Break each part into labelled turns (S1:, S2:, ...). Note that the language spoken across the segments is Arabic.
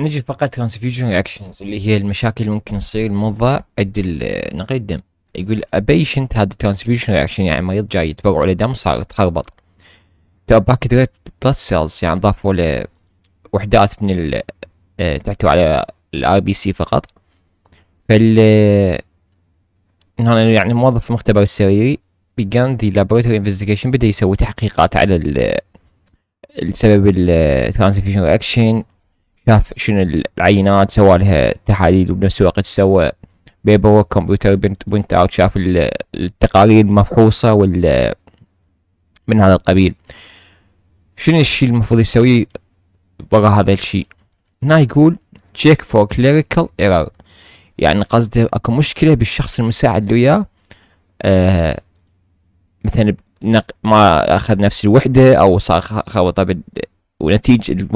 S1: نجي فقط كونسفيوجن اكشنز اللي هي المشاكل اللي ممكن تصير الموضة عند نقي الدم يقول ابيشنت هذا ترانسفيوشن رياكشن يعني مريض جاي يتبرع دم صار تخربط تو ريد بلس سيلز يعني ضافوا له وحدات من ال آه، تحتوي على الار بي سي فقط فال نعم، يعني موظف المختبر السريري began the laboratory investigation بدأ يسوي تحقيقات على ال... السبب reaction شاف شنو العينات سوى لها تحاليل وبنفس الوقت سوى بيبر ورك كمبيوتر بنت, بنت اوت شاف التقارير المفحوصه وال من هذا القبيل شنو الشيء المفروض يسويه ورا هذا الشيء هنا يقول check for clerical error يعني قصده اكو مشكلة بالشخص المساعد وياه آه مثلا ما اخذ نفس الوحدة او صار خربطة ونتيجه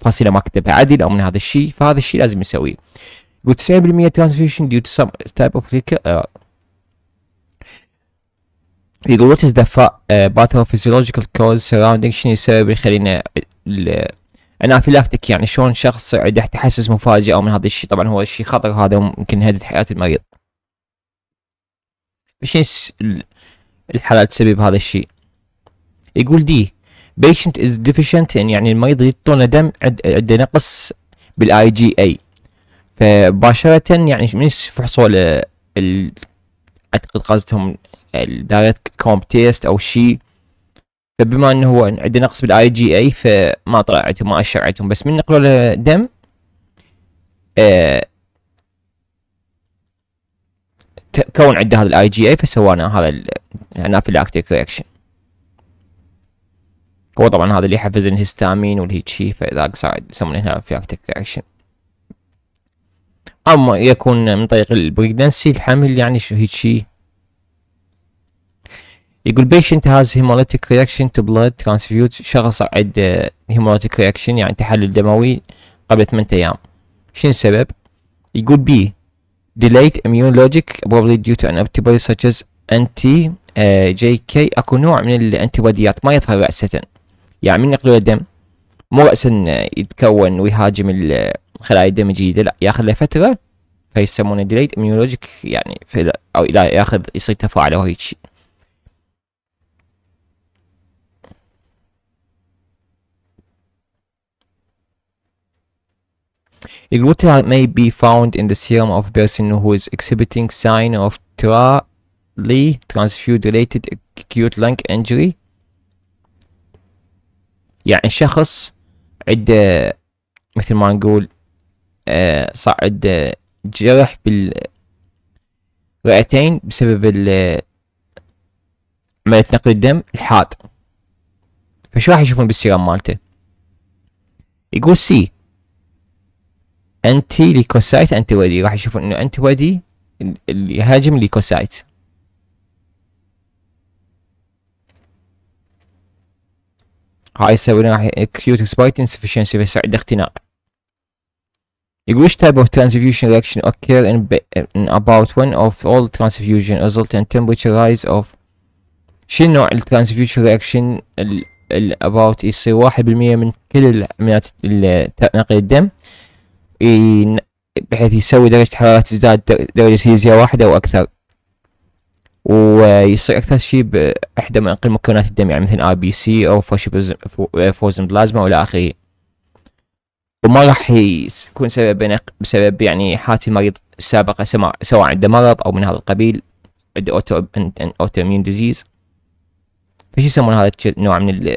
S1: فاصله ما كتبها عدل او من هذا الشيء فهذا الشيء لازم يسويه يقول 90% transfusion due to some type of uh, يقول what is the uh, pathophysiological cause surrounding شنو السبب اللي خلينا انافيلاكتيك يعني شلون شخص عنده تحسس مفاجئ او من هذا الشيء طبعا هو الشيء خطر هذا ممكن يهدد حياة المريض ايش الحالات تسبب هذا الشيء يقول دي patient is deficient يعني, يعني المريض يعطونا دم عنده نقص بالاي جي اي فمباشرة يعني من فحصوا ال اعتقد قصدهم الدايركت كومب تيست او شيء فبما انه هو عنده نقص بالاي جي اي فما طلعتهم ما عندهم بس من نقلوا له دم آه كون عنده هذا الاي جي اي فسوانا هذا الانافيلاكتيك رياكشن هو طبعا هذا اللي يحفز الهستامين والهيك شيء فاذا اكسايد يسمونه هنا في اكتيك رياكشن اما يكون من طريق البريجنسي الحمل يعني شو هيك شيء يقول patient has hemolytic reaction to blood transfused شخص عد hemolytic reaction يعني تحلل دموي قبل 8 ايام شنو السبب؟ يقول بي delayed immunologic probably due to an antibody such as anti uh, JK اكو نوع من الانتيبوديات ما يظهر رأسة يعني من نقله الدم مو رأسا يتكون ويهاجم الخلايا الدم الجديدة لا ياخذ له فترة فيسمونه ديليد اميولوجيك يعني او لا ياخذ يصير تفاعل او هيك شيء Glutathione may be found in the serum of person who is exhibiting sign of tra transfused related acute lung injury يعني شخص عنده مثل ما نقول آه، صعد جرح بالرئتين بسبب عملية آه، نقل الدم الحاد فشو راح يشوفون بالسيرام مالته يقول سي انتي ليكوسايت انتي ودي راح يشوفون انه انتي ودي اللي يهاجم ليكوسايت هاي يسوي لنا acute respiratory insufficiency فيساعد اختناق يقول which type of transfusion reaction occur in, in about one of all transfusion result in temperature rise of شنو نوع ال transfusion الترانسفيوشن ال about يصير واحد بالمية من كل العمليات ال نقل الدم بحيث يسوي درجة حرارة تزداد درجة سيزيا واحدة أو أكثر ويصير اكثر شيء باحدى من مناقل مكونات الدم يعني مثل ار بي سي او فوزن بلازما والى اخره وما راح يكون سبب بسبب يعني حالة المريض السابقة سواء عنده مرض او من هذا القبيل عنده اوتو اوتو اميون ديزيز فايش يسمون هذا النوع من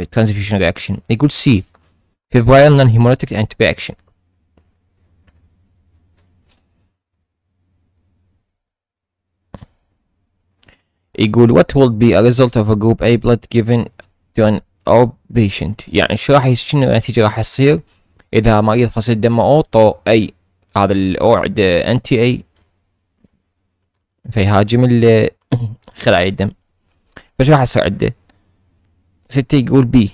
S1: الترانزفيوشن رياكشن يقول سي فيبرايل نون هيموليتيك انت رياكشن يقول what will be a result of a group A blood given to an O patient يعني شو راح شنو النتيجة راح تصير إذا مريض فصيل دمه أو طو أي هذا الأو عنده أنتي أي فيهاجم ال خلايا الدم فشو راح يصير عنده ستة يقول B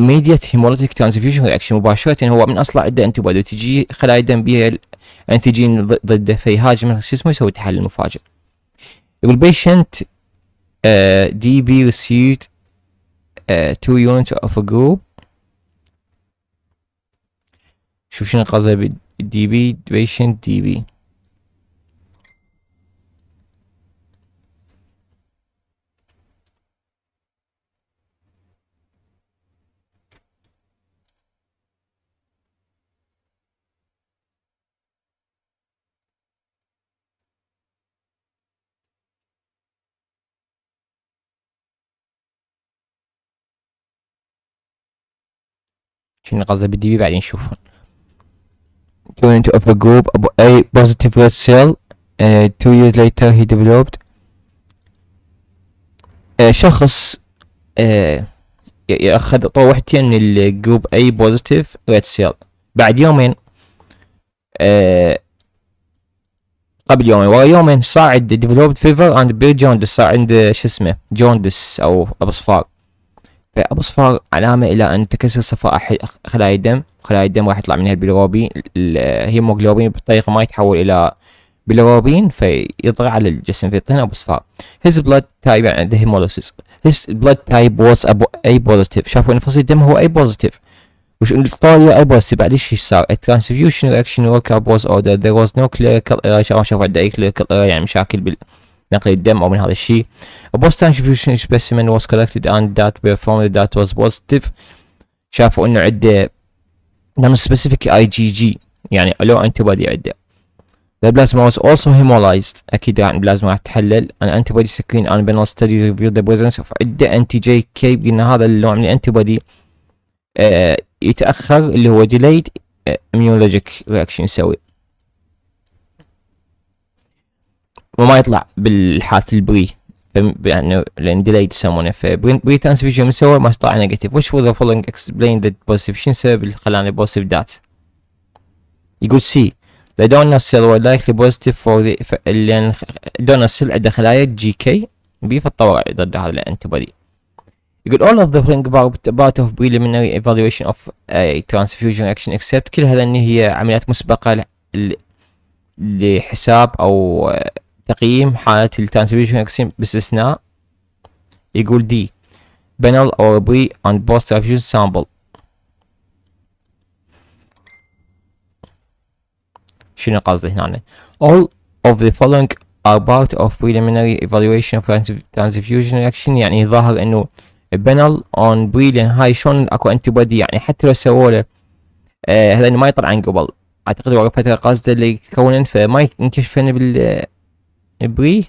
S1: immediate hemolytic transfusion reaction مباشرة هو من أصلا عنده انتبادي تجي خلايا الدم بيها الانتيجين ضده فيهاجم شو اسمه يسوي التحلل مفاجئ يقول patient Uh, DB received uh, two units of a group شوف شنو قصده بال DB patient DB عشان غزة بالدي بي بعدين نشوفهم joined to upper group A positive red cell uh, two years later he developed uh, شخص uh, ياخذ طوحتي من الجروب A positive red cell بعد يومين uh, قبل يومين ورا يومين صاعد developed fever and beer jaundice صار عنده شو اسمه جوندس او اصفار فأبصفار علامة إلى أن تكسر صفائح خلايا الدم خلايا الدم راح يطلع منها البيلروبين الهيموغلوبين بطريقة ما يتحول إلى بيلروبين فيطغى على الجسم فيعطينا أبصفار his blood type يعني عنده هيمولوسيس his blood type was A positive شافوا أن فصيل الدم هو A positive وش طالع اي بوزيتيف بعد ايش صار؟ الترانسفيوشن رياكشن ورك اب واز اوردر ذير واز نو كليريكال ايرور ما شافوا عنده اي clerical error يعني مشاكل بال نقل الدم أو من هذا الشيء a post transfusion specimen was collected and that performed that was positive شافوا انه عنده non specific IgG يعني لو antibody عنده The plasma was also hemolyzed أكيد يعني البلازما راح تحلل An antibody screen and panel study revealed the presence of عدة anti JK قلنا هذا النوع من الانتيبودي آه يتأخر اللي هو delayed immunologic reaction يسوي وما يطلع بالحالة البري يعني لان ديلايد يسمونه بري ترانسفيجن مسوى ما طلع نيجاتيف وش هو ذا فولينج اكسبلين ذا بوزيتيف شنو السبب اللي خلاني بوزيتيف دات يقول سي ذا دونر سيل were لايكلي بوزيتيف فور ذا لأن دونر سيل عنده خلايا جي كي بي فالطوارئ ضد هذا الانتيبودي يقول all of the thing about, part of preliminary evaluation of a transfusion reaction except كل هذا ان هي عمليات مسبقة لحساب او تقييم حالة الترانسبيشن اكسيم باستثناء يقول دي panel or pre and post ترانسبيشن sample شنو قصدي هنا all of the following are part of preliminary evaluation of transfusion reaction يعني ظاهر انه panel on pre لان هاي شلون اكو انتي بودي يعني حتى لو سووا له هذا آه، ما يطلع عن قبل اعتقد وقفتها قصده اللي يكونن فما ينكشفن بال ابري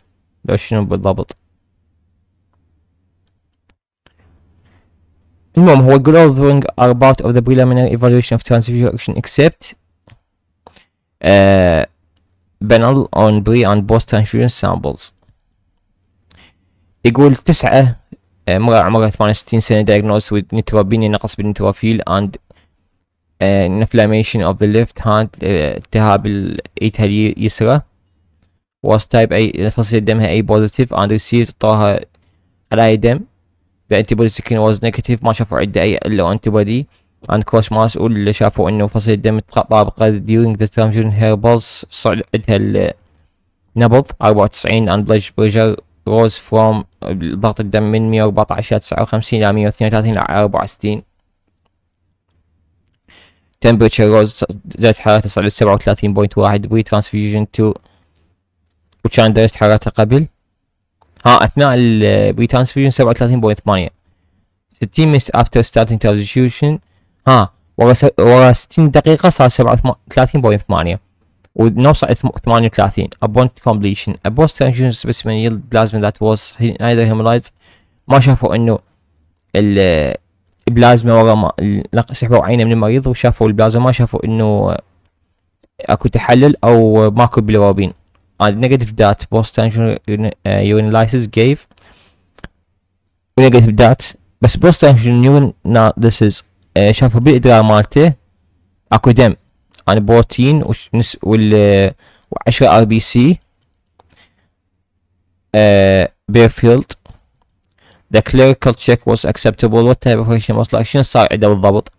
S1: العشرين بالضبط المهم هو glowing are part of the preliminary evaluation of transfusion reaction except uh, panel on pre and post transfusion samples يقول تسعة امرأة عمرها 68 سنة diagnosed with neutropenia نقص بالنيتروفيل and uh, inflammation of the left hand uh, التهاب الايد اليسرى was type A فصيلة دمها A positive and received طاها على دم the antibody second was negative ما شافوا عنده أي إلا antibody and course mass واللي شافوا إنه فصيلة الدم تطابق during the transfusion her pulse صعد عندها النبض 94 and blood pressure rose from ضغط الدم من 114 إلى 59 إلى 132 إلى 64 temperature rose زادت حرارة صعدت 37.1 pre transfusion to وكان درجة حرارته قبل ها أثناء البري ترانسفيوجن ثمانية ستين minutes أفتر ستارتنج ترانسفيوجن ها ورا ستين دقيقة صار ثمانية ونوصل وثلاثين upon completion a post transfusion specimen yield plasma that was neither hemolyzed ما شافوا انه البلازما ورا ما سحبوا عينه من المريض وشافوا البلازما ما شافوا انه اكو تحلل او ماكو بلوروبين are آه، negative that post tension urinalysis آه، gave ونيجاتيف ذات بس بوست تنشن نيون ذيسز شافوا بالادرار مالته اكو دم عن يعني بروتين ونس وال 10 ار بي سي بيرفيلد The clerical check was acceptable. What type of action was like? شنو صار عنده بالضبط؟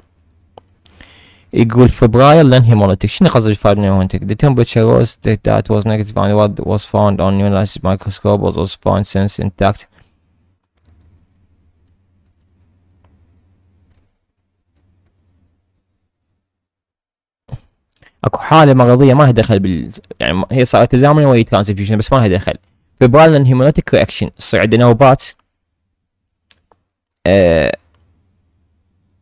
S1: يقول فبراير لن هيموليتك شنو قصدي فايد هيموليتك the temperature rose that was negative and what was found on neonized microscope was also found since intact اكو حاله مرضيه ما لها دخل بال يعني هي صارت تزامن ويا ترانسفيوشن بس ما لها دخل فبراير لان هيموليتك رياكشن تصير عندنا نوبات آه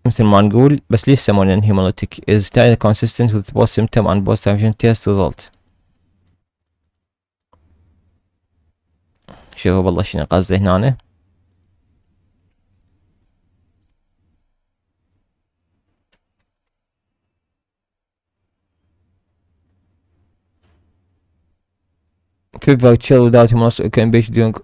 S1: مثل ما نقول بس لسه مونين hemolytic is still consistent with both symptom and post transfusion test result شوفوا والله شنو قصده هنا fever chill without hemolytic can be during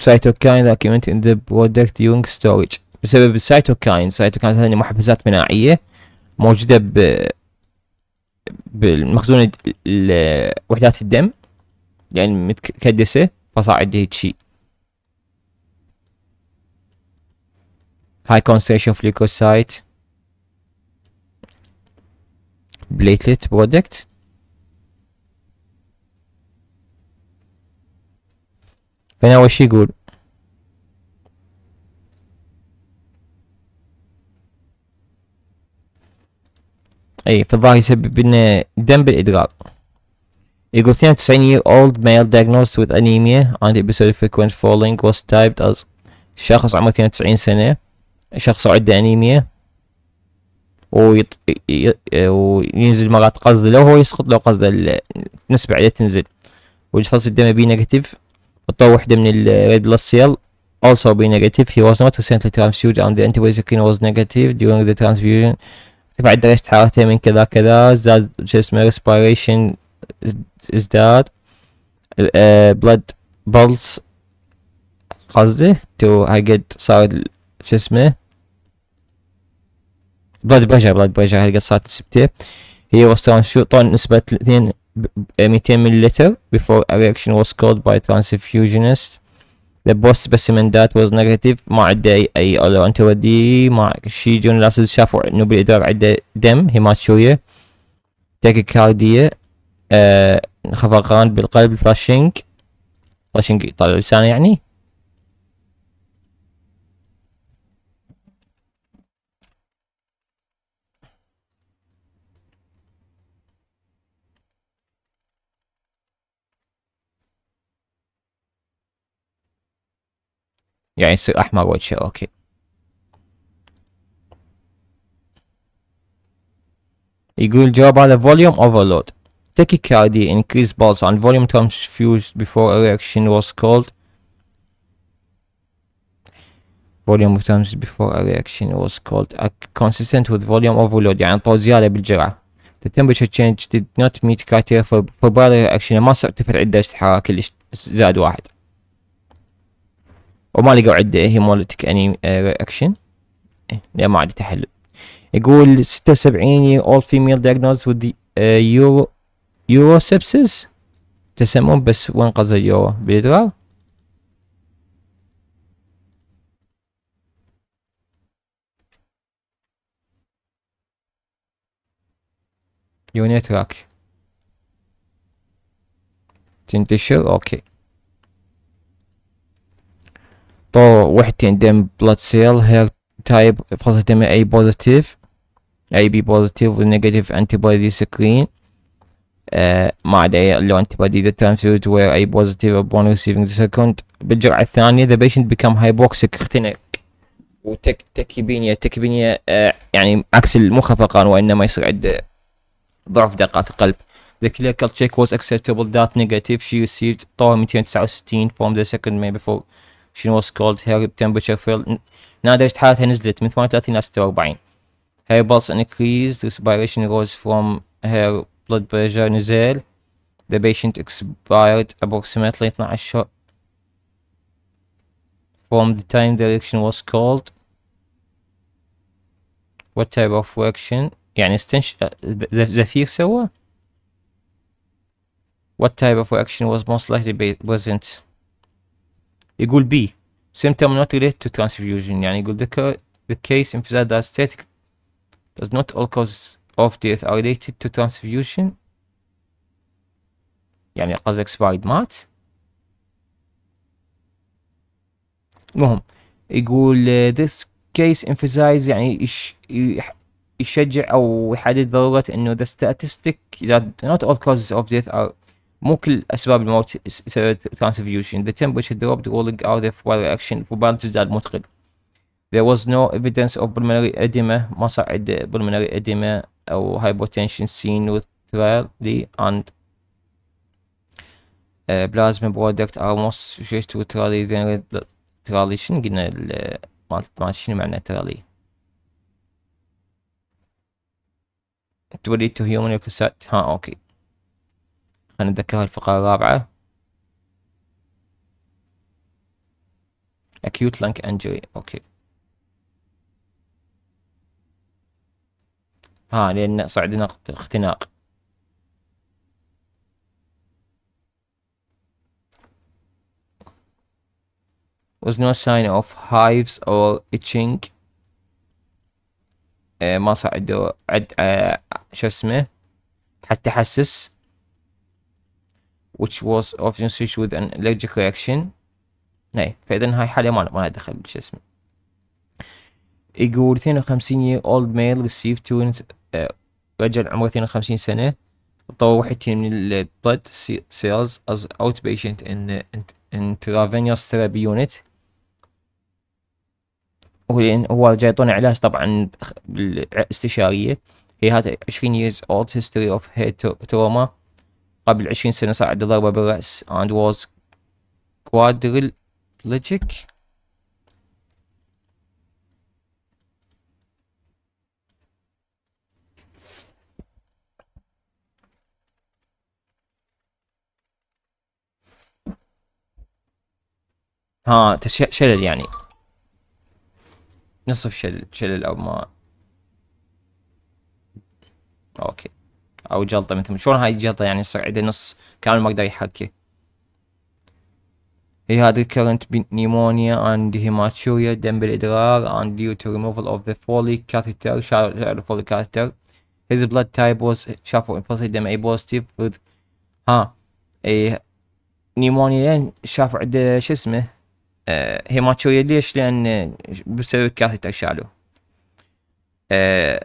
S1: سايتوكاين documented ان ذا برودكت يونغ ستورج بسبب السايتوكاين سايتوكاين هذه محفزات مناعية موجودة ب بالمخزون وحدات الدم يعني متكدسة فصاعد هيك شيء هاي كونستريشن فليكوسايت بليتلت برودكت فهنا وش يقول اي في الظاهر يسبب لنا دم بالادراك يقول 92 year old male diagnosed with anemia and episode frequent falling was typed as شخص عمره 92 سنة شخص عنده انيميا ويط... ي... وينزل مرات قصد لو هو يسقط لو قصد النسبة عليه تنزل والفصل الدم بي نيجاتيف بتطور واحدة من ال red blood cell also be negative he was not recently transfused and the antibiotic was negative during the transfusion ارتفع درجة حرارته من كذا كذا ازداد جسمه respiration ازداد blood pulse قصدي تو هالقد صار شو blood pressure blood pressure بريشر قد صارت نسبته هي وصلت شو طن نسبة اثنين 200 milliliter before a reaction was caused by transfusionist the boss specimen that was negative ما عنده اي اي انت ودي ما شي جون لاسز شافوا انه بالادراك عنده دم تاكي تاكيكاردية آه خفقان بالقلب ثلاشينج ثلاشينج طالع لسانه يعني يعني يصير احمر وجهه اوكي يقول الجواب هذا volume overload tachycardia increased pulse and volume transfused before erection was called volume transfused before a reaction was called consistent with volume overload يعني طول زيادة بالجرعة the temperature change did not meet criteria for, for viral reaction ما ارتفعت عند درجة الحرارة كلش زاد واحد وما لقوا عدة هيموليتيك اني اكشن لا ما عندي تحلل يقول 76 all female diagnosed with the يورو يورو سبسس تسمم بس وين قصد يورو بالادرار يونيت راك تنتشر اوكي طو وحدتي عندهم بلاد سيل هير تايب فصل دم اي بوزيتيف اي بي بوزيتيف ونيجاتيف انتي بودي سكرين ما عاد لو انتي بودي ذا تايم سيريز وير اي بوزيتيف ابون receiving ذا سكند بالجرعة الثانية ذا بيشنت become هايبوكسيك اختنق وتك تكيبينيا تكيبينيا آه يعني عكس المخفقان وانما يصير عنده ضعف دقات القلب The clinical check was acceptable that negative she received 269 from the second May before شنو سكولد هير بتمبرتشر فيل هنا درجة حرارتها نزلت من 38 إلى 46 her pulse increased respiration rose from her blood pressure نزل the patient expired approximately 12 شهر from the time the reaction was called what type of reaction يعني استنش زفير سوى what type of reaction was most likely present يقول بي symptom not related to transfusion يعني يقول the, the case emphasized that static does not all cause of death are related to transfusion يعني قصدك سبايد مات المهم يقول this case emphasize يعني يش يشجع او يحدد ضرورة انه the statistic that not all causes of death are مو كل اسباب الموت سبب ترانسفيوشن the temperature dropped rolling out of bioreaction فبالجزاء المتقن there was no evidence of pulmonary edema ما صعد pulmonary edema أو hypotension seen with rarely and uh, plasma product are most suggested with rarely than ترالي شن قلنا مالت مالت شنو معنى ترالي تولي تو هيومن ها اوكي أنا أتذكرها الفقرة الرابعة acute lung injury أوكي ها لأن صعدنا اختناق was no sign of hives or itching آه، ما صعدوا عد آه، شو اسمه حتى حسس which was often switched with an allergic reaction نعم فاذا هاي حالة ما ما دخل بش اسمه يقول 52 year old male received two uh, رجل عمره 52 سنة طور وحدتين من ال blood cells as outpatient in intravenous therapy unit هو جاي يعطونا علاج طبعا بالاستشارية هي had 20 years old history of head trauma قبل 20 سنة صعد ضربة بالرأس and was quadriplegic ها شلل يعني نصف شلل شلل او ما اوكي او جلطه مثل شلون هاي الجلطه يعني يصير عنده نص كامل ما اقدر يحكي هي هذه recurrent pneumonia and hematuria, دم بالإدرار, and due to removal of the Foley catheter, شال Foley catheter, his blood type was شافوا انفصل دم A positive with ها اي نيمونيا لين شافوا عنده شو اسمه آه ليش؟ لأن بسبب الكاثيتر شالوه آه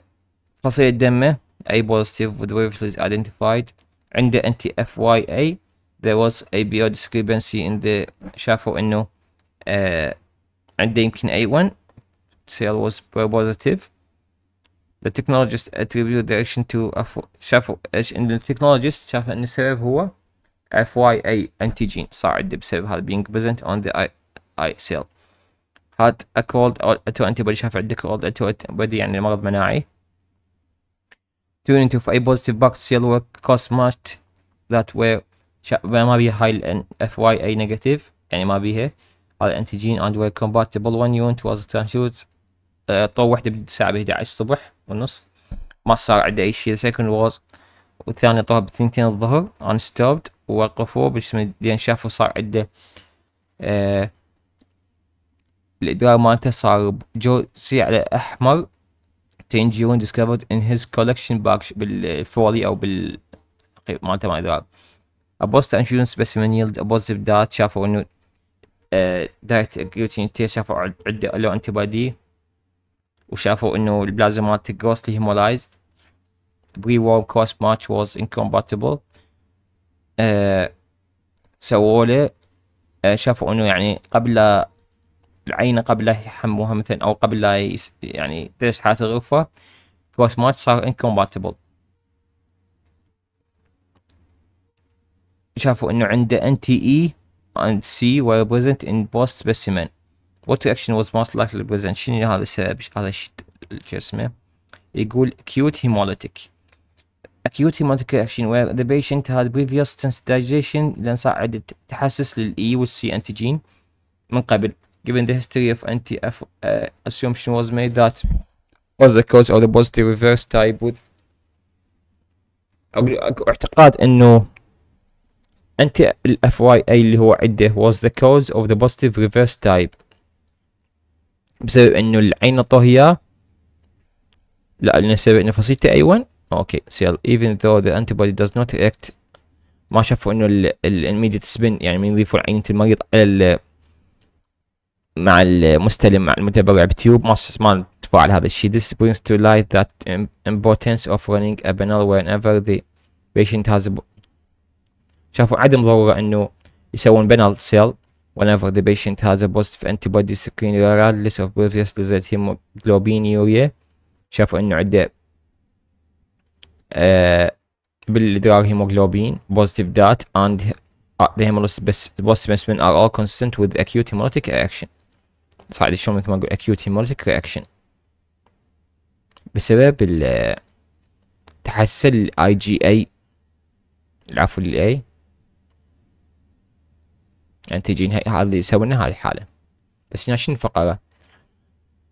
S1: فصيل دمه a positive was identified. the NTFYA there was a بير discrepancy in the and no, uh, عنده يمكن A1 cell was positive the technologist attribute the action to a shuffle And the technologist شاف ان السبب هو FYA antigen Sorry, the بسبب had been present on the I, cell had a cold the شاف a cold autoantibody يعني مرض مناعي turn اي a باكس سيل yellow كوست ماتش ذات وي ما بيها هاي اف واي اي نيجاتيف يعني ما بيها انتيجين اند وي كومباتبل 1 يونت واز شوت طو وحده بالساعه 11 الصبح ونص ما صار عنده اي شيء سكند واز والثاني طوها بثنتين الظهر ان ستوبد ووقفوه بس لين شافوا صار عنده آه الادرار مالته صار سي على احمر تينجي وين ديسكفرد ان هيز كولكشن باكش بالفولي أو بال مالته ما أدري A post tangerine سبيسيمن يلد ا بوزيتيف دات شافوا إنه دايت آه، جلوتين تي شافوا عدة لو انتي بادي وشافوا إنه البلازما مالت جوستلي هيمولايزد بري وور كوست ماتش واز انكومباتبل سووا له آه، شافوا إنه يعني قبل العينه قبل لا يحموها مثلا او قبل لا يس يعني تدرس حاله الغرفه كروس ماتش صار انكومباتبل شافوا انه عنده ان تي اي and C were present in both specimen. What reaction was most likely present? شنو هذا السبب هذا الشيء شو اسمه يقول acute hemolytic. Acute hemolytic reaction where the patient had previous sensitization لأن صار عدة تحسس لل E وال C antigen من قبل given the history of anti uh, assumption was made that was the cause of the positive reverse type with اعتقاد انه انت الاف واي اي اللي هو عده was the cause of the positive reverse type بسبب انه العين الطهية لا لأن سبب انه فصيلته اي 1 اوكي سيل even though the antibody does not react ما شافوا انه immediate spin يعني من يضيفوا عينة المريض على مع المستلم مع المتبرع بتيوب ما تفاعل هذا الشيء This brings to light that importance of running a panel whenever the patient has شافوا عدم ضرورة انه يسوون بنال سيل whenever the patient has a positive antibody screen regardless of previous result hemoglobinuria شافوا انه عنده آه بالادرار هيموغلوبين positive that and the hemolysis specimen are all consistent with acute hemolytic action صعد شلون مثل ما اقول acute hemolytic reaction بسبب ال تحسن ال IgA العفو ال A يعني تجينا هذا اللي سوينا هذه الحالة بس هنا شنو الفقرة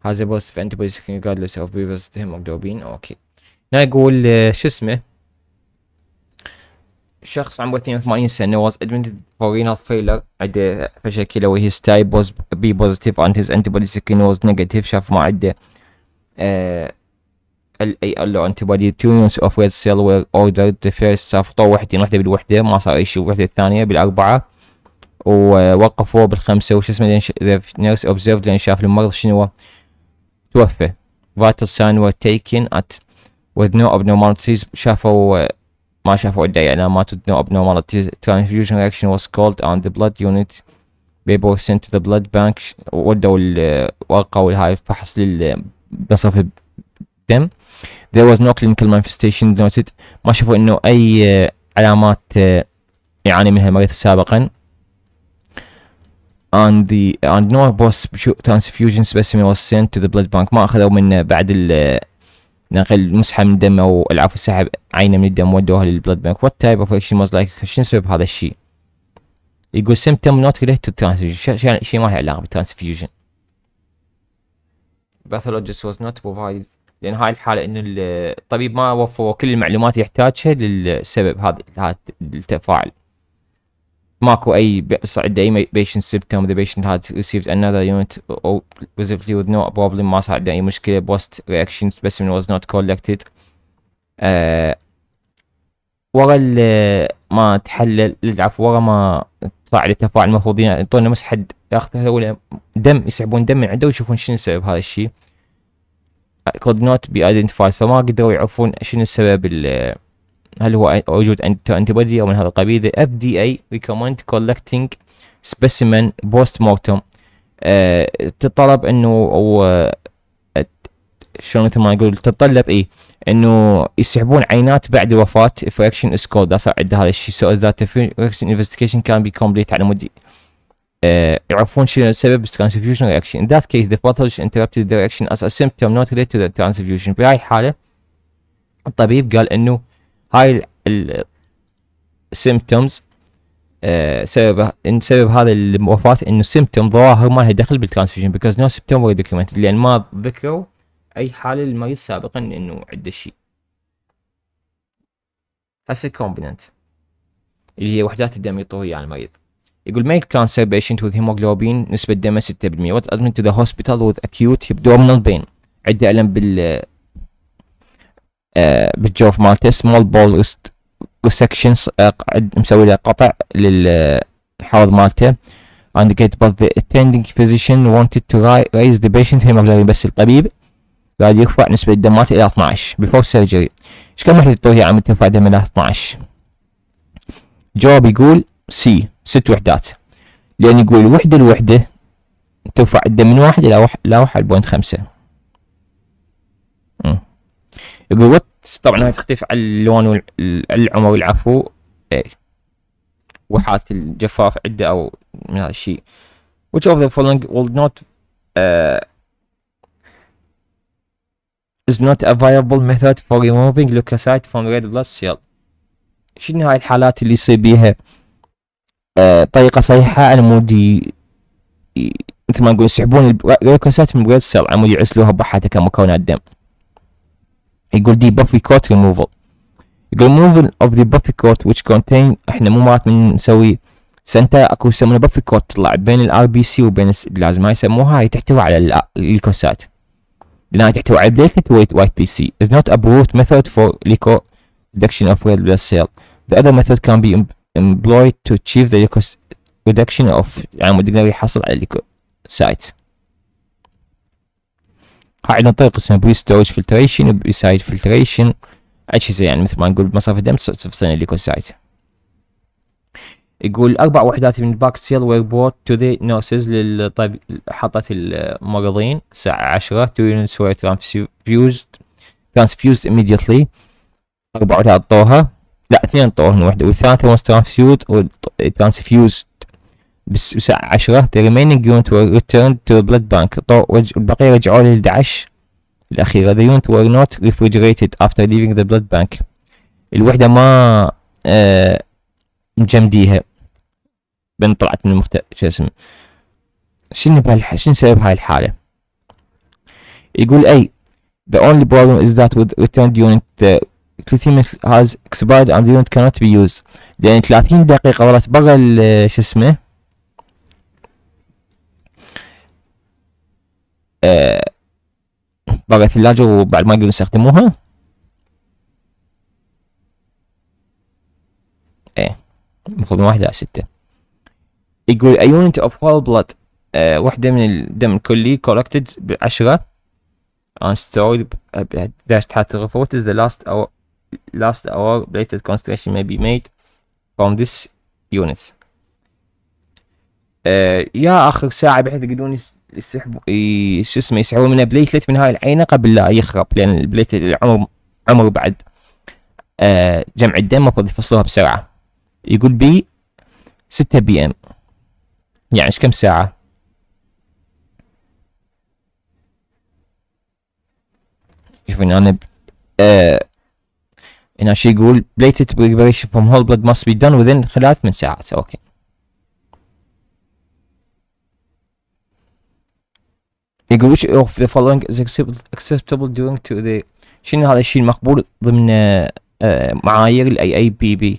S1: هذا بوست في antibodies regardless of previous hemoglobin اوكي هنا يقول آه، شو اسمه شخص عمره 82 سنه was admitted for renal failure عنده فشل كلوي his type was B positive and his antibody screen was negative شاف ما عنده آه، ال اي ال انتيبادي تو يونس اوف ريد سيل وير اوردر ذا فيرست شاف طو وحدين وحده بالوحده ما صار اي شيء وحده الثانيه بالاربعه ووقفوه بالخمسه وش اسمه ذا نيرس اوبزيرفد لان شاف المرض شنو توفى vital sign were taken at with no abnormalities شافوا ما شافوا إلا علامات no abnormality. Transfusion reaction was called on the blood unit. Paper were sent to the blood bank. ودوا الورقة والهاي فحص بصرف الدم. There was no clinical manifestation noted. ما شافوا إنه أي علامات يعاني منها المريض سابقا. and the and no post transfusion specimen was sent to the blood bank ما اخذوا منه بعد ال نقل يعني مسحه من الدم او العفو سحب عينه من الدم ودوها للبلد بانك وات تايب اوف اكشن موز لايك شنو سبب هذا الشيء يقول symptom نوت related تو ترانسفيوجن شيء ما له علاقه بالترانسفيوجن باثولوجيست واز نوت بروفايد لان هاي الحاله انه الطبيب ما وفر كل المعلومات يحتاجها للسبب هذا التفاعل ماكو اي صعد اي patient symptom the patient had received another unit or presumably with no problem ما صعد اي مشكله post reaction specimen was not collected أه ورا ما تحلل العفو ورا ما صعد التفاعل المفروض يعطونا مسحه ياخذ ولا دم يسحبون دم من عنده ويشوفون شنو سبب هذا الشيء could not be identified فما قدروا يعرفون شنو السبب هل هو وجود انتي بودي او من هذا القبيل the FDA recommend collecting specimen post mortem أه تطلب انه او شلون مثل ما نقول تتطلب اي انه يسحبون عينات بعد الوفاه فراكشن از كولد صار عنده هذا الشيء سو ذات فراكشن انفستيجيشن كان بي كومبليت على مود أه يعرفون شنو السبب transfusion reaction in that case the pathologist interrupted the reaction as a symptom not related to the transfusion بهاي الحاله الطبيب قال انه هاي السيمتومز آه، سببها ان سبب هذا الوفاه انه السيمتوم ظواهر ما لها دخل بالترانسفيجن بيكوز نو سيمتوم ولا دوكيومنت لان ما ذكروا اي حاله للمريض سابقا انه عنده شيء هسه كومبوننت اللي هي وحدات الدم الطهوية على المريض يقول ميك كانسر بيشنت وذ هيموغلوبين نسبة دمه 6% وات ادمنت تو ذا هوسبيتال وذ اكيوت ابدومينال بين عنده ألم بال بالجوف مالته سمول بول سكشن مسوي له قطع للحوض آه، مالته indicate but the attending physician wanted to raise the patient hemoglobin بس الطبيب قاعد يرفع نسبة الدم مالته إلى 12 before surgery إيش كم وحدة توهي عم ترفع دم إلى 12 جواب يقول سي ست وحدات لأن يقول وحدة لوحدة ترفع الدم من واحد إلى واحد إلى واحد بوينت خمسة يقول طبعا هاي تختلف تختفي على اللون والعمر والعفو A إيه. وحالة الجفاف عدة او من هذا الشيء which of the following will not uh, is not a viable method for removing leukocyte from red blood cell شنو هاي الحالات اللي يصير بيها uh, طريقة صحيحة على مود مثل ما نقول يسحبون اللوكوسات من الريد سيل عمود يعزلوها بحالتها كمكونات دم يقول دي بافي كوت ريموفل يقول removal اوف ذا بافي كوت ويتش كونتين احنا مو مرات من نسوي سنتا اكو يسمونه بافي كوت تطلع بين الار بي سي وبين البلازما يسموها هاي تحتوي على الليكوسات لانها تحتوي على بليتنت ويت وايت بي سي از نوت ابروت ميثود فور ليكو ريدكشن اوف of red سيل ذا اذر ميثود كان بي امبلويد تو اتشيف ذا ليكوس ريدكشن اوف يعني يقدر يحصل على الليكوسايت هاي طريقة اسمه بري ستورج فلتريشن بري سايد فلتريشن اجهزه يعني مثل ما نقول مصافي دم تفصلنا سايد يقول اربع وحدات من باك سيل وير بوت تو ذا نوسز للطب حطت المرضين الساعه 10 تو يونتس وير ترانسفيوزد ترانسفيوزد اميديتلي اربع وحدات طوها لا اثنين طوها وحده والثالثه was ترانسفيوزد بس بالساعة 10 the remaining unit were returned to the blood bank البقية رجعوا لل 11 الأخيرة the unit were not refrigerated after leaving the blood bank الوحدة ما آه مجمديها بن طلعت من المخت شو اسمه شنو بهالح شنو سبب هاي الحالة يقول أي the only problem is that with returned unit the has expired and the unit cannot be used لأن 30 دقيقة ظلت برا شو اسمه آه، برا الثلاجة وبعد ما يقدرون يستخدموها ايه المفروض من واحدة على ستة يقول a unit of whole blood آه واحدة من الدم الكلي collected بعشرة and stored dash تحت الغرفة what is the last hour last hour related concentration may be made from this unit آه يا آخر ساعة بحيث يقدرون يسحبوا شو اسمه يسحبوا منه بليتلت من هاي العينه قبل لا يخرب لان البليتلت العمر عمر بعد آه جمع الدم المفروض يفصلوها بسرعه يقول بي 6 بي ام يعني ايش كم ساعه شوفون انا ب... آه هنا شي يقول بليتد بريبريشن فروم هول بلاد ماست بي دون within خلال ثمان ساعات اوكي يقول which of the following is acceptable during to the شنو هذا الشيء المقبول ضمن معايير الاي اي بي بي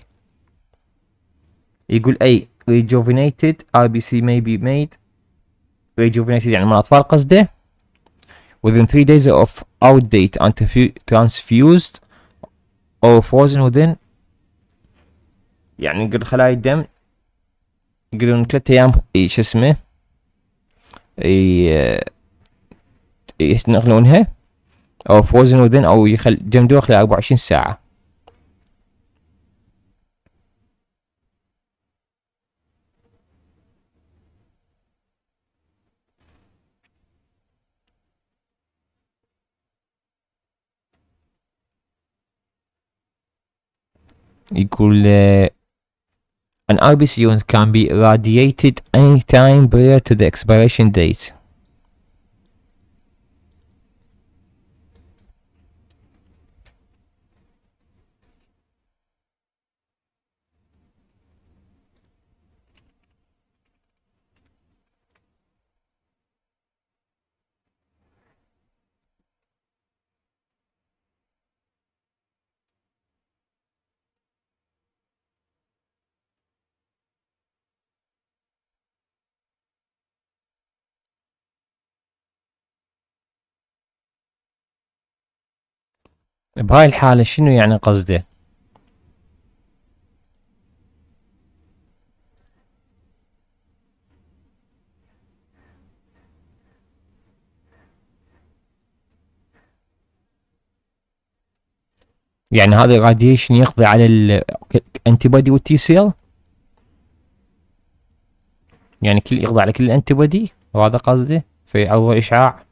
S1: يقول اي rejuvenated RBC may be made rejuvenated يعني من اطفال قصده within 3 days of outdate and transfused or frozen within يعني نقول خلايا الدم يقولون ثلاثة ايام شو اسمه ينقلونها او فوزن وذن او يخل جمدوها خلال 24 ساعة يقول an RBC unit can be radiated any time prior to the expiration date بهاي الحالة شنو يعني قصده يعني هذا الراديشن يقضي على الانتي بودي والتي سيل يعني كل يقضي على كل الانتي بودي وهذا قصده اول اشعاع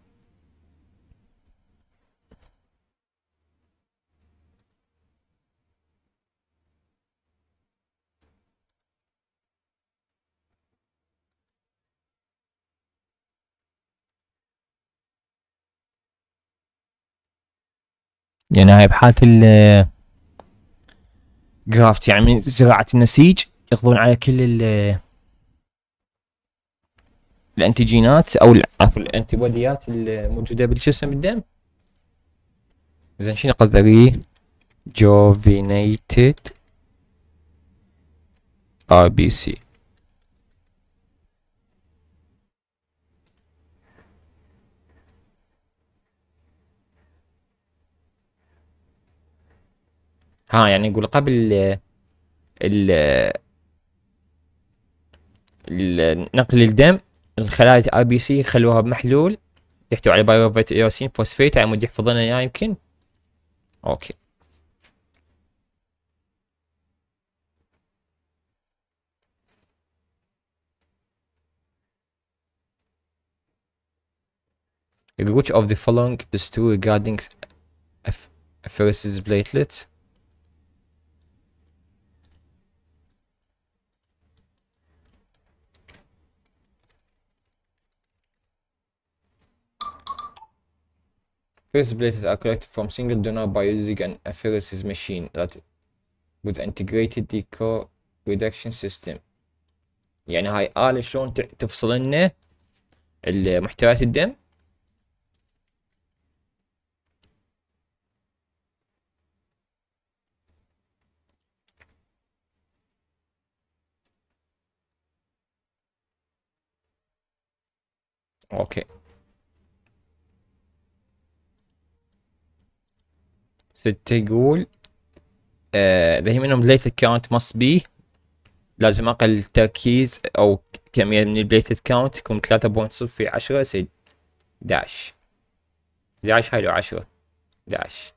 S1: يعني هاي بحالة ال جرافت يعني من زراعة النسيج يقضون على كل ال الانتيجينات او عفوا الانتي بوديات الموجودة بالجسم بالدم زين شنو قصد بيه؟ جوفينيتد ار بي سي ها يعني يقول قبل ال نقل الدم الخلايا اي بي سي خلوها بمحلول يحتوي على بايروفيت ايوسين فوسفيت على مود يحفظنا اياه يمكن اوكي Which of the following is true regarding apheresis platelets? First platelets are collected from single donor by using an apheresis machine that with integrated ديكور reduction system. يعني هاي آلة شلون تفصل لنا المحتويات الدم اوكي يقول آه، ذا منهم بليت كاونت مص بي لازم اقل تركيز او كمية من البليتد كاونت تكون ثلاثة بوينت صفر في عشرة سيد داش داش هاي لو عشرة داش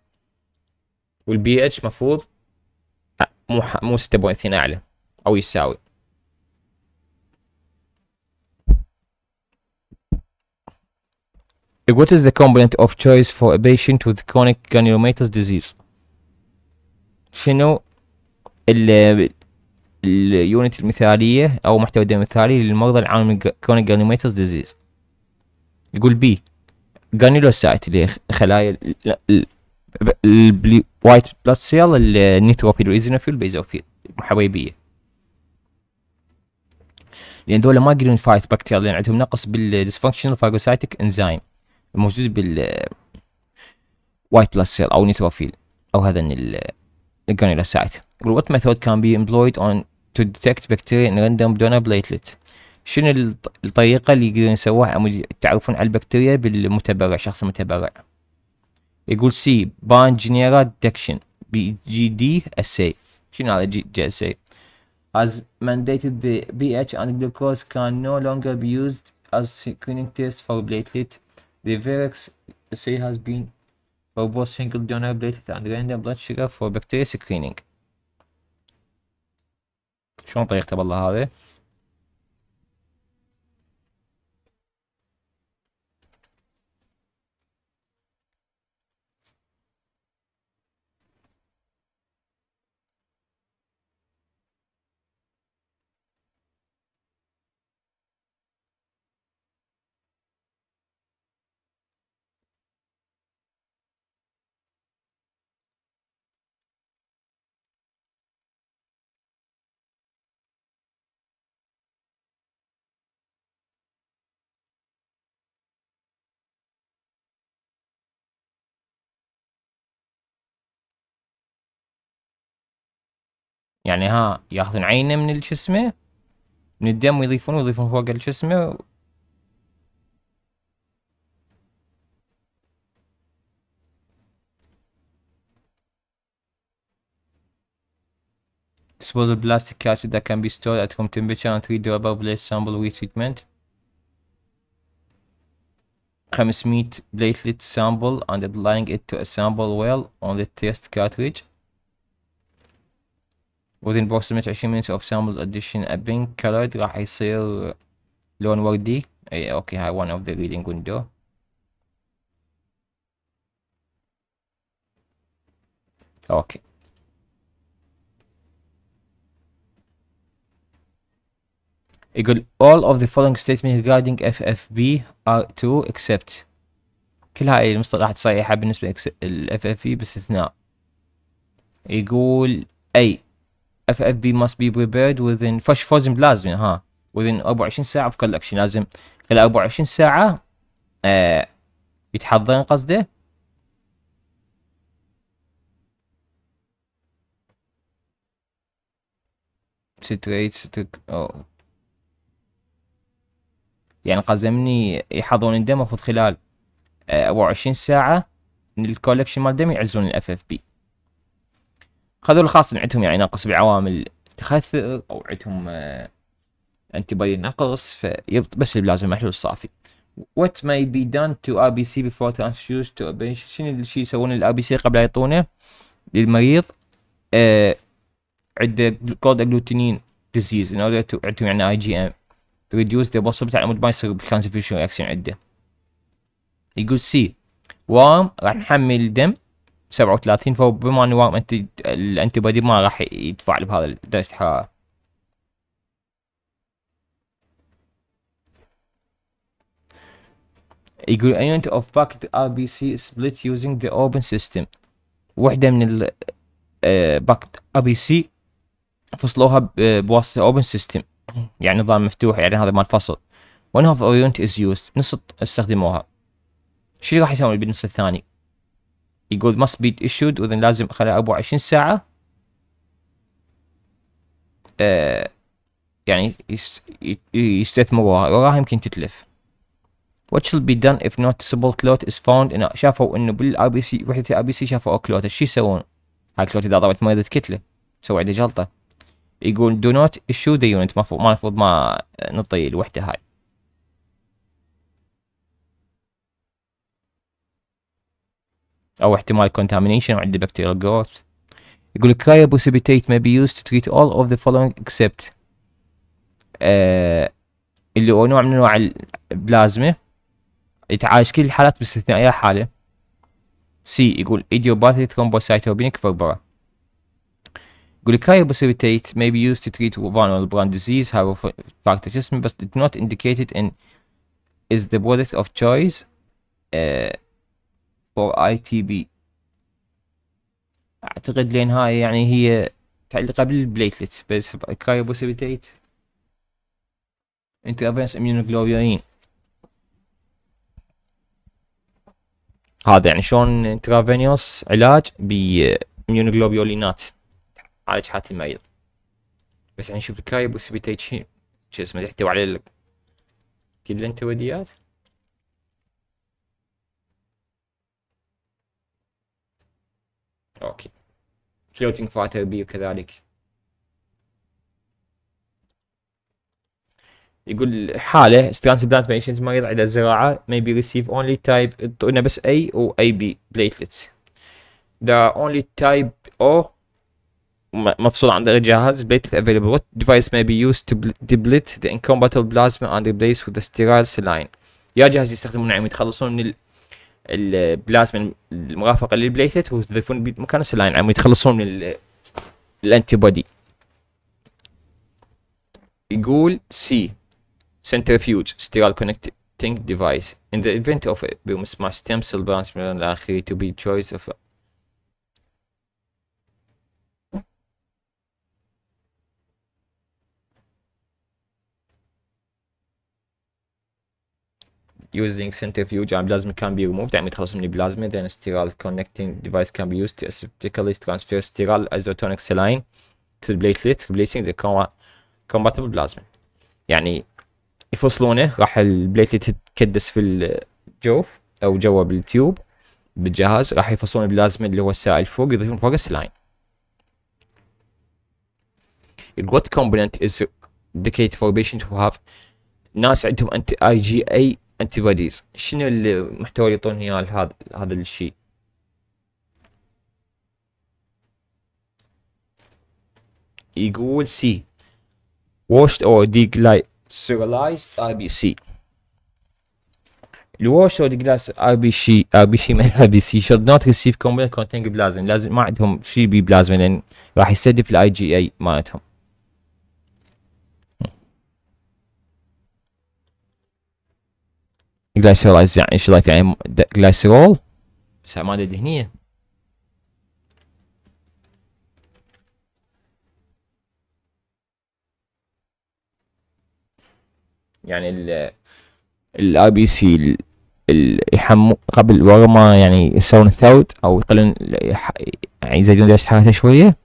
S1: والبي اتش مفروض آه، مو مو ستة بوينت اثنين اعلى او يساوي What is the component of choice for a patient with chronic granulomatous disease? شنو ال اليونت المثالية أو محتوى الدم المثالي للمرضى العام من chronic granulomatous disease؟ يقول B جرانيولوسايت اللي هي خلايا الوايت بلاد سيل النيتروفيل والإيزينوفيل والبيزوفيل محويبية لأن دول ما يقدرون فايت بكتيريا لأن عندهم نقص بالديسفانكشنال فاجوسايتك انزيم موجود بال white blood سيل او نيتروفيل او هذا سايت يقول what method can be employed on to detect bacteria in random donor platelet شنو الطريقه اللي يقدرون يسووها عمود يتعرفون على البكتيريا بالمتبرع شخص المتبرع يقول سي بان جينيرا ديتكشن بي جي دي اس اي شنو هذا جي دي اس اي as mandated the BH and glucose can no longer be used as screening tests for platelet The VLXC has been for both single donor platelet and random blood sugar for bacteria screening شلون طريقته بالله هذه? يعني ها ياخذون عينه من الجسمه من الدم ويضيفون ويضيفون فوق الجسمه و... Suppose the plastic catches that can be stored at room temperature and three durable blade sample re-treatment. 500 platelet sample and applying it to a sample well on the test cartridge. within approximate 20 minutes of sample addition a pink colored راح يصير لون وردي اي اوكي هاي one of the reading window اوكي يقول all of the following statements regarding FFB are true except كل هاي المصطلحات صحيحة بالنسبة لل FFB باستثناء يقول أي اف اف بي ماست بي بريبيرد within فش فوزم لازم ها within 24 ساعة في كولكشن لازم خلال 24 ساعة آه يتحضرن قصده ستريت ستريت oh. يعني قصدي مني يحضرون الدم المفروض خلال 24 آه، ساعة من الكولكشن مال دم يعزون الاف اف بي هذول خاصة عندهم يعني نقص بعوامل تخثر او عندهم انتي آه، بودي نقص فيبط بس لازم محلول صافي وات ماي بي دان تو ار بي سي بيفور ترانسفيوز تو شنو الشيء يسوون الار بي سي قبل يعطونه للمريض آه عنده كولد اجلوتينين ديزيز ان اوردر تو عندهم يعني اي جي ام تو reduce ذا possibility على مود ما يصير بالكانسفيوشن رياكشن عنده يقول سي وام راح نحمل دم 37 فبما انه منتج الانتي بادي ما راح يتفاعل بهذا درجة الحرارة يقول a unit of packet RBC split using the open system وحدة من ال باكت آه، RBC فصلوها بواسطة open system يعني نظام مفتوح يعني هذا مال فصل one of a unit is used نص استخدموها شو راح يسوون بالنص الثاني يقول must be issued واذا لازم خلال 24 ساعة آه يعني يستثمروها وراها يمكن تتلف what shall be done if noticeable clot is found إن شافوا انه بال بي سي وحدة الار بي سي شافوا كلوت شو يسوون؟ هاي الكلوت اذا ضربت مريضة كتلة سوى عنده جلطة يقول do not issue the unit ما المفروض ما نطي الوحدة هاي او احتمال contamination وعندي bacterial growth يقول لك cryoprecipitate may be used to treat all of the following except آه اللي هو نوع من انواع البلازما يتعالج كل الحالات باستثناء اي حاله سي يقول idiopathic thrombocytopenic purpura يقول cryoprecipitate may be used to treat vulnerable brain disease factor جسم but did not indicated in is the product of choice uh, فور اي تي بي اعتقد لان هاي يعني هي تعليق بالبليتلت بس بس كايبوسيبيتيت افنس اميونوجلوبيولين هذا يعني شلون انترافينيوس علاج باميونوجلوبيولينات تعالج حالة المريض بس يعني شوف الكايبوسيبيتيت شو اسمه تحتوي على كل الانتروديات اوكي floating فاتر بي وكذلك يقول حالة transplant patients مريض على الزراعة may be receive only type اعطونا بس A و AB platelets the only type O مفصول عن الجهاز platelet available what device may be used to deplete the incompatible plasma and replace with the sterile saline يا جهاز يستخدمون عم يتخلصون من البلازما المرافقه للبليتت ويضيفون مكان السلاين عم يتخلصون من الانتي بودي يقول سي centrifuge sterile connecting device in the event of a stem cell branch من الاخير تو بي تشويس اوف using centrifuge and plasma can be removed يعني يتخلص من البلازما then sterile connecting device can be used to aseptically transfer sterile isotonic saline to the platelet replacing the compatible plasma يعني يفصلونه راح البليتلت تكدس في الجوف او جوا بالتيوب بالجهاز راح يفصلون البلازما اللي هو السائل فوق يضيفون فوق السلاين الوات component is dedicated for بيشنت who have ناس عندهم anti IgA انتي بوديز شنو المحتوى اللي يعطوني اياه هذا هذا الشيء يقول سي washed او deglycerized RBC بي سي deglycerized RBC RBC من سي شود نوت ريسيف كومبلت كونتينج بلازم لازم ما عندهم شيء بلازم لان يعني راح يستهدف الاي جي اي مالتهم جلايسيولايز يعني ايش ضايف يعني جلايسيرول بس ماده دهنيه يعني ال ال اي بي سي يحمو قبل ورا ما يعني يسوون الثوت او يقللون يعني يزيدون درجة حرارته شوية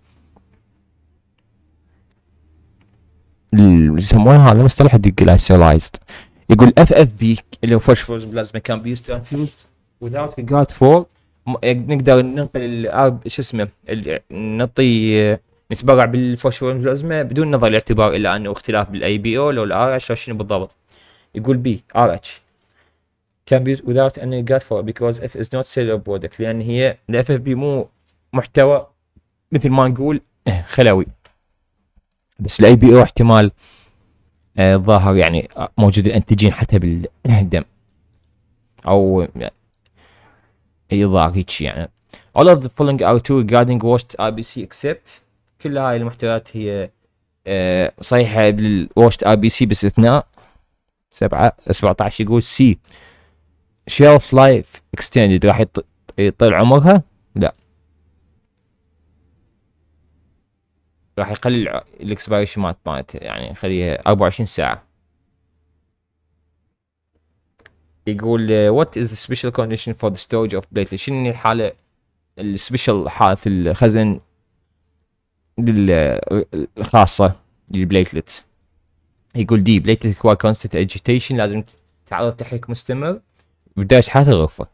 S1: يسمونها هذا مصطلح الديجلايسيلايزد يقول اف اف بي اللي هو فوسفورز بلازما كان بيوز تو انفيوز without فور إيه، نقدر ننقل الارب آه، شو اسمه نعطي آه، نتبرع بالفوسفور بلازما بدون نظر الاعتبار الى انه اختلاف بالاي بي او لو الار اتش شنو بالضبط يقول بي ار اتش كان بيوز وذاوت اني جاد فور بيكوز اف از نوت سيلر برودكت لان هي الاف اف بي مو محتوى مثل ما نقول إيه، خلوي بس الاي بي او احتمال آه، ظاهر يعني آه، موجود الانتجين حتى بالدم او آه، اي ظاهر هيك يعني all of the following are true regarding washed RBC except كل هاي المحتويات هي صحيحة بالواشت ار بي سي باستثناء سبعة سبعة عشر يقول سي شيلف لايف اكستندد راح يطل عمرها راح يقلل الاكسبايريشن مالت مالته يعني خليها 24 ساعة يقول وات از سبيشال كونديشن فور ذا ستورج اوف of شنو الحالة السبيشال حالة الخزن الخاصة للبليتلت يقول دي بليتلت require كونستنت اجيتيشن لازم تعرض تحريك مستمر بداية حالة الغرفة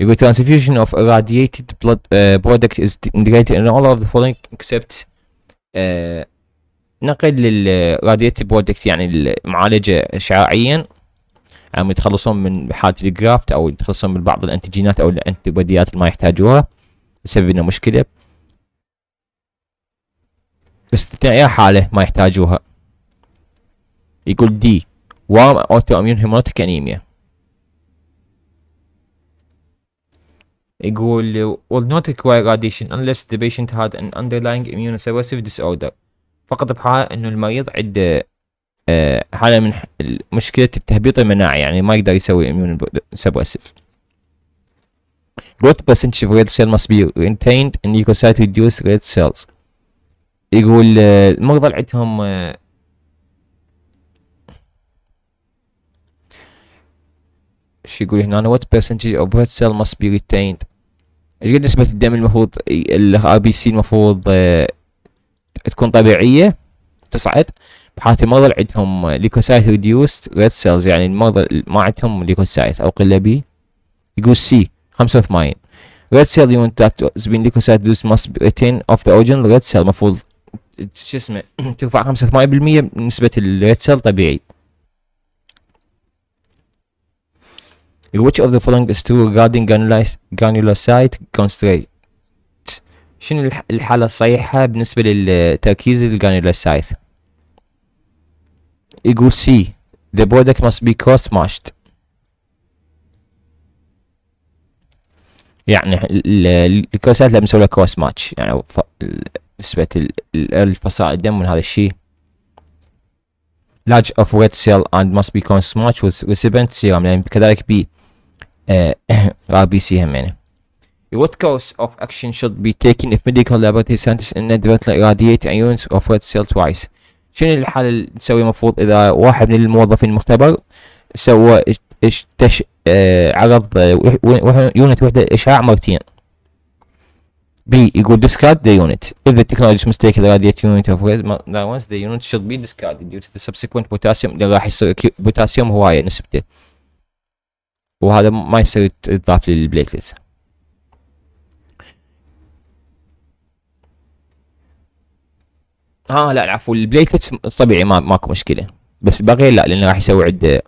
S1: يقول transfusion of irradiated blood uh, product is indicated in all of the following except uh, نقل للراديتي برودكت uh, يعني المعالجة إشعاعيا عم يتخلصون من حالة الجرافت أو يتخلصون من بعض الأنتيجينات أو الأنتيبوديات اللي ما يحتاجوها يسبب لنا مشكلة باستثناء حالة ما يحتاجوها يقول دي أوتو أميون هيموتك أنيميا يقول will not require radiation unless the patient had an underlying immunosuppressive disorder فقط بحال انه المريض عنده حالة من مشكلة التهبيط المناعي يعني ما يقدر يسوي immune suppressive growth percentage of red cell must be retained in leukocyte reduced red cells يقول المرضى اللي عندهم شو يقول هنا what percentage of red cell must be retained ايش قد نسبة الدم المفروض ال بي سي المفروض آه، تكون طبيعية تصعد بحالة المرضى اللي عندهم ليكوسايت ريديوست ريد سيلز يعني المرضى ما عندهم ليكوسايت او قلة بي يقول سي 85 ريد سيل يونت ذات has بين ليكوسايت reduced ماست be اوف ذا اوجن ريد سيل المفروض شو اسمه ترفع 85% نسبة الريد سيل طبيعي which of the following is true regarding granulocyte constraint شنو الحالة الصحيحة بالنسبة للتركيز الجرانيولوسايت يقول C the product must be cross matched يعني الكروسات لازم نسوي لها كروس ماتش يعني نسبة الفصائل الدم من هذا الشيء large of red cell and must be cross matched with recipient serum يعني كذلك بي هم يعني What course of action should be taken if medical laboratory scientists inadvertently irradiate ions of red cell twice شنو الحالة اللي تسوي المفروض إذا واحد من الموظفين المختبر سوى اشتش اه عرض يونت وحدة إشعاع مرتين B يقول discard the unit if the technology the radiate unit of red once the unit should be discarded due to the subsequent potassium اللي راح يصير بوتاسيوم هواية نسبته وهذا ما يصير تضاف للبليتلت ها آه لا العفو البليتلت طبيعي ما ماكو مشكله بس باقي لا لانه راح يسوي عنده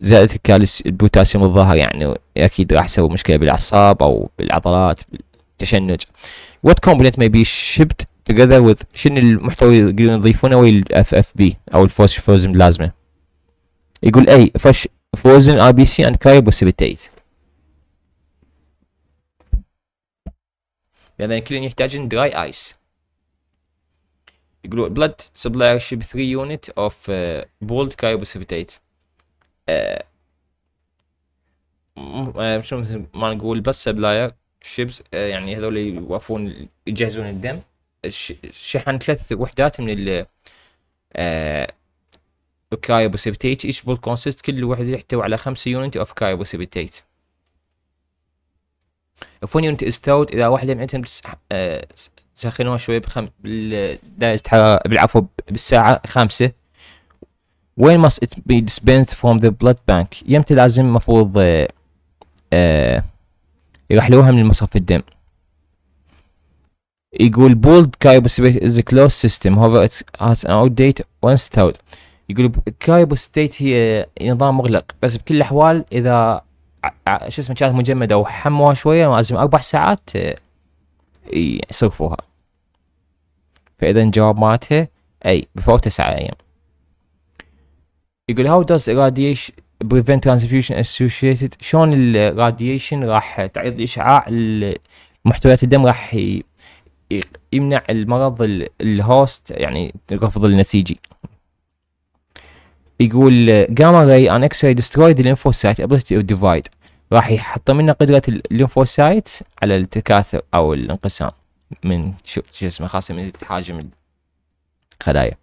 S1: زياده الكالس البوتاسيوم الظاهر يعني اكيد راح يسوي مشكله بالاعصاب او بالعضلات بالتشنج وات كومبوننت مي بي شيبت together with شنو المحتوى يقدرون يضيفونه وي الاف اف بي او الفوسفوزم لازمه يقول اي فش frozen RBC and carrier precipitate لأن الكلين يحتاجن dry ice يقولوا blood supply ship 3 unit of bold cryoprecipitate. precipitate شو ما نقول بس سبلاير شيبس يعني هذول يوقفون يجهزون الدم شحن ثلاث وحدات من ال كايبوسيبتيت ايش بول كونسيست كل وحده يحتوي على خمسة يونت اوف كايبوسيبتيت وسبتيت if one unit اذا واحده آه، معناتها سخنوها شوي بخم بال... بالعفو بالساعه خمسة وين must it be dispensed from the blood bank يمتى لازم مفروض آه, آه، يرحلوها من مصرف الدم يقول بولد كايبوسيبتيت is كلوز closed system however it has an outdate once towed يقول كايبو ستيت هي نظام مغلق بس بكل الاحوال اذا شو اسمه كانت مجمده وحموها شويه لازم اربع ساعات آه، يصرفوها فاذا الجواب مالتها اي بفوق تسعة ايام يقول هاو داز radiation بريفنت ترانسفيوشن اسوشيتد شلون الراديشن راح تعرض الاشعاع محتويات الدم راح يمنع المرض الهوست يعني الرفض النسيجي يقول جاما راي ان اكس راي دسترويد الليمفوسايت ابلتي تو ديفايد راح يحط لنا قدره الليمفوسايت على التكاثر او الانقسام من شو اسمه خاصه من تهاجم الخلايا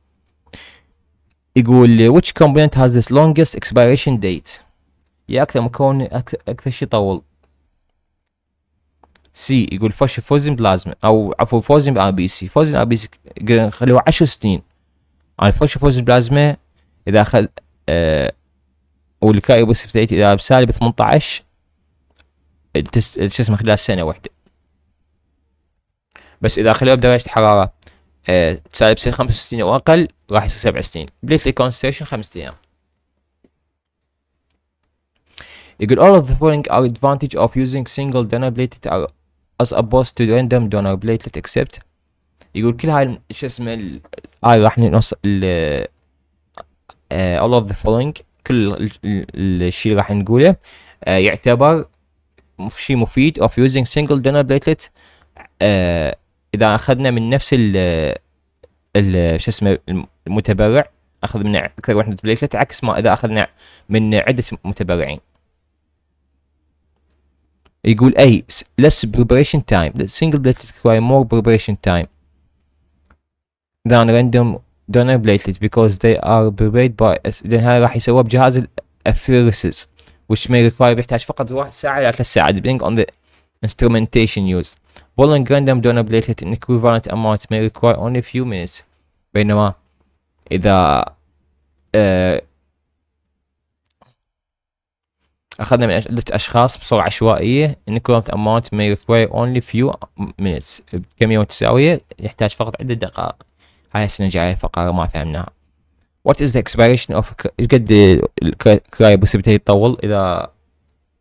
S1: يقول which component has this longest expiration date يا اكثر مكون اكثر, شيء طول سي يقول فوزن بلازما او عفوا فوزن ار بي سي فوزن ار بي سي خلوه 10 سنين على فوزن بلازما اذا اخذ آه والكاي بس بتعيد اذا بسالب 18 شو اسمه خلال سنه واحده بس اذا خلوه بدرجه حراره آه سالب سالب 65 او اقل راح يصير 67 بليت كونستريشن 5 ايام يقول all of the following are advantage of using single donor platelet as opposed to random donor platelet except يقول كل هاي شو اسمه هاي راح نوصل all of the following كل الشيء اللي راح نقوله uh, يعتبر شيء مفيد of using single donor platelet uh, اذا اخذنا من نفس ال ال شو اسمه المتبرع اخذ من اكثر وحده بليتلت عكس ما اذا اخذنا من عده متبرعين يقول اي less preparation time the single platelet require more preparation time than random donor platelets because they are prepared by لأنها راح يسووها بجهاز الأفيرسز which may require يحتاج فقط واحد ساعة إلى ثلاث ساعات depending on the instrumentation used. Pulling random donor platelet in equivalent amount may require only a few minutes. بينما إذا آه أخذنا من عدة أشخاص بصورة عشوائية in equivalent amount may require only few minutes بكمية متساوية يحتاج فقط عدة دقائق. هاي السنة الجاية فقرة ما فهمناها وات از ذا اكسبيريشن اوف ايش قد الكرايبوس بتبتدي تطول اذا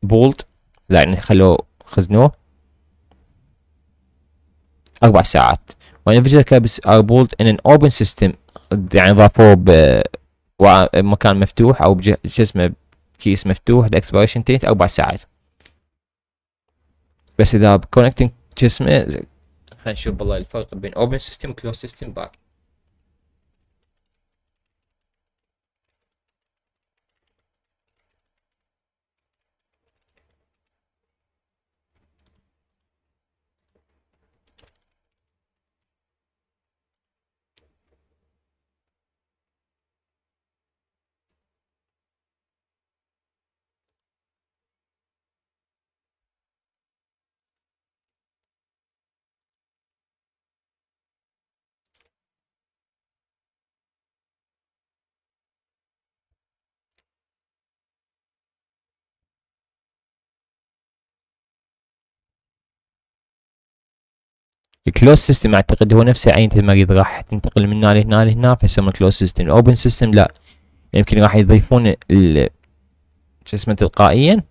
S1: بولت لا يعني خلوه خزنوه اربع ساعات وان فيجيتال كابس ار بولت ان ان اوبن سيستم يعني ضافوه بمكان مفتوح او اسمه كيس مفتوح الاكسبيريشن تيت اربع ساعات بس اذا شو اسمه خلينا نشوف والله الفرق بين اوبن سيستم وكلوز سيستم باك الكلوز سيستم اعتقد هو نفسه عينة المريض راح تنتقل من هنا لهنا لهنا فيسمون كلوز سيستم الاوبن سيستم لا يمكن راح يضيفون ال شو اسمه تلقائيا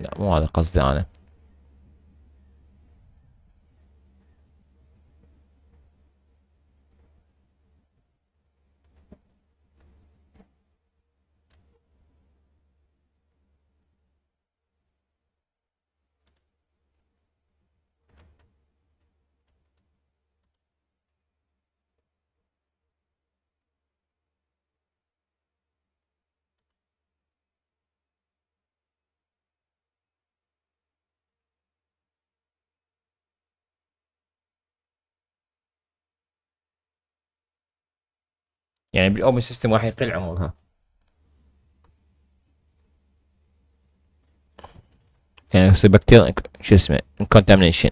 S1: لا مو هذا قصدي انا يعني بالاوبن سيستم راح يقل عمرها يعني يصير بكتيريا شو اسمه contamination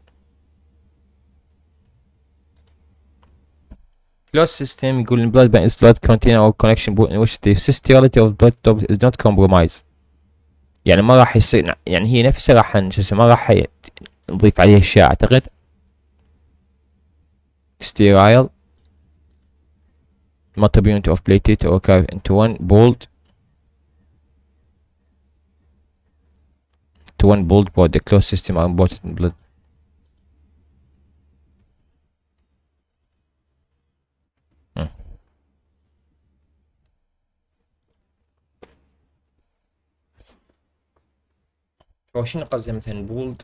S1: closed system يقول blood bank is blood container or connection in which the sterility of blood top is not compromised يعني ما راح يصير يعني هي نفسها راح شو اسمه ما راح نضيف عليها اشياء اعتقد sterile multiple unit of plated or archive into one bold to one bold pod. The closed system are important blood. Hmm. وش نقصد مثلا بولد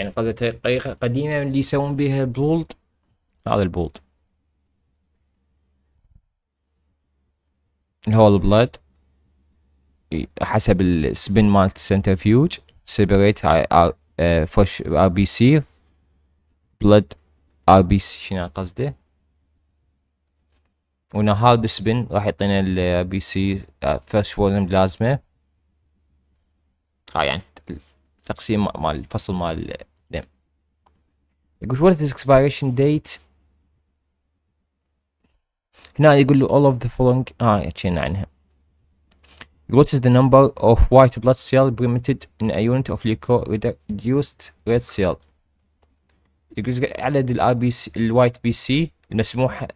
S1: يعني قصدي طريقة قديمة اللي يسوون بيها بولد هذا البولد الهول البلد حسب السبين مالت السنترفيوج سيبريت آه، فوش ار بي سي بلد ار بي سي شنو قصده ونهار بسبن راح يعطينا بي سي فرش آه، فولم لازمه هاي يعني تقسيم مال الفصل مال ديم نعم. يقول what is expiration date هنا يقول له all of the following اه حكينا عنها What is the number of white blood cell permitted in a unit of reduced red cell يقول عدد الار بي سي الوايت بي سي المسموح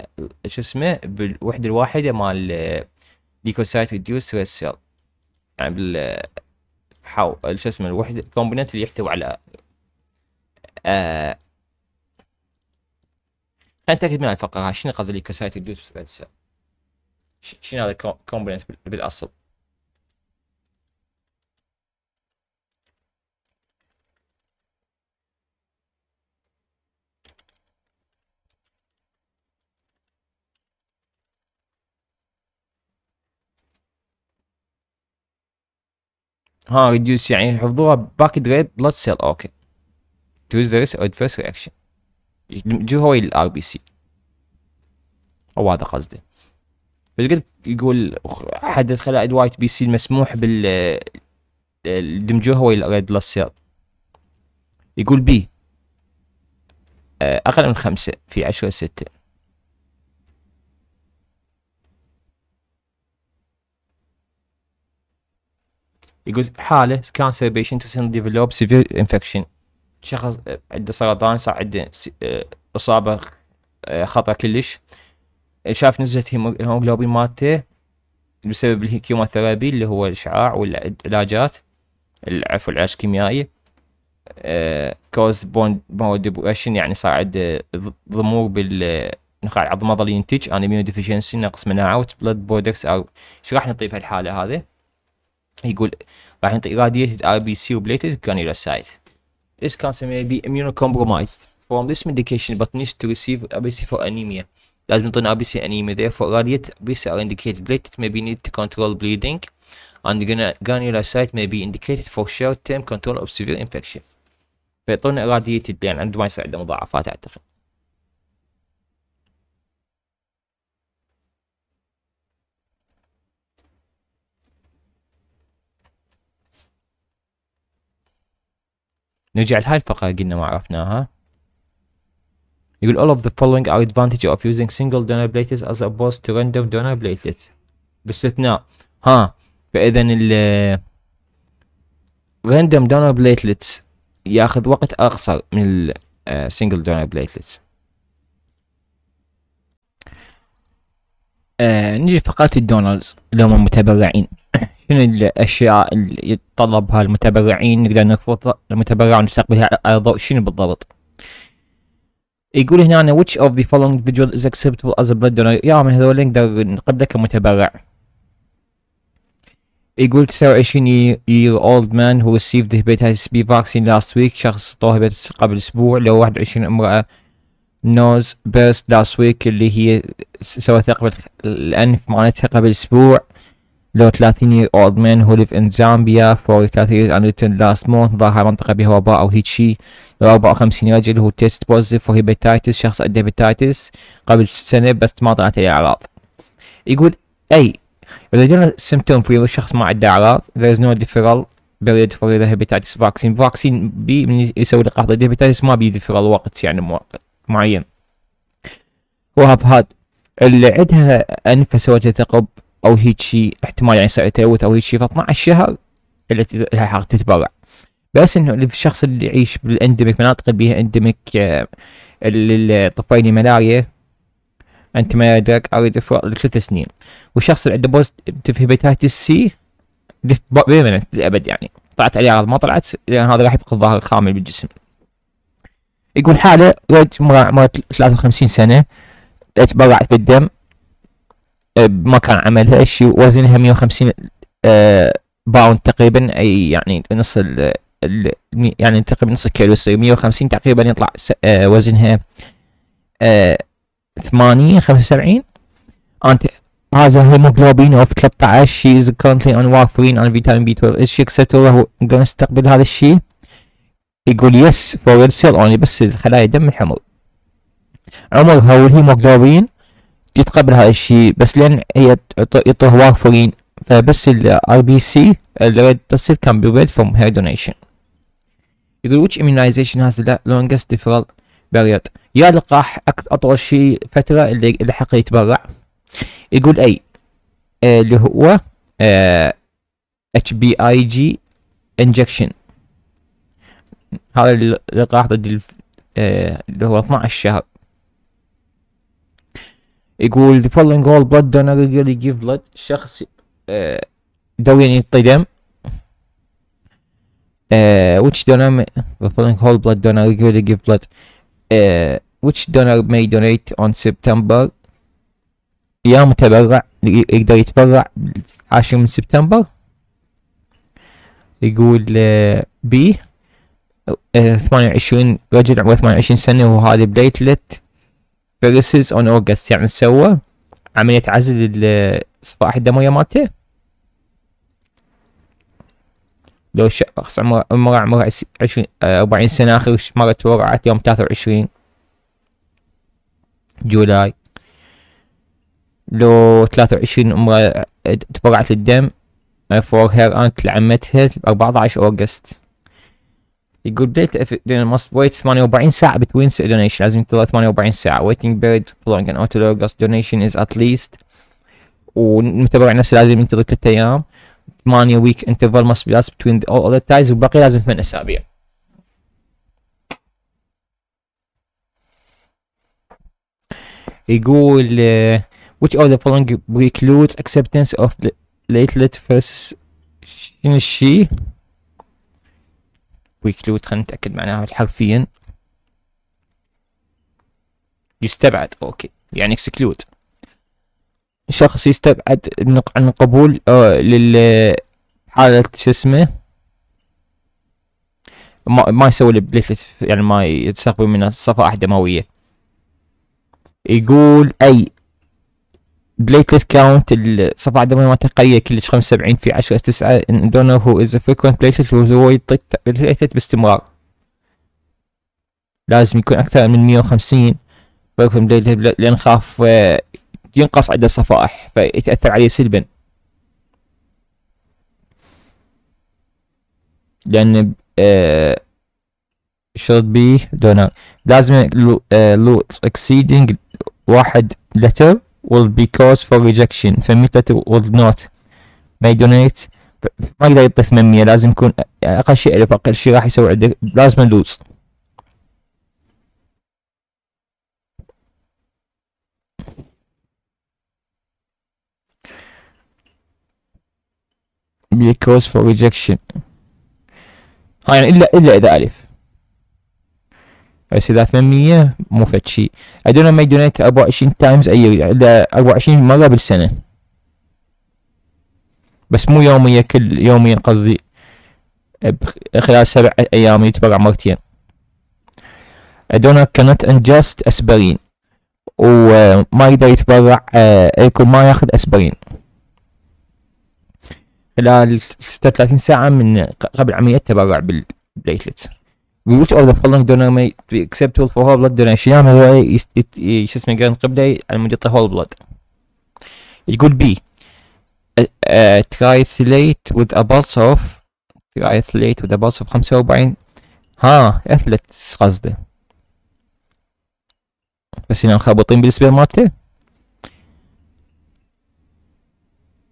S1: شو اسمه بالوحده الواحده مال ليكوسايت ريديوست ريد سيل يعني بال حو شو اسمه الوحده الكومبوننت اللي يحتوي على آه خلينا نتاكد من الفقره هاي شنو قصدي اللي كوسايت الدوت شنو هذا الكومبوننت بالاصل ها ريديوس يعني حفظوها باكد ريد بلاد سيل اوكي توز ذا ريسك ادفيرس رياكشن جو هو الار بي سي او هذا قصده بس قلت يقول حدد خلايا وايت بي سي المسموح بال دمجوها ويا الريد بلاد سيل يقول بي آه، اقل من خمسة في عشرة ستة يقول حاله كانسر بيشنت ديفلوب سيفير انفكشن شخص عنده سرطان صار عنده آه، اصابه آه، خطر كلش شاف نزله هيموغلوبين مالته بسبب الكيموثيرابي اللي هو الاشعاع والعلاجات عفوا العلاج الكيميائي كوز بون ديبريشن يعني صار عنده ضمور بالنخاع العظمي ظل ينتج انيميو ديفيشنسي نقص مناعه وبلد بودكس او ايش راح نطيب هالحاله هذه يقول راح ينطي irradiated RBC ablated granulocyte. This cancer may be immunocompromised from this medication but needs to receive RBC for anemia. لازم يعطون RBC anemia therefore irradiated RBC are indicated. Platelets may be needed to control bleeding and granulocyte may be indicated for short term control of severe infection. فيعطونا irradiated يعني عندما يصير عنده مضاعفات اعتقد. نرجع لهاي الفقرة قلنا ما عرفناها يقول all of the following are advantage of using single donor platelets as opposed to random donor platelets باستثناء ها فاذا ال random donor platelets ياخذ وقت اقصر من ال single donor platelets آه نجي فقرات الدونرز اللي هم المتبرعين شنو الاشياء اللي يتطلبها المتبرعين نقدر نرفضها المتبرع ونستقبلها على ضوء شنو بالضبط يقول هنا أنا which of the following individual is acceptable as a blood donor يا من هذول نقدر نقبله كمتبرع يقول 29 year old man who received the hepatitis B vaccine last week شخص طوه هباتس قبل اسبوع لو 21 امرأة nose burst last week اللي هي سوت ثقب الانف معناتها قبل اسبوع لو 30 year old man who lived in Zambia for 30 years and returned last month ظهر منطقة بها وباء أو هيك شيء لو 54 رجل who tested positive for hepatitis شخص عنده hepatitis قبل سنة بس ما طلعت عليه أعراض يقول أي إذا جانا symptom free والشخص ما عنده أعراض there is no deferral period for the hepatitis vaccine vaccine بي من يسوي له قحط الهباتيتس ما بي deferral وقت يعني موقت معين وهب هاد اللي عندها أنف سوت ثقب او هيك شيء احتمال يعني يصير تلوث او هيك شيء ف 12 شهر حق تتبرع بس انه الشخص اللي يعيش بالاندمك مناطق اللي بيها اندمك آه، الطفيلي ملاريا انت ما يدرك اريد افرض لثلاث سنين والشخص اللي عنده بوزيتيف هيباتيتس سي بيرمننت للابد يعني طلعت عليه اعراض ما طلعت لان هذا راح يبقى الظاهر الخامل بالجسم يقول حاله رج عمره 53 سنه تبرعت بالدم بمكان عملها شيء وزنها 150 آه، باوند تقريبا اي يعني نص ال يعني تقريبا نص كيلو يصير 150 تقريبا يطلع آه، وزنها 80 آه، 75 أنت هذا هيموغلوبين اوف 13 شي از كونتلي اون وافرين اون فيتامين بي 12 ايش اكسبتوا هو نستقبل هذا الشيء يقول يس فور سيل اونلي بس الخلايا دم الحمر عمرها والهيموجلوبين يتقبل هذا الشيء بس لان هي يعطوه وافرين فبس ال الار بي سي الريد تصير كان بي ريد فروم هير دونيشن يقول which immunization has the longest deferral period يا لقاح اطول شيء فتره اللي اللي يتبرع يقول اي آه، اللي هو اتش بي اي جي انجكشن هذا اللقاح ضد آه، اللي هو 12 شهر يقول the following all blood donor regularly give blood الشخص دوريا يعطي دم uh, which donor may, the following all blood donor regularly give blood uh, which donor may donate on September يا متبرع يقدر يتبرع عاشر من سبتمبر يقول بي ثمانية وعشرين رجل عمره ثمانية وعشرين سنة وهذا بليتلت فيرسز اون اوجست يعني سوى عملية عزل الصفائح الدموية مالته لو شخص عمره عمره عمره عشرين آه، أربعين سنة آخر مرة تورعت يوم ثلاثة وعشرين جولاي لو ثلاثة وعشرين عمره آه، تبرعت للدم فور هير أنت لعمتها أربعة عشر أوغست يقول بداية ماست ويت 48 ساعة between دونيشن لازم تظل 48 ساعة ويتنج period following ان autologous دونيشن از ات ليست والمتبرع نفسه لازم ينتظر ثلاث أيام 8 ويك انترفال ماست بي لاست بتوين اول all other ties لازم ثمان أسابيع يقول uh, which of the following precludes acceptance of the platelet versus شنو الشي ويكلود خلينا نتأكد معناها حرفيا يستبعد اوكي يعني اكسكلود الشخص يستبعد عن القبول آه، لل حالة شو اسمه ما ما يسوي البليت يعني ما يستقبل من صفائح دموية يقول أي بليتلت كاونت الصفحة الدموية المنطقية كلش 75 في 10 9 دونر هو از فريكونت بليتلت وهو يعطي بليتلت باستمرار لازم يكون أكثر من 150 فريكونت بليتلت لأن خاف آه، ينقص عدة صفائح فيتأثر عليه سلبا لأن آه بي دونر لازم لو, uh, لو واحد لتر will be cause for rejection فمتى will not may donate ما يقدر يعطي 800 لازم يكون اقل شيء الف اقل شيء راح يسوي عندك لازم ندوز be cause for rejection هاي يعني الا الا اذا الف بس اذا 800 مو فد شيء ادونا ما يدونيت 24 تايمز اي 24 مره بالسنه بس مو يوميا كل يوميا قصدي خلال سبع ايام يتبرع مرتين ادونا كانت انجاست اسبرين وما يقدر يتبرع يكون ما ياخذ اسبرين خلال 36 ساعة من قبل عملية التبرع بالبليتلتس which of the following donor may be acceptable for whole blood donation يا هذول شو اسمه قبله على مود يعطي whole blood يقول بي triathlete with a pulse of triathlete with a pulse of 45 ها اثلت قصده بس هنا مخبطين بالنسبة مالته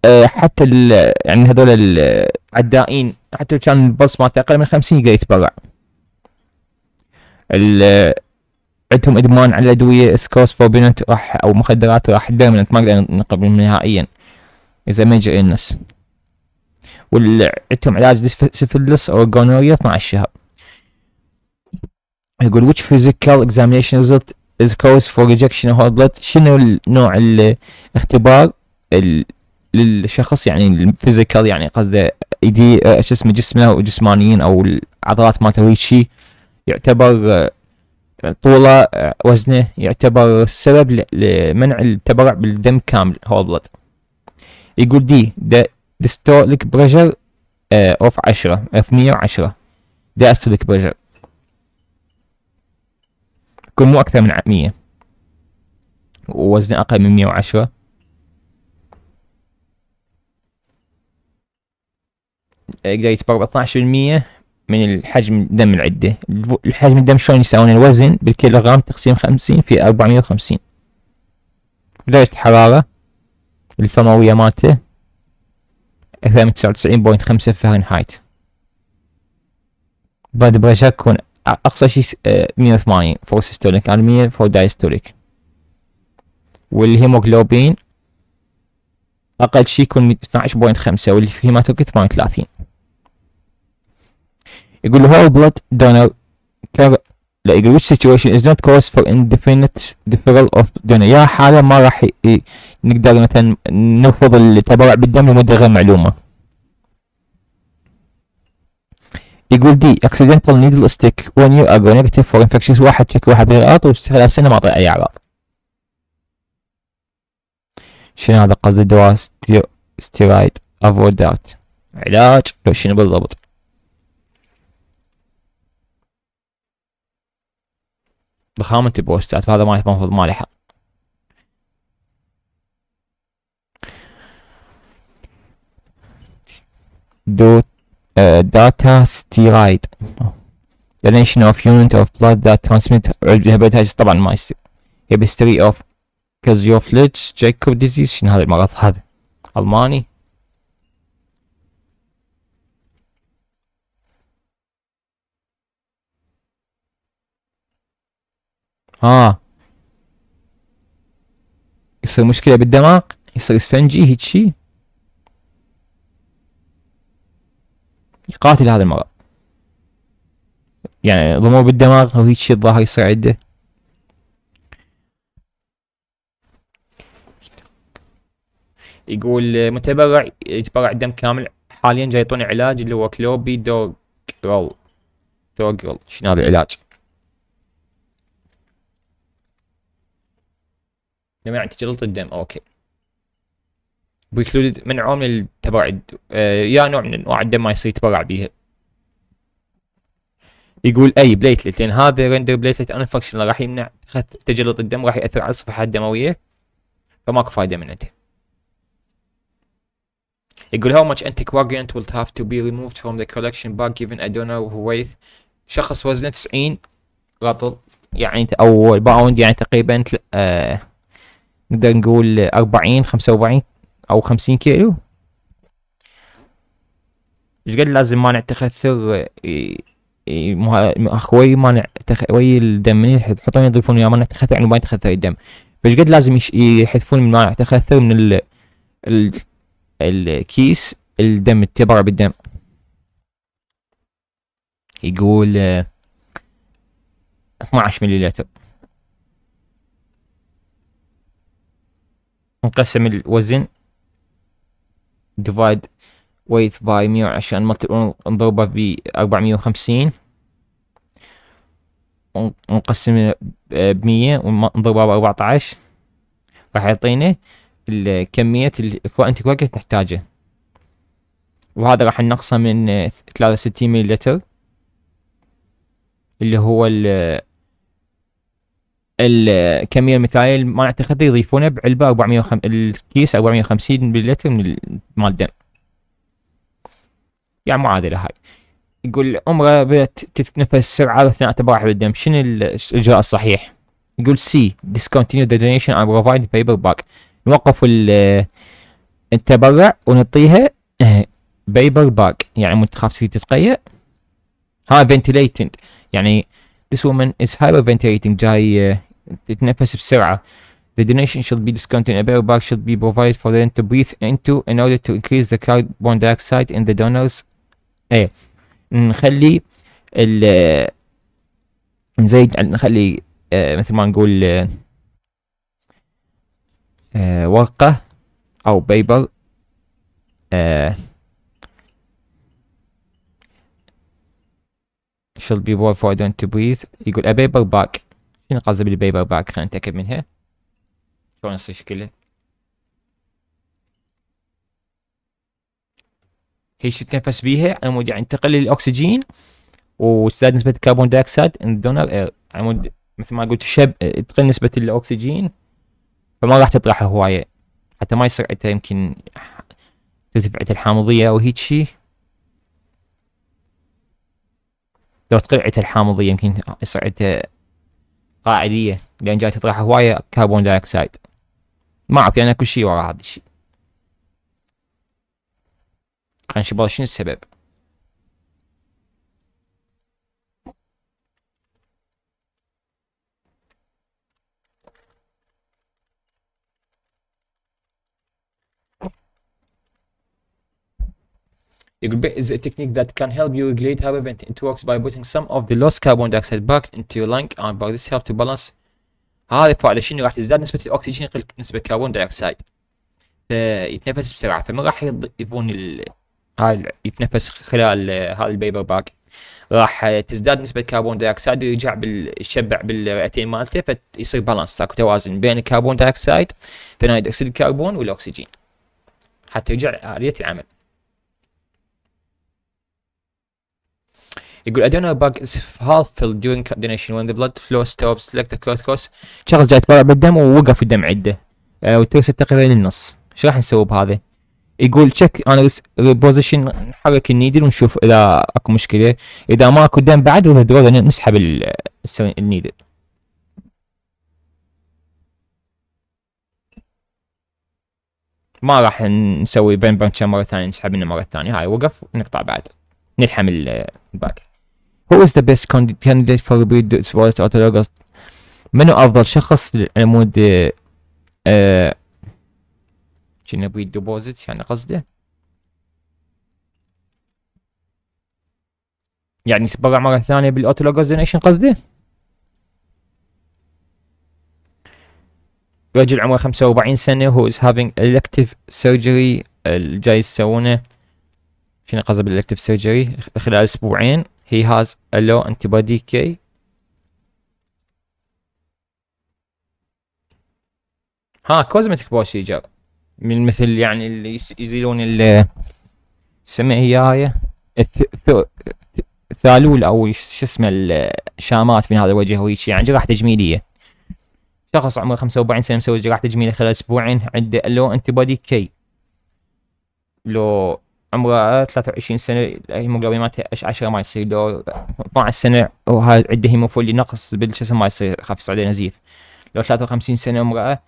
S1: أه حتى ال يعني هذول العدائين حتى لو كان البص مالته اقل من 50 يقدر يتبرع عندهم ادمان على الادويه فوبينت راح او مخدرات راح دائما ما نقدر نقبلهم نهائيا اذا ميجر الناس واللي عندهم علاج سفلس او جونوريا 12 شهر يقول which physical examination result is cause for rejection of whole blood شنو النوع الاختبار للشخص يعني الفيزيكال يعني قصده ايدي شو اسمه جسمه وجسمانيين او العضلات تريد شيء يعتبر طوله وزنه يعتبر سبب لمنع التبرع بالدم كامل هو بلد يقول دي the diastolic pressure اوف uh, 10 of 110 ديستوليك بريشر يكون مو أكثر من 100 ووزنه أقل من 110 يقدر يتبرع ب 12% من الحجم الدم العدة الحجم الدم شلون يساوون الوزن بالكيلوغرام تقسيم خمسين في أربعمية وخمسين درجة الحرارة الفموية مالته أكثر من تسعة وتسعين بوينت خمسة فهرنهايت بعد بريشر يكون أقصى شيء آه، مية وثمانين فور سيستوليك على مية فور دايستوليك والهيموغلوبين أقل شيء يكون اثناعش بوينت خمسة والهيماتوكريت ثمانية وثلاثين يقول له how بلاد donor can لا يقول which situation is not cause for indefinite deferral of donor يا حالة ما راح نقدر مثلا نرفض التبرع بالدم لمدة غير معلومة يقول دي accidental needle stick وان يو are negative for انفكشنز واحد تشيك واحد غير غلط وثلاث سنة ما أعطي أي أعراض شنو هذا قصد دواء ستيرايد افوردات علاج لو شنو بالضبط ضخامة البوستات فهذا ما المفروض ما له حق دوت داتا ستيرايد donation of unit of blood that transmit hepatitis طبعا ما يصير history of cause your كازيوفليتش جاكوب disease شنو هذا المرض هذا الماني اه يصير مشكلة بالدماغ يصير اسفنجي هيك شي يقاتل هذا المرض يعني ضمور بالدماغ او هيك شي الظاهر يصير عنده يقول متبرع يتبرع دم كامل حاليا جاي يعطوني علاج اللي هو كلوبي دوغرل رول شنو هذا العلاج جماعة نعم، يعني جلطة الدم اوكي ويكلود من من التباعد آه، يا نوع من انواع الدم ما يصير يتبرع بيها يقول اي بليتلت لان هذا رندر بليتلت ان فانكشنال راح يمنع تجلط الدم راح ياثر على الصفحات الدمويه فماكو فايده من عنده يقول how much anticoagulant will have to be removed from the collection bag given a donor who weighs شخص وزنه 90 رطل يعني او باوند يعني تقريبا آه نقدر نقول أربعين خمسة وأربعين أو خمسين كيلو ايش قد لازم مانع تخثر اخوي مانع تخ... وي الدم يحطون يضيفون يا مانع تخثر يعني ما يتخثر الدم فايش قد لازم يحذفون من مانع تخثر من ال... ال... الكيس الدم التبرع بالدم يقول 12 آه، مليلتر نقسم الوزن ديفايد ويت باي مية وعشرين مالتي نضربه بأربعمية وخمسين ونقسمه بمية ونضربه بأربعة عشر راح يعطينا الكمية الكوانتي كوكت نحتاجه وهذا راح نقصه من ثلاثة وستين ملي لتر اللي هو ال الكميه المثاليه ما اعتقد يضيفونه بعلبه 450 الكيس 450 مللتر من مال الدم يعني معادله هاي يقول امراه بدات تتنفس بسرعه اثناء تبرع الدم شنو الاجراء الصحيح؟ يقول سي discontinue the donation and provide paper back نوقف التبرع ونعطيها بيبر باك يعني مو تخاف تتقيأ ها فنتليتنج يعني this woman is hyperventilating جاي تتنفس بسرعة The donation should be discounted and a paper bag should be provided for them to breathe into in order to increase the carbon dioxide in the donors ايه نخلي ال نزيد نخلي مثل ما نقول آه ورقة أو بيبر آه should be provided for them to breathe يقول a paper bag في نقاز بالبيبا باك خلينا نتأكد منها شلون يصير شكله هي شو تنفس بيها على مود يعني تقلل الاكسجين وتزداد نسبة الكربون دايوكسيد ان دونر اير على مود مثل ما قلت شب تقل نسبة الأكسجين فما راح تطرح هواية حتى ما يصير عندها يمكن ترتفع عندها الحامضية أو هيج شي لو تقل عندها الحامضية يمكن يصير عندها قاعديه لان جاي تطرح هوايه كربون دايكسايد ما اعرف يعني كل شيء ورا هذا الشيء خلينا نشوف شنو السبب يقول grip is a technique that can help you regulate how event it works by putting some of the lost carbon dioxide back into your lung and by this help to balance هذا فعل شنو راح تزداد نسبة الأكسجين يقل نسبة الكربون دايوكسيد فيتنفس بسرعة فما راح يضيفون ال... هاي يتنفس خلال هذا البيبر باك راح تزداد نسبة الكربون دايوكسيد ويرجع بالشبع بالرئتين مالته فيصير بالانس اكو توازن بين الكربون دايوكسيد ثاني أكسيد الكربون والأكسجين حتى يرجع آلية العمل يقول adenobug is helpful during coordination وين ذا blood فلو stops سلكت the كوس شخص جاي يتبرع بالدم ووقف الدم عنده آه تقريبا النص ايش راح نسوي بهذا؟ يقول تشيك انا ريبوزيشن نحرك النيدل ونشوف اذا اكو مشكله اذا ماكو اكو دم بعد نسحب النيدل ما راح نسوي بين بانشر مره ثانيه نسحب منه مره ثانيه هاي وقف نقطع بعد نلحم الباك Who is the best candidate for breed سبورت autologous من هو افضل شخص لعمود ااا آه، شنو بريد ديبوزيت يعني قصده يعني تبرع مرة ثانية بالاوتولوجوز دونيشن قصده رجل عمره 45 سنة هو is having elective surgery الجاي يسوونه شنو قصده بالإلكتيف سيرجري خلال اسبوعين He has a low antibody K. ها كوزمتيك بروسيجر من مثل يعني اللي يزيلون السمع هي هاي الثالول او شو اسمه الشامات من هذا الوجه وهيك يعني جراحه تجميليه شخص عمره 45 سنه مسوي جراحه تجميليه خلال اسبوعين عنده لو انتي بودي كي لو عمرها 23 سنه الهيموجلوبين مالته 10 ما يصير لو 12 سنه وهاي عنده هيموفولي نقص بالجسم ما يصير يخاف يصعد نزيف لو 53 سنه امراه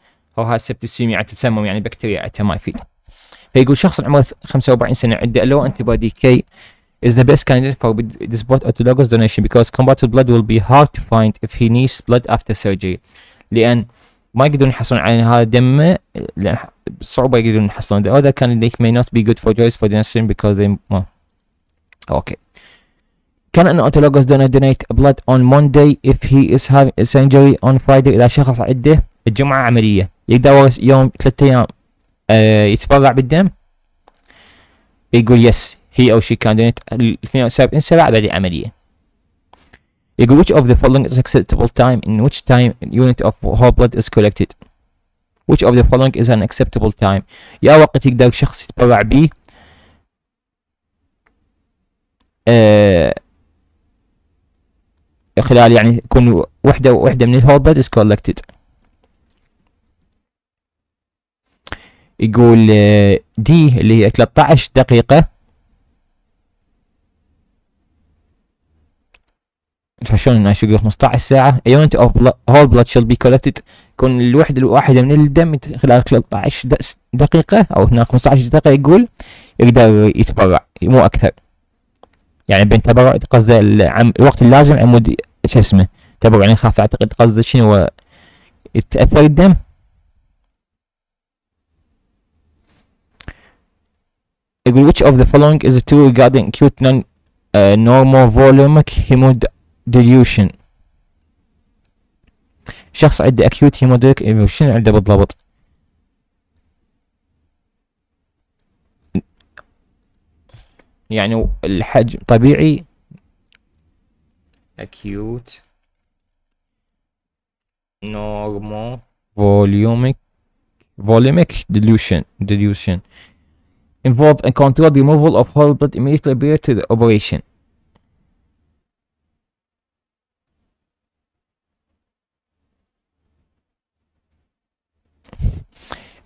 S1: سبتسيم يعني تسمم يعني بكتيريا عتها ما يفيد فيقول شخص عمره 45 سنه عنده لو انتي بودي كي is the best candidate for this blood autologous donation because combated blood will be hard to find if he needs blood after surgery لان ما يقدرون يحصلون على هذا دمه لان صعوبه يقدرون يحصلون the other candidate may not be good for choice for the stream because they well, okay كان أن أوتولوجوس دونر دونيت بلاد اون موندي if he is having a surgery on Friday إذا شخص عنده الجمعة عملية يقدر يوم ثلاثة أيام آه يتبرع بالدم يقول يس هي أو شي كان دونيت 72 ساعة بعد العملية يقول which of the following is acceptable time in which time unit of whole blood is collected which of the following is an acceptable time يا وقت يقدر شخص يتبرع به آه خلال يعني يكون وحده وحده من الهول بلد is collected يقول دي اللي هي 13 دقيقة شلون شو 15 ساعة a unit of whole blood shall be collected يكون الوحدة الواحدة من الدم خلال 13 دقيقة أو هنا 15 دقيقة يقول يقدر يتبرع مو أكثر يعني بين تبرع قصده الوقت اللازم عمود شو اسمه تبرع يعني خاف أعتقد قصده شنو يتأثر الدم يقول which of the following is true regarding acute non uh, normal volumic hemodilution شخص عنده اكيوت هيموديك ايموشن عنده بالضبط يعني الحجم طبيعي acute normal volumic volumic dilution dilution involved in controlled removal of whole blood immediately prior to the operation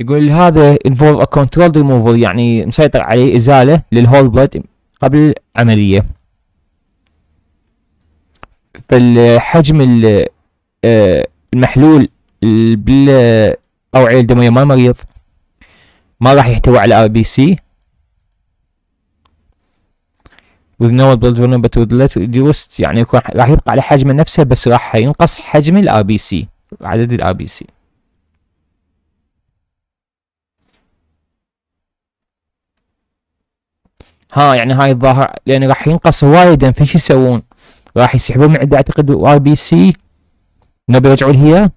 S1: يقول هذا involve a controlled removal يعني مسيطر عليه ازاله للهول بلد قبل العمليه فالحجم آه، المحلول بالاوعيه الدمويه مال المريض ما راح يحتوي على ار بي سي with no blood volume but with less reduced يعني راح يبقى على حجمه نفسه بس راح ينقص حجم الار بي سي عدد الار بي سي ها يعني هاي الظاهر لان راح ينقص وايد في شو يسوون؟ راح يسحبون من عنده اعتقد ار بي سي نبي بيرجعوا لهي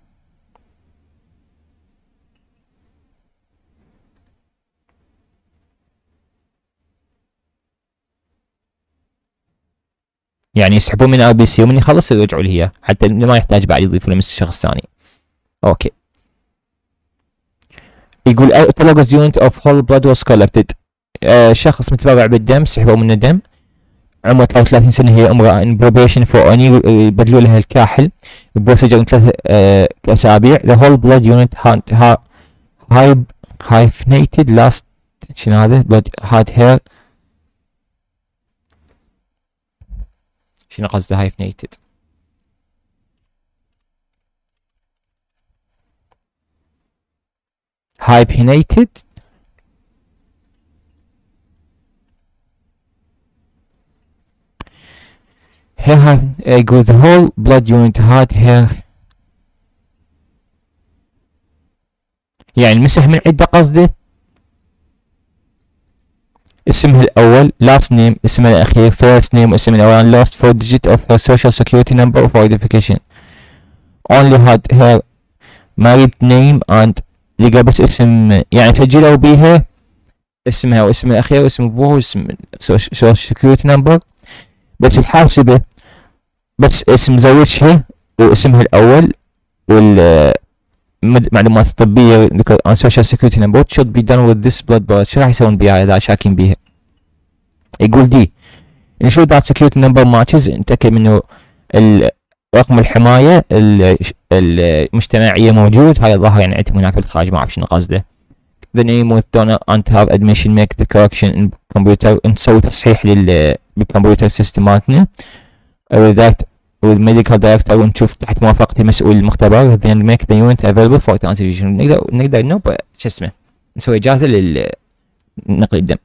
S1: يعني يسحبون من ار بي سي ومن يخلص يرجعوا لهي حتى ما يحتاج بعد يضيفوا لمس الشخص الثاني اوكي يقول autologous يونت اوف هول بلاد واز كولكتد آه، شخص متبرع بالدم سحبوا منه دم عمره 33 سنه هي امراه ان بروبيشن فور اني بدلوا لها الكاحل بوسجر من ثلاث آه اسابيع ذا هول بلاد يونت ها هايب هايفنيتد لاست شنو هذا بلاد هاد هير شنو قصده هايفنيتد hyphenated He had a good whole blood unit had her يعني مسح من عدة قصده اسمها الأول last name اسمها الأخير first name اسم الأول last four digit of her social security number for identification only had her married name and لقى بس اسم يعني سجلوا بيها اسمها واسم الأخير واسم أبوها واسم social security number بس الحاسبة بس اسم زوجها واسمها الاول وال معلومات الطبيه عن سوشيال سكيورتي نمبر شود بي دان وذ ذس بلاد بلاد شو راح يسوون بيها اذا شاكين بيها يقول دي انشور ذات security نمبر ماتشز نتاكد انه رقم الحمايه المجتمعيه موجود هاي الظاهر يعني عندهم هناك بالخارج ما اعرف شنو قصده the name with donor and have admission make the correction in computer نسوي تصحيح لل بالكمبيوتر سيستم مالتنا that والميديكال دايركتور ونشوف تحت موافقه المسؤول المختبر then make the unit available for transfusion نقدر نقدر نوب شو اسمه نسوي جاهزه لنقل الدم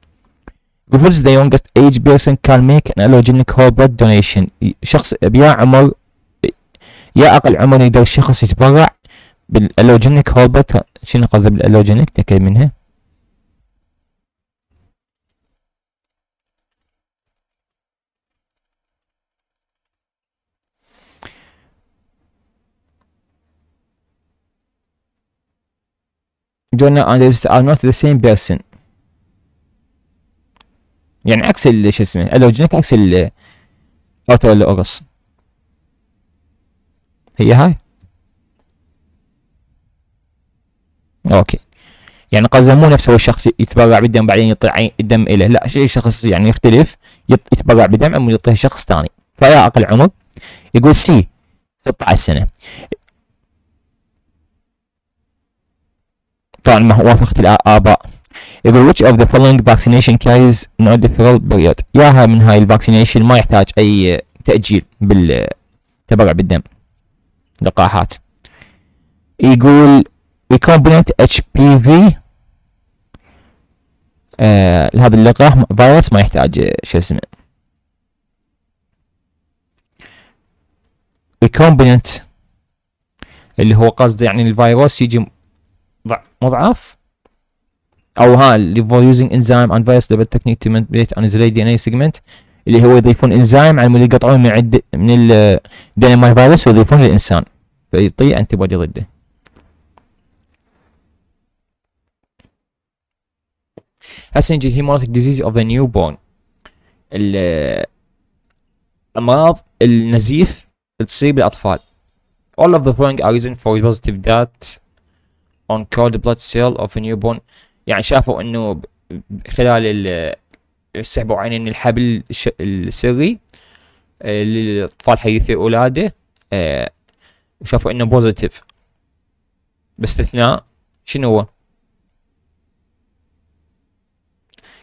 S1: What is the youngest age person can make an allogenic whole blood donation شخص بيا عمر يا اقل عمر يقدر الشخص يتبرع بالالوجينيك هوبت شنو قصده بالالوجينيك تاكد منها جونا اند ليبس ار نوت ذا سيم بيرسون يعني عكس شو اسمه الوجينك عكس اوتو ولا اوغس هي هاي اوكي يعني قصده مو نفس هو الشخص يتبرع بالدم بعدين يطلع الدم اله لا شيء شخص يعني يختلف يتبرع بدم اما يعطيه شخص ثاني فيا اقل عمر يقول سي 16 سنه ما وافقت الآباء يقول which of the following vaccination carries no deferral period ياها من هاي الفاكسينيشن ما يحتاج أي تأجيل بالتبرع بالدم لقاحات يقول recombinant HPV آه هذا اللقاح فيروس ما يحتاج آه، شو اسمه recombinant اللي هو قصده يعني الفيروس يجي مضعف او ها اللي فور يوزنج for using enzyme دبل تكنيك تو technique to manipulate دي ان اي سيجمنت اللي هو يضيفون انزيم على اللي يقطعون من عد من ال دي ان اي فيروس ويضيفون للانسان فيعطي انتي بودي ضده هسه نجي الهيموراتيك ديزيز اوف ذا نيو بورن الامراض النزيف تصيب الاطفال all of the following are reason for positive that on cold blood cell of a newborn يعني شافوا انه خلال سحبوا عين الحبل السري آه، للاطفال حيثي اولاده آه، وشافوا انه بوزيتيف باستثناء شنو هو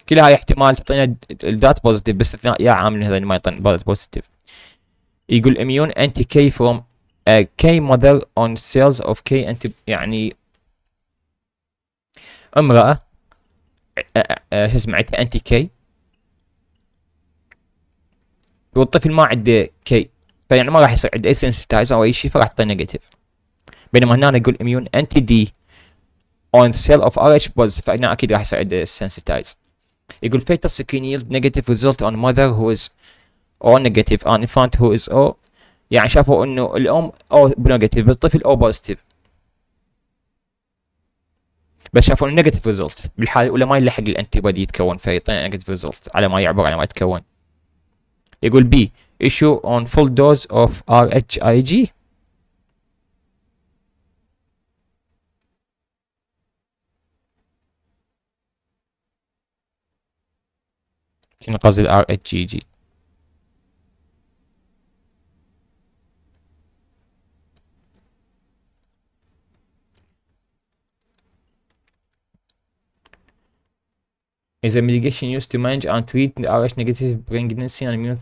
S1: كل هاي احتمال تعطينا الدات بوزيتيف باستثناء يا عامل هذا ما يعطينا الدات بوزيتيف يقول اميون انتي كي فروم كي ماذر اون سيلز اوف كي انتي يعني امرأة شو اسمه عندها انتي كي والطفل ما عنده كي فيعني ما راح يصير عنده اي سنسيتايز او اي شيء فراح تعطيه نيجاتيف بينما هنا نقول اميون انتي دي اون سيل اوف ار اتش بوز فهنا اكيد راح يصير عنده سنسيتايز يقول فيتال سكين يلد نيجاتيف ريزلت اون ماذر هو از او نيجاتيف اون انفانت هو از او يعني شافوا انه الام او نيجاتيف بالطفل او بوزيتيف بس شافوا النيجاتيف ريزلت بالحاله الاولى ما يلحق الانتي بودي يتكون فيعطينا نيجاتيف ريزلت على ما يعبر على ما يتكون يقول بي issue on full dose of RHIG شنو قصد ار اتش جي جي is a mitigation used to manage and treat the Rh negative pregnancy and immune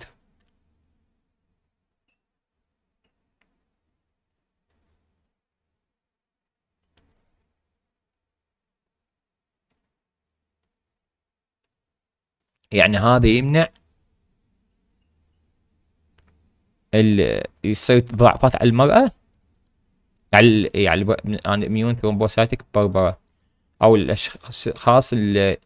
S1: يعني هذا يمنع ال يصير تضاعفات على المرأة على ال يعني عن اميون ثرومبوساتيك بربرة او الاشخاص اللي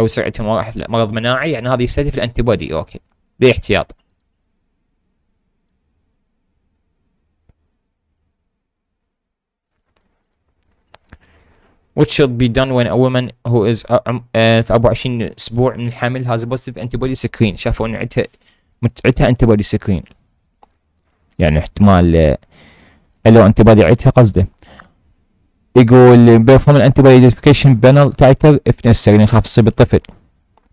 S1: او يصير عندهم مرض مناعي يعني هذا يستهدف الانتي بودي اوكي باحتياط What should be done when a woman who is uh, um, uh, 24 اسبوع من الحمل has a positive antibody screen شافوا ان عندها عندها antibody screen يعني احتمال uh, آه، الو antibody عندها قصده يقول بيرفورم الانتي بادي ايدنتيفيكيشن بانل تايتل اف نسري نخاف تصيب الطفل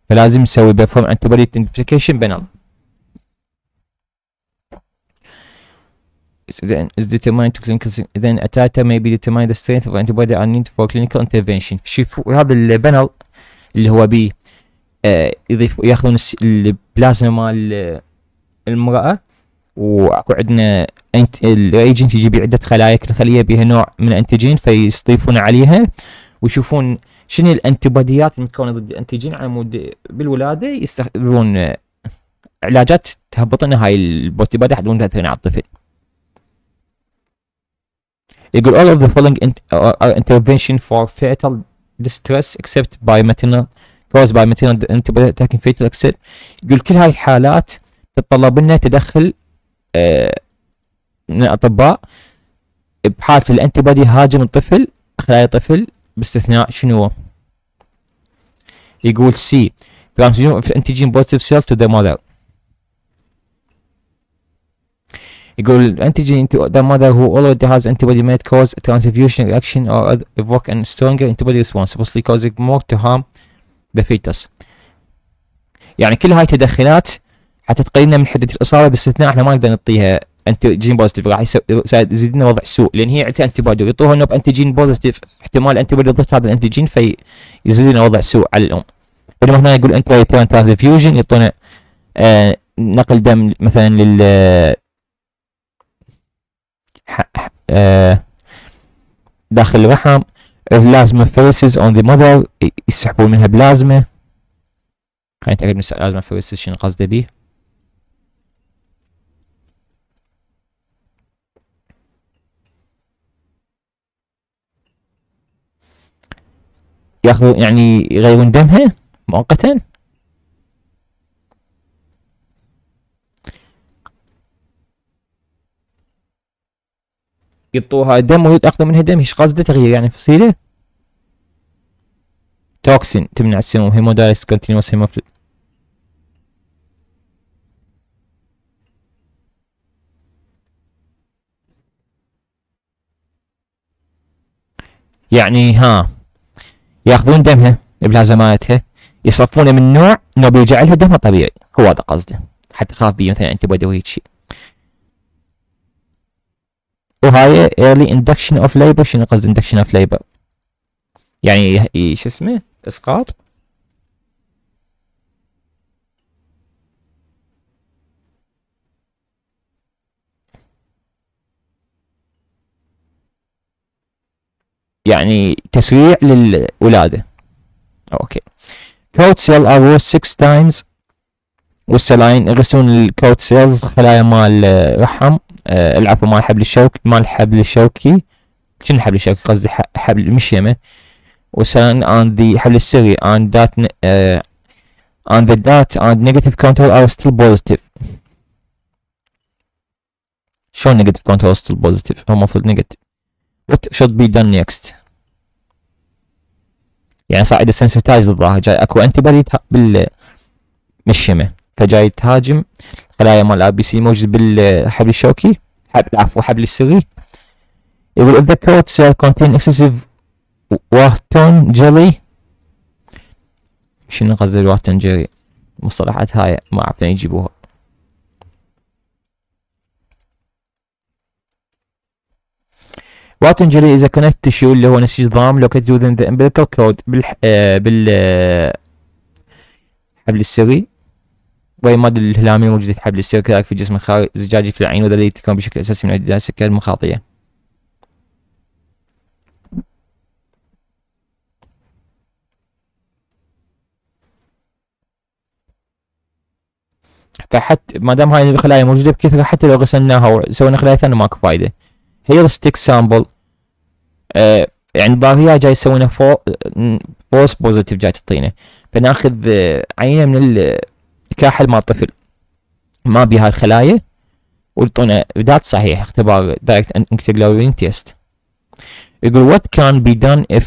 S1: فلازم نسوي بيرفورم انتي بادي ايدنتيفيكيشن بانل then is determined to clinical then a tata may be determined the strength of antibody are needed for clinical intervention شوفوا هذا البانل اللي هو بي آه، يضيف ياخذون البلازما مال آه، المراه واكو انت الايجنت يجيب عده خلايا كل خليه بها نوع من الانتيجين فيستضيفون عليها ويشوفون شنو الانتيباديات المتكونه ضد الانتيجين على مود بالولاده يستخدمون آه، علاجات تهبط لنا هاي الانتباديه حتى تاثر على الطفل. يقول all of the following are آه، آه، intervention for fetal distress except by maternal caused by maternal antibody attacking fetal except يقول كل هاي الحالات تتطلب لنا تدخل من الاطباء ابحاث الانتي بادي هاجم الطفل خلايا الطفل باستثناء شنو يقول سي انتيجين بوزيتيف سيل تو ذا مادر يقول الانتيجين to the mother who already has antibody may cause transfusion reaction or evoke a stronger antibody response possibly causing more to harm the fetus يعني كل هاي التدخلات حتى تقللنا من حدة الإصابة باستثناء احنا ما نقدر نعطيها انتيجين بوزيتيف راح يزيد لنا وضع سوء لان هي عندها انتي بودي يعطوها انه بوزيتيف احتمال انتي ضد هذا الانتيجين فيزيد لنا وضع سوء على الام بينما هنا يقول انترا ترانزفيوجن يعطونا نقل دم مثلا لل آه، داخل الرحم بلازما فيرسز اون ذا مذر يسحبون منها بلازما خلينا نتاكد من بلازما فيرسز شنو قصده بيه ياخذوا يعني يغيرون دمها مؤقتا يطوها دم ويتأخذوا منها دم ايش قصده تغيير يعني فصيلة توكسين تمنع السموم هيمودايس كونتينوس هيموفل يعني ها ياخذون دمها بلازماتها يصفونه من نوع انه بيجعلها دمها طبيعي هو هذا قصده حتى خاف بي مثلا انت بدوي هيك شيء وهاي early induction of labor شنو قصد induction of labor يعني شو اسمه اسقاط يعني تسريع للولادة اوكي كوت سيل ار 6 تايمز والسلاين يغسلون الكوت سيلز خلايا مال الرحم آه،, آه العفو مال حبل الشوكي مال الحبل الشوكي شنو حبل الشوكي قصدي حبل المشيمة والسلاين عن ذا حبل السري and ذات uh, ذا the that نيجاتيف كونترول control ستيل بوزيتيف شلون نيجاتيف كونترول ستيل بوزيتيف هم المفروض نيجاتيف What should be done next? يعني صار عنده سنسيتايز الظاهر جاي اكو انتي بادي بالمشمه فجاي تهاجم خلايا مال ابي بي سي موجود بالحبل الشوكي حبل عفوا حبل السري يقول if the سيل كونتين contain excessive واهتون شنو قصد الواهتون جلي مصطلحات هاي ما اعرف يجيبوها وات انجري از كونكت تشيو اللي هو نسيج ضام لوكيتد وذن ذا umbilical كود بال آه، بال آه، حبل السري وهي ويمد الهلامي موجودة حبل السري كذلك في الجسم الخارجي زجاجي في العين وذا يتكون بشكل اساسي من عدة سكر مخاطية فحتى ما دام هاي الخلايا موجودة بكثرة حتى لو غسلناها وسوينا خلايا ثانية ماكو فايدة هيرستيك سامبل uh, يعني الظاهر جاي يسوينا فو فولس بوزيتيف جاي تعطينا فناخذ uh, عينه من الكاحل مال الطفل ما بها الخلايا ويعطونا ذات صحيح اختبار دايركت انكتجلورين تيست يقول what can be done if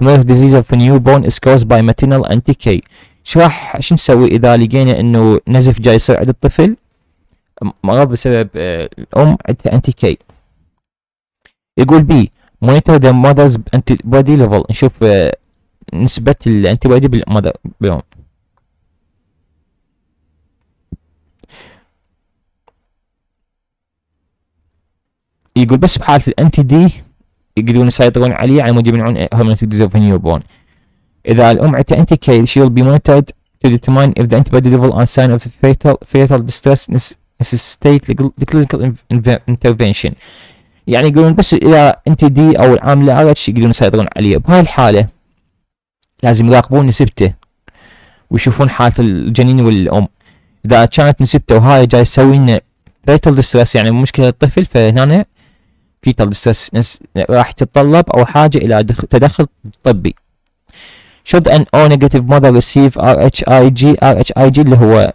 S1: hemolytic disease of a newborn is caused by maternal NTK شو راح شو نسوي اذا لقينا انه نزف جاي يصير عند الطفل مرض بسبب الام uh, عندها انتي كي يقول بي مونيتور ذا ماذرز انتي بودي ليفل نشوف آه، نسبة الانتي بودي بالمذر بيوم يقول بس بحالة الانتي دي يقدرون يسيطرون عليه على مود يمنعون هرمونات نيو بون إذا الأم عندها انتي كي she will be monitored to determine if the antibody level and sign of the fatal fatal distress necessitate the clinical intervention يعني يقولون بس اذا انت دي او العامله اتش يقدرون يسيطرون عليه بهاي الحاله لازم يراقبون نسبته ويشوفون حاله الجنين والام اذا كانت نسبته وهاي جاي تسوي لنا فيتال ديستريس يعني مشكله الطفل فهنا فيتال ديستريس راح تتطلب او حاجه الى تدخل طبي should an O negative mother receive RHIG RHIG اللي هو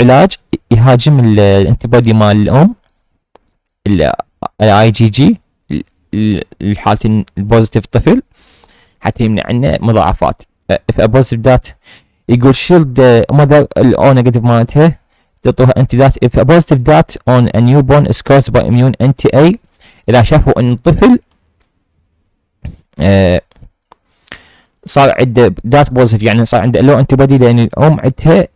S1: علاج يهاجم الانتي مال الام الاي جي جي الحالتين البوزيتيف طفل حتى يمنع عنا مضاعفات اف بوزيتيف دات يقول شيلد ماذر الاو نيجاتيف مالتها تعطوها انتي دات اف بوزيتيف دات اون ا نيو بورن از كوز باي اميون انتي اي اذا شافوا ان الطفل صار عنده دات بوزيتيف يعني صار عنده لو انتي بودي لان الام عندها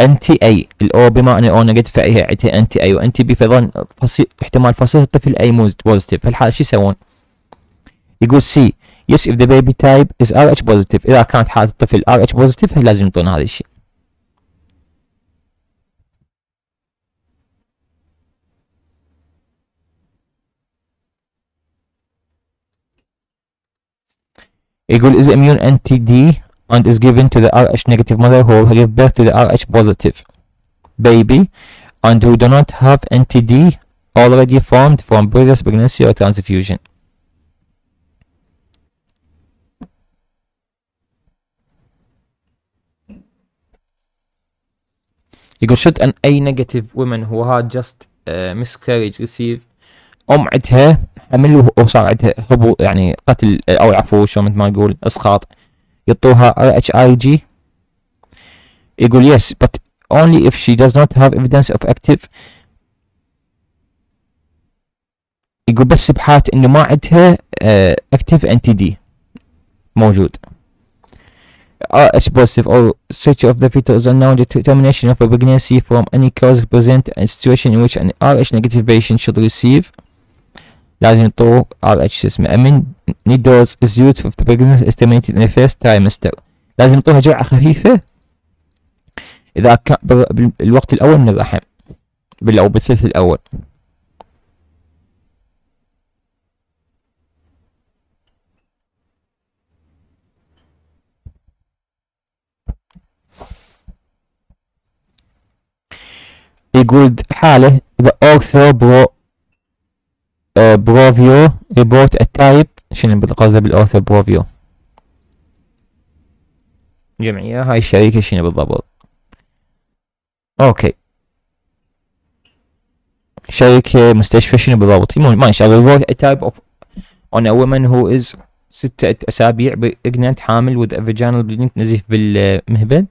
S1: انتي اي الاو بما ان نيجاتيف فهي عندها انتي اي وانتي بي فظن احتمال فصيله الطفل اي موز بوزيتيف الحاله شو يسوون؟ يقول سي يس اف ذا بيبي تايب از ار اتش بوزيتيف اذا كانت حاله الطفل ار اتش بوزيتيف لازم يعطون هذا الشيء يقول is immune NTD and is given to the Rh negative mother who will give birth to the Rh positive baby and who do not have NTD already formed from previous pregnancy or transfusion. يقول should an A negative woman who had just uh, miscarriage receive أمعتها حمل وصار عندها هبوط يعني قتل أو عفو شو ما إسقاط Yattoha RHIG? Uh, Igul, yes, but only if she does not have evidence of active يقول بس ابحاث انه ما عندها اكتف انتي دي موجود RS uh, positive or search of the fetus unknown determination of a pregnancy from any cause present a situation in which an RH negative patient should receive لازم يطور RH اسمه امن needles is used for the pregnancy estimated in the first trimester لازم يعطوها جرعة خفيفة إذا كان بالوقت الأول من الرحم أو بالثلث الأول يقول حاله the orthobro uh, brovio report a type شنو قصده بالأوثر بروفيو جمعية هاي الشركة شنو بالضبط اوكي شركة مستشفى شنو بالضبط ما يشتغل work a type of on a woman who is ستة أسابيع pregnant حامل وذ a vaginal نزيف بالمهبل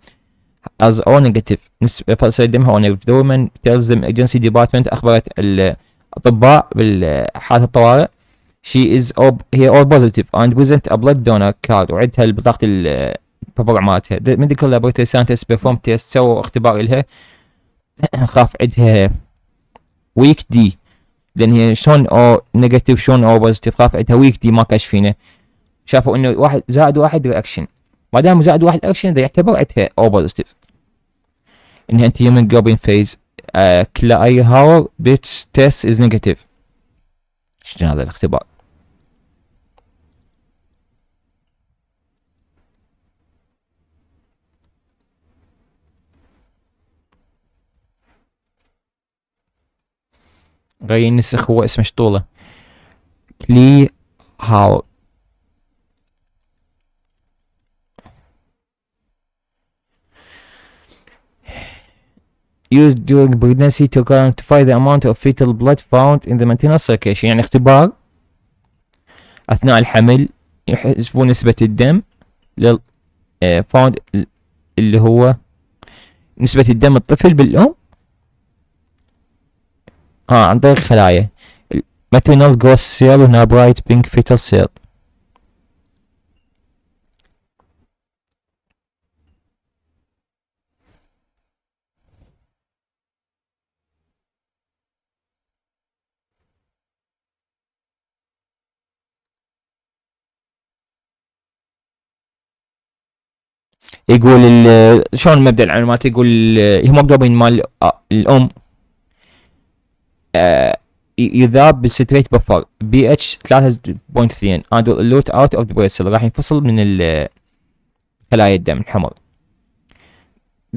S1: از او نيجاتيف negative فسيدمها او نيجاتيف ذا ومن تيلز them ايجنسي ديبارتمنت أخبرت الأطباء بالحالة الطوارئ she is ob هي all positive and present a blood donor card وعدها بطاقة البابل مالتها the medical laboratory scientists performed test سووا اختبار لها خاف عندها weak D لان هي شلون او نيجاتيف شلون او بوزيتيف خاف عندها ويك دي ما كشفينه شافوا انه واحد زائد واحد رياكشن ما دام زائد واحد اكشن ده يعتبر عندها او بوزيتيف انها انت هيومن جوبين فيز كلاي هاور بيتش تيست از نيجاتيف عشان هذا الاختبار غير نسخ هو اسمه شطولة كلي هاو used during pregnancy to quantify the amount of fetal blood found in the maternal circulation يعني اختبار أثناء الحمل يحسبون نسبة الدم لل found اللي هو نسبة الدم الطفل بالأم اه عن طريق خلايا maternal gross cell and a bright pink fetal cell يقول شلون مبدا المعلومات يقول الهيموجلوبين مال الام يذاب بالستريت بفر بي اتش 3.2 اند لوت اوت اوف ذا بريسل راح ينفصل من خلايا الدم الحمر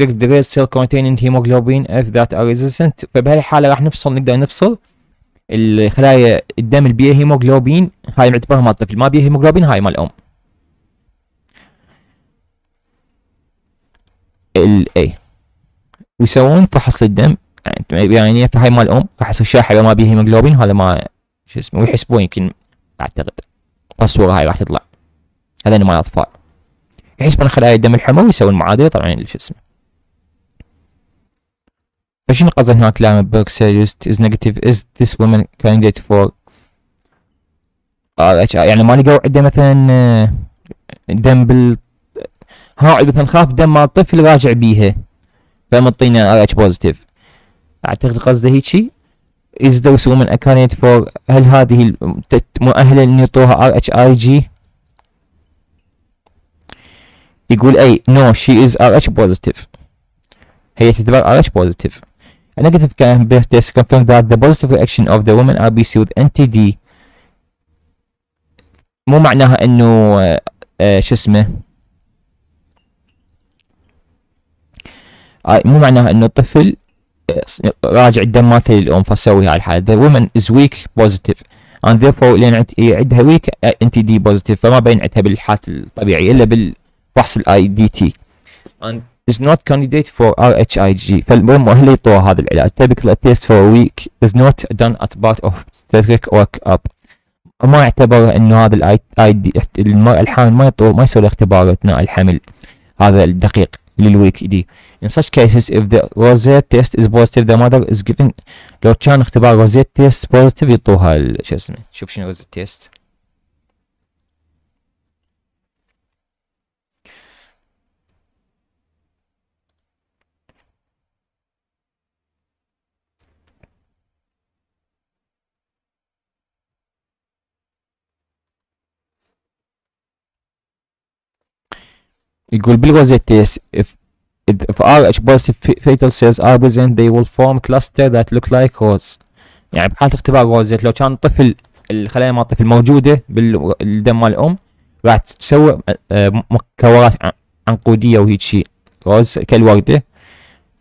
S1: direct ذا red cell containing hemoglobin F that are resistant فبهالحالة راح نفصل نقدر نفصل الخلايا الدم اللي هيموجلوبين هاي معتبرها مال الطفل ما بيها هيموجلوبين هاي مال الأم ال A ويسوون فحص للدم يعني فهاي مال الام راح يصير ما بيها هيموجلوبين هذا ما شو اسمه ويحسبوه يمكن اعتقد الصوره هاي راح تطلع هذا مال الاطفال يحسبون خلايا الدم الحمراء ويسوون معادله طبعا شو اسمه فشنو قصد هناك لا بيركسا used is negative is this woman candidate for آه، يعني ما لقوا عنده مثلا آه، دم بال هاي مثلا خاف دم مال طفل راجع بيها فمطينا ار آه اتش بوزيتيف اعتقد قصده هيجي is ذا وومن accounted for هل هذه مؤهلة ان يعطوها ار آه اتش اي جي يقول اي نو شي از ار اتش بوزيتيف هي تعتبر ار آه اتش بوزيتيف A negative can be test confirmed that the positive reaction of the woman are BC with NTD مو معناها انه شو اسمه آه، مو معناها انه الطفل آه، راجع الدم مالته للام فسوي هاي الحاله the woman is weak positive and therefore لان عندها weak انت دي بوزيتيف فما بين عندها بالحالات الطبيعيه الا بالفحص الاي دي تي and is not candidate for RHIG هل يطوى هذا العلاج typical a test for a week is not done at part of obstetric workup ما يعتبر انه هذا الاي المرأة الحامل ما يطوى ما يسوي اختبار اثناء الحمل هذا الدقيق للويك In such cases, if the rosette test is positive, the mother is given لو كان اختبار rosette test positive يعطوها شو اسمه شوف شنو rosette test يقول بالغازيتي if if RH positive fetal cells are present they will form cluster that look like rods يعني بحالة اختبار غوزيت لو كان طفل الخلايا مال الطفل موجودة بالدم مال الأم راح تسوي آه، مكورات عنقودية وهيج شيء روز كالوردة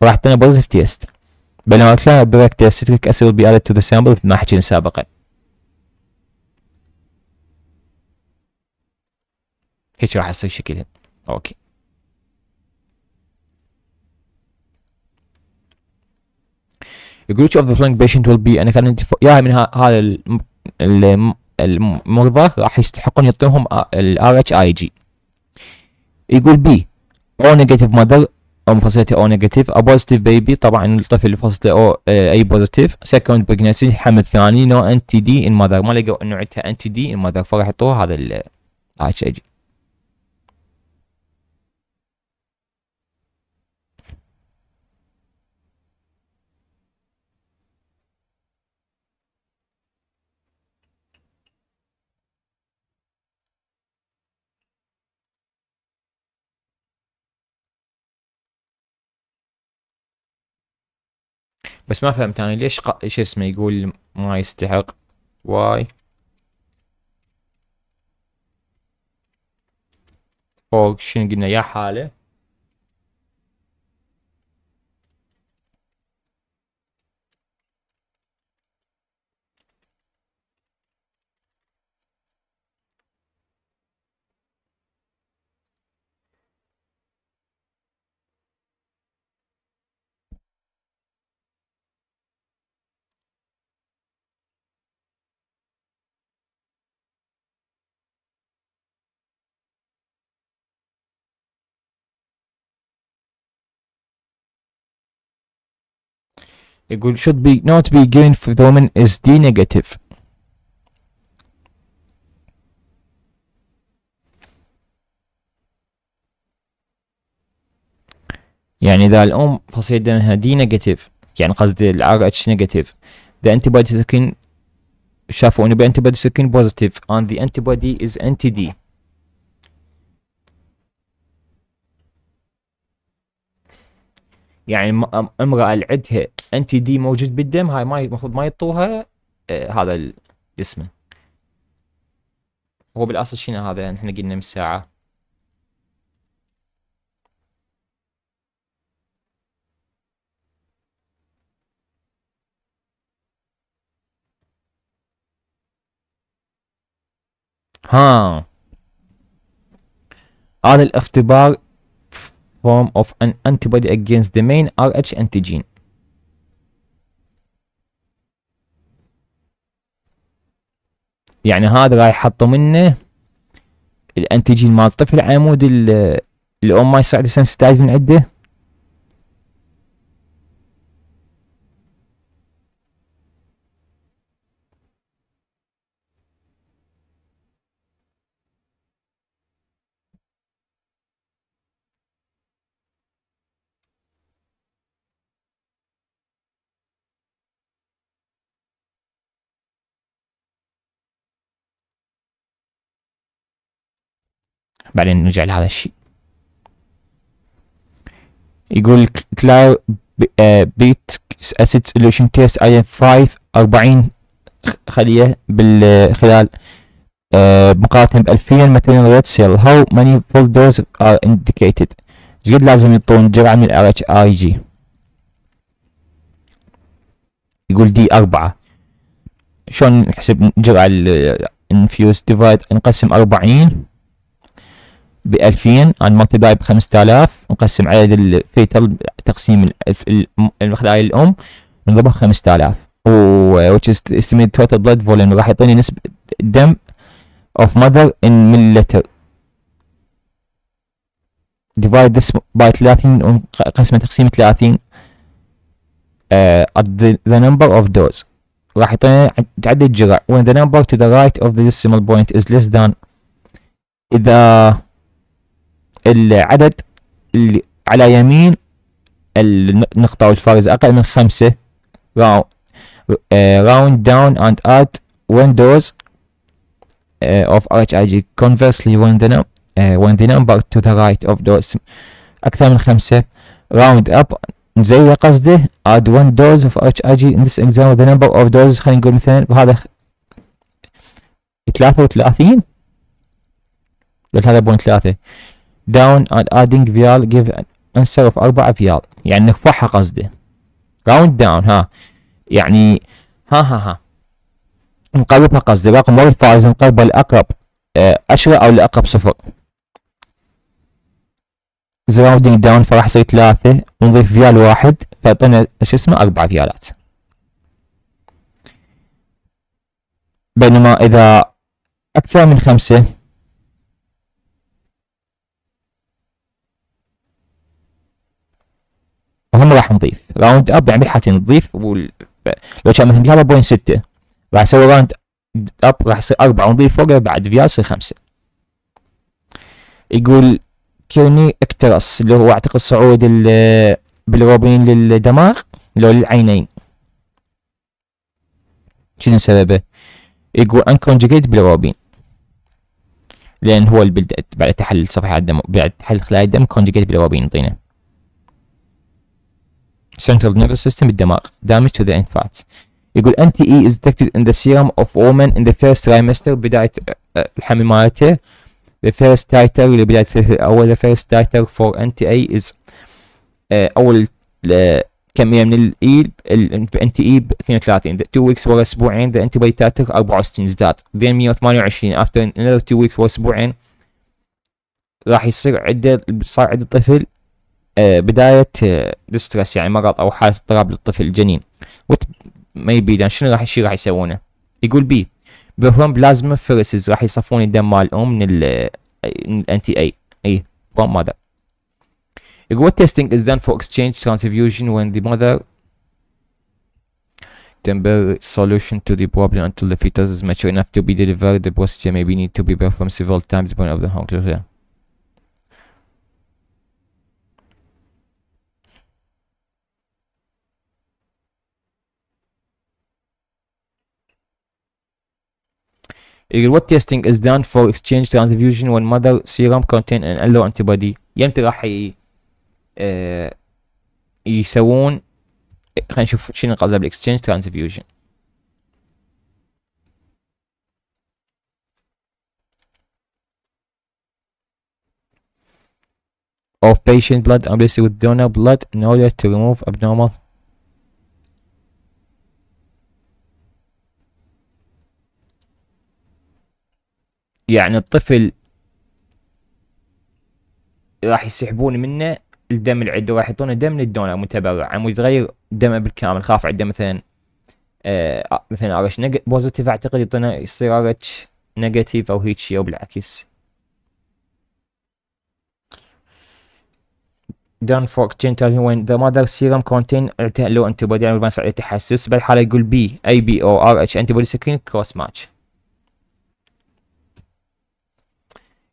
S1: راح تعطينا بوزيتيف تيست بينما الكلام بريك تيست سيتريك اسيد will be added to the sample مثل ما حكينا سابقا هيك راح يصير شكلهم Ok. The glitch of the flank patient will be أنا كان يا يعني من هذا المرضى راح يستحقون يعطونهم ال RHIG يقول B O negative mother أو مفصلتي O negative A positive baby طبعا الطفل فصلته O A positive second pregnancy حمل ثاني no NTD in mother ما لقوا انه عندها NTD in mother فراح يعطوه هذا ال RHIG بس ما فهمت انا يعني ليش ق... ايش اسمه يقول ما يستحق واي فوق شنو قلنا يا حاله يقول should be not be given for the woman is D negative يعني إذا الأم فصيل دمها D negative يعني قصدي ال RH negative the antibody taken شافوا إنه بانتبادي سكين positive and the antibody is anti-D يعني امراه لعدها انتي دي موجود بالدم هاي ما المفروض ما يطوها آه، هذا الجسم هو بالاصل شنو هذا يعني احنا قلنا من ساعه ها هذا الاختبار form of an antibody against the main Rh antigen. يعني هذا راح يحطوا منه الانتيجين مال الطفل عمود الام ما يصير سنسيتايز من عنده بعدين نرجع لهذا الشيء يقول كلاو بيت اسيد سوليوشن تيست ايدنتيفايف 40 خليه بال خلال آه، مقارنه ب 2000 مليون ريد سيل هاو ماني فول دوز ار انديكيتد ايش قد لازم يعطون جرعه من ال اتش اي جي يقول دي 4 شلون نحسب جرعة الانفيوز ديفايد نقسم أربعين ب 2000 اند ملتبلاي ب 5000 نقسم عدد الفيتال تقسيم الخلايا الام نضربها 5000 و which is estimated total blood volume راح يعطيني نسبة دم of mother in milliliter divide this by 30 قسمة تقسيم 30 uh, at the, the number of dose راح يعطينا عدد جرعة when the number to the right of the decimal point is less than إذا العدد اللي على يمين النقطة والفارز أقل من خمسة راوند داون أند أت ويندوز of RHIG conversely when the, uh, when the number to the right of those أكثر من خمسة round up زي قصده add one إتش of RHIG in this exam the number of دوز خلينا نقول مثلا بهذا ثلاثة وثلاثين قلت هذا ثلاثة down and adding فيال give an answer of 4 فيال يعني نرفعها قصده راوند داون ها يعني ها ها ها نقربها قصدي رقم واحد فائز نقربها لأقرب عشرة آه، أو لأقرب صفر زراوندينج داون فراح يصير ثلاثة ونضيف فيال واحد فيعطينا شو اسمه أربع فيالات بينما إذا أكثر من خمسة وهم راح نضيف راوند اب يعني حتى نضيف وال... لو كان مثلا 3.6 راح اسوي راوند اب راح يصير اربعه ونضيف فوقه بعد في ار يصير خمسه يقول كيرني اكترس اللي هو اعتقد صعود بالروبين للدماغ لو للعينين شنو سببه؟ يقول كونجيكيت بالروبين لان هو اللي بعد تحلل صفحات الدم بعد تحلل خلايا الدم كونجيكيت بالروبين يعطينا central nervous system الدماغ damage to the infant يقول NTE is detected in the serum of women in the first trimester بداية الحمل مالته the first titer اللي بداية الثلاث الأول the first titer for NTE is أول كمية من E ال NTE ب 32 the two weeks ورا أسبوعين the antibody titer 64 ازداد then 128 after another two weeks ورا أسبوعين راح يصير عدة صار عدة طفل بداية ديسترس يعني مرض أو حالة اضطراب للطفل الجنين وات ما يبي شنو راح شي راح يسوونه يقول بي بيرفورم بلازما فيرسز راح يصفون الدم مال الأم من ال من الأنتي أي أي from mother يقول what testing is done for exchange transfusion when the mother temporary solution to the problem until the fetus is mature enough to be delivered. The procedure may be need to be performed several times upon of the home. What testing is done for exchange transfusion when mother serum contain an allo antibody يمتى راح ي... آه يسوون خلينا نشوف شنو قصده بالاكستشينج ترانسفيوجن of patient blood obviously with donor blood in order to remove abnormal يعني الطفل راح يسحبون منه الدم عنده راح يعطونه دم للدونر متبرع عمود يعني يتغير دمه بالكامل خاف عنده مثلا آه مثلا ارش بوزيتيف اعتقد يعطينا يصير ارش نيجاتيف او هيك شيء او بالعكس دون فورك جين وين ذا ماذر سيرم كونتين لو انتي بودي يعني ما يصير تحسس بالحاله يقول بي اي بي او ار اتش انتي بودي سكرين كروس ماتش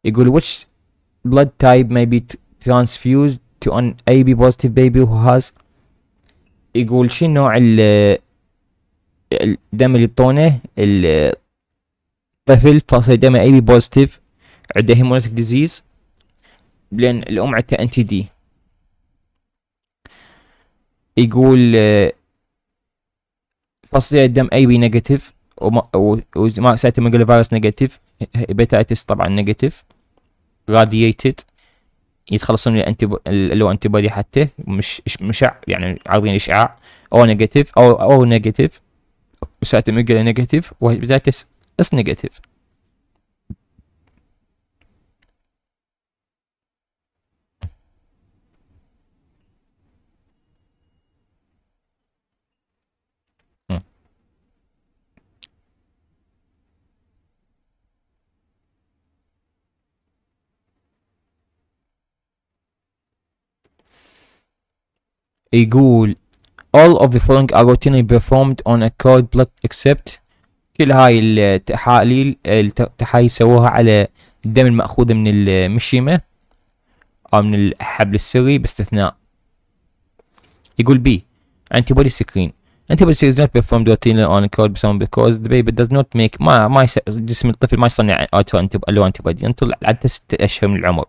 S1: يقول which blood type may be transfused to an AB positive baby who has يقول شنو نوع الدم اللي طونه الطفل فاصل دم AB positive عنده هيمونيتك ديزيز لان الام عندها NTD يقول فصلية الدم AB negative وما وما ساعتها فيروس نيجاتيف هيباتايتس طبعا نيجاتيف راديتد يتخلصون من الانتي اللو انتي بودي حتى مش مشع يعني عارضين اشعاع او نيجاتيف او او نيجاتيف وساعتها ميجا نيجاتيف وهيباتيس اس نيجاتيف يقول all of the following are routinely performed on a cord blood except كل هاي التحاليل التحاليل سووها على الدم المأخوذ من المشيمة أو من الحبل السري باستثناء يقول B antibody screen antibody screen is not performed routinely on a cord because the baby does not make ما ما جسم الطفل ما يصنع auto antibody antibody until عدة ست أشهر من العمر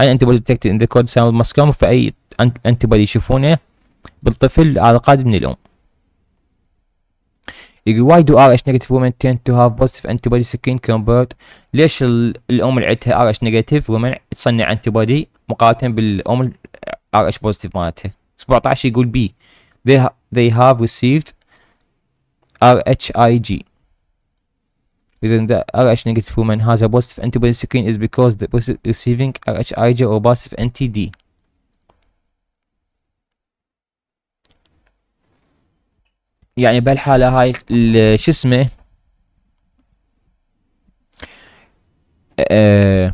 S1: أي antibody detected in the cord sample must come فأي انتبادي يشوفونه بالطفل هذا قادم من الام يقول why do RH negative women tend to have positive antibody skin compared ليش الأم اللي عندها RH negative women تصنع antibody مقارنة بالأم RH positive مالتها 17 يقول B they, ha they have received RHIG ig the RH negative woman has a positive antibody skin is because the receiving RHIG or positive NTD يعني بهالحالة هاي شو اسمه أه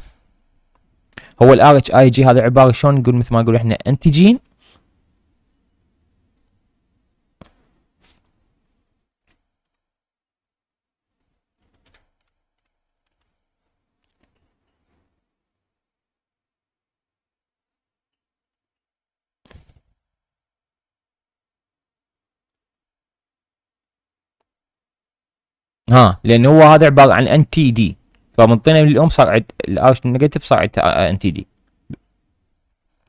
S1: هو الار اتش اي جي هذا عباره شلون نقول مثل ما نقول احنا انتيجين ها لان هو هذا عباره عن ان تي دي فمنطينا من الام صار عد الارش نيجاتيف صار عد ان تي دي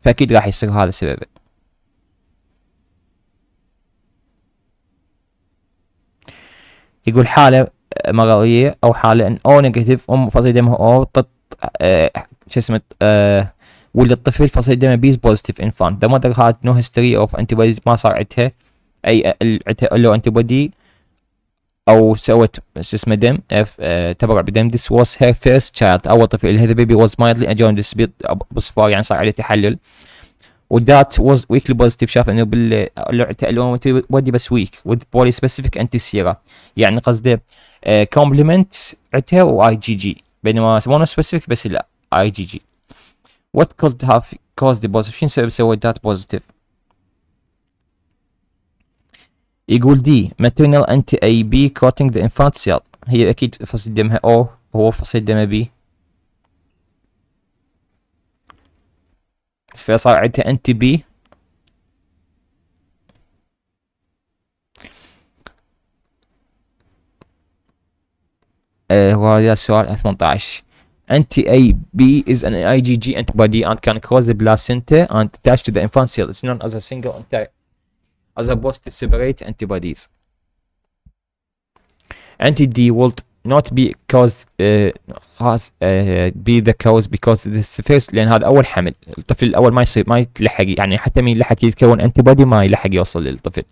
S1: فاكيد راح يصير هذا سببه يقول حاله مرضيه او حاله ان او نيجاتيف ام فصيل دمها او طط أه شو اسمه أه ولد الطفل فصيل دمه بيز بوزيتيف انفانت ذا ماذر هاد نو هيستوري اوف انتي بوديز ما صار عندها اي عندها لو انتي او سوت شو اسمه دم اف آه، تبرع بدم this was her first child اول طفل هذا بيبي was mildly jaundiced باصفار يعني صار عليه تحلل و that was weakly positive شاف انه بالتألوم ودي بس weak with poly specific anti يعني قصده كومبلمنت عندها واي جي جي بينما مونو سبيسيفيك بس لا اي جي جي what could have caused the positive شنو سبب سوى ذات positive يقول دي maternal anti A B coating the infant cell هي أكيد فصيل دمها O هو فصيل دمها B فصار عندها انتي بي آه وهذا السؤال 18 anti A B is an IgG antibody and can cause the placenta and attach to the infant cell. It's known as a single antibody as opposed to separate antibodies. Anti-D will not be cause uh, has uh, be the cause because this first لان هذا اول حمل الطفل الاول ما يصير ما يتلحق يعني حتى من يلحق يتكون antibody ما يلحق يوصل للطفل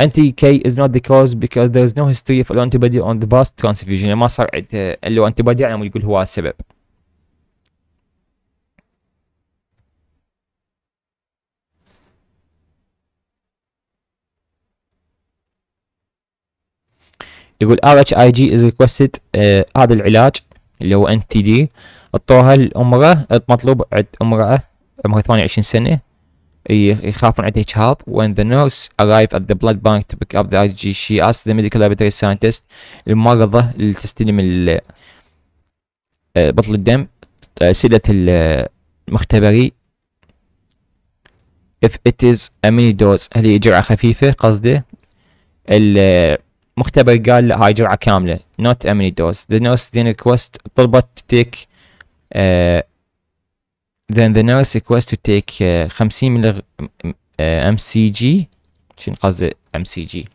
S1: anti-K is not the cause because there is no history of an antibody on the past transfusion ما صار عنده اللي هو antibody يعني يقول هو السبب يقول ار اتش اي جي از آه، ريكوستد هذا العلاج اللي هو ان تي دي اعطوها لامراه مطلوب عند امراه عمرها 28 سنه يخافون عندها شهاب when the nurse arrived at the blood bank to pick up the IG she asked the medical laboratory scientist الممرضة اللي تستلم آه، بطل الدم سيدة آه، المختبري if it is a mini dose هل هي جرعة خفيفة قصده مختبر قال لا هاي جرعة كاملة not امني دوز ذا the nurse then request طلبت to take ذا uh, then the nurse request to take 50 uh, ملغ ام سي جي شنو قصده ام سي جي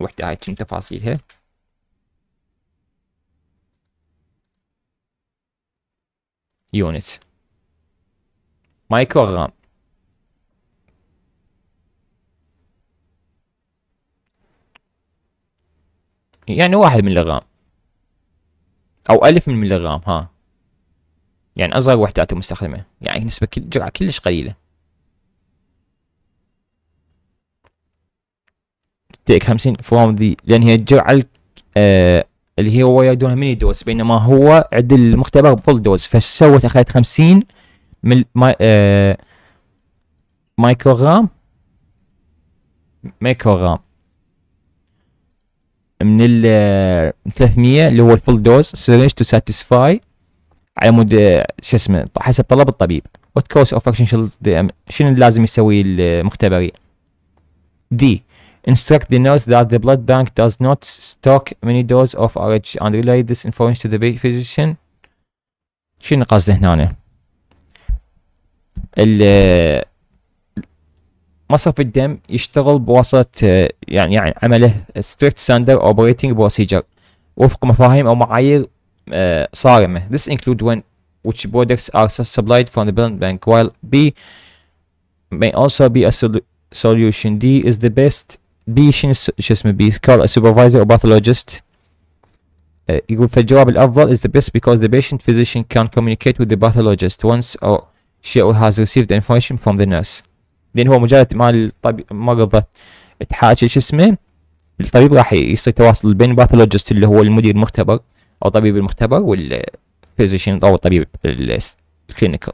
S1: وحدة هاي شنو تفاصيلها يونت مايكروغرام يعني واحد ملغرام او ألف من ملغرام ها يعني اصغر وحدات المستخدمة يعني نسبة كل جرعة كلش قليلة تيك 50 فروم ذي لان هي الجرعة آه اللي هي هو يدونها ميني دوز بينما هو عند المختبر بول دوز فسوت اخذت 50 مل آه مايكروغرام مايكروغرام من ال 300 اللي هو الفول دوز سيرنج تو ساتيسفاي على مود آه، شو اسمه حسب طلب الطبيب وات كوست اوف اكشن شنو لازم يسوي المختبري دي instruct the nurse that the blood bank does not stock many doses of RH and relay this information to the physician شنو قصده هنا ال آه، مصرف الدم يشتغل بواسطة يعني يعني عمله strict standard operating procedure وفق مفاهيم أو معايير صارمة this include when which products are supplied from the blood bank while B may also be a sol solution D is the best B شنو شو اسمه B call a supervisor or pathologist يقول فالجواب الأفضل is the best because the patient physician can communicate with the pathologist once or she has received information from the nurse لان هو مجرد ما الطبيب مرضى تحاكي شو اسمه الطبيب راح يصير تواصل بين باثولوجيست اللي هو المدير المختبر او طبيب المختبر والفيزيشن او الطبيب الكلينيكال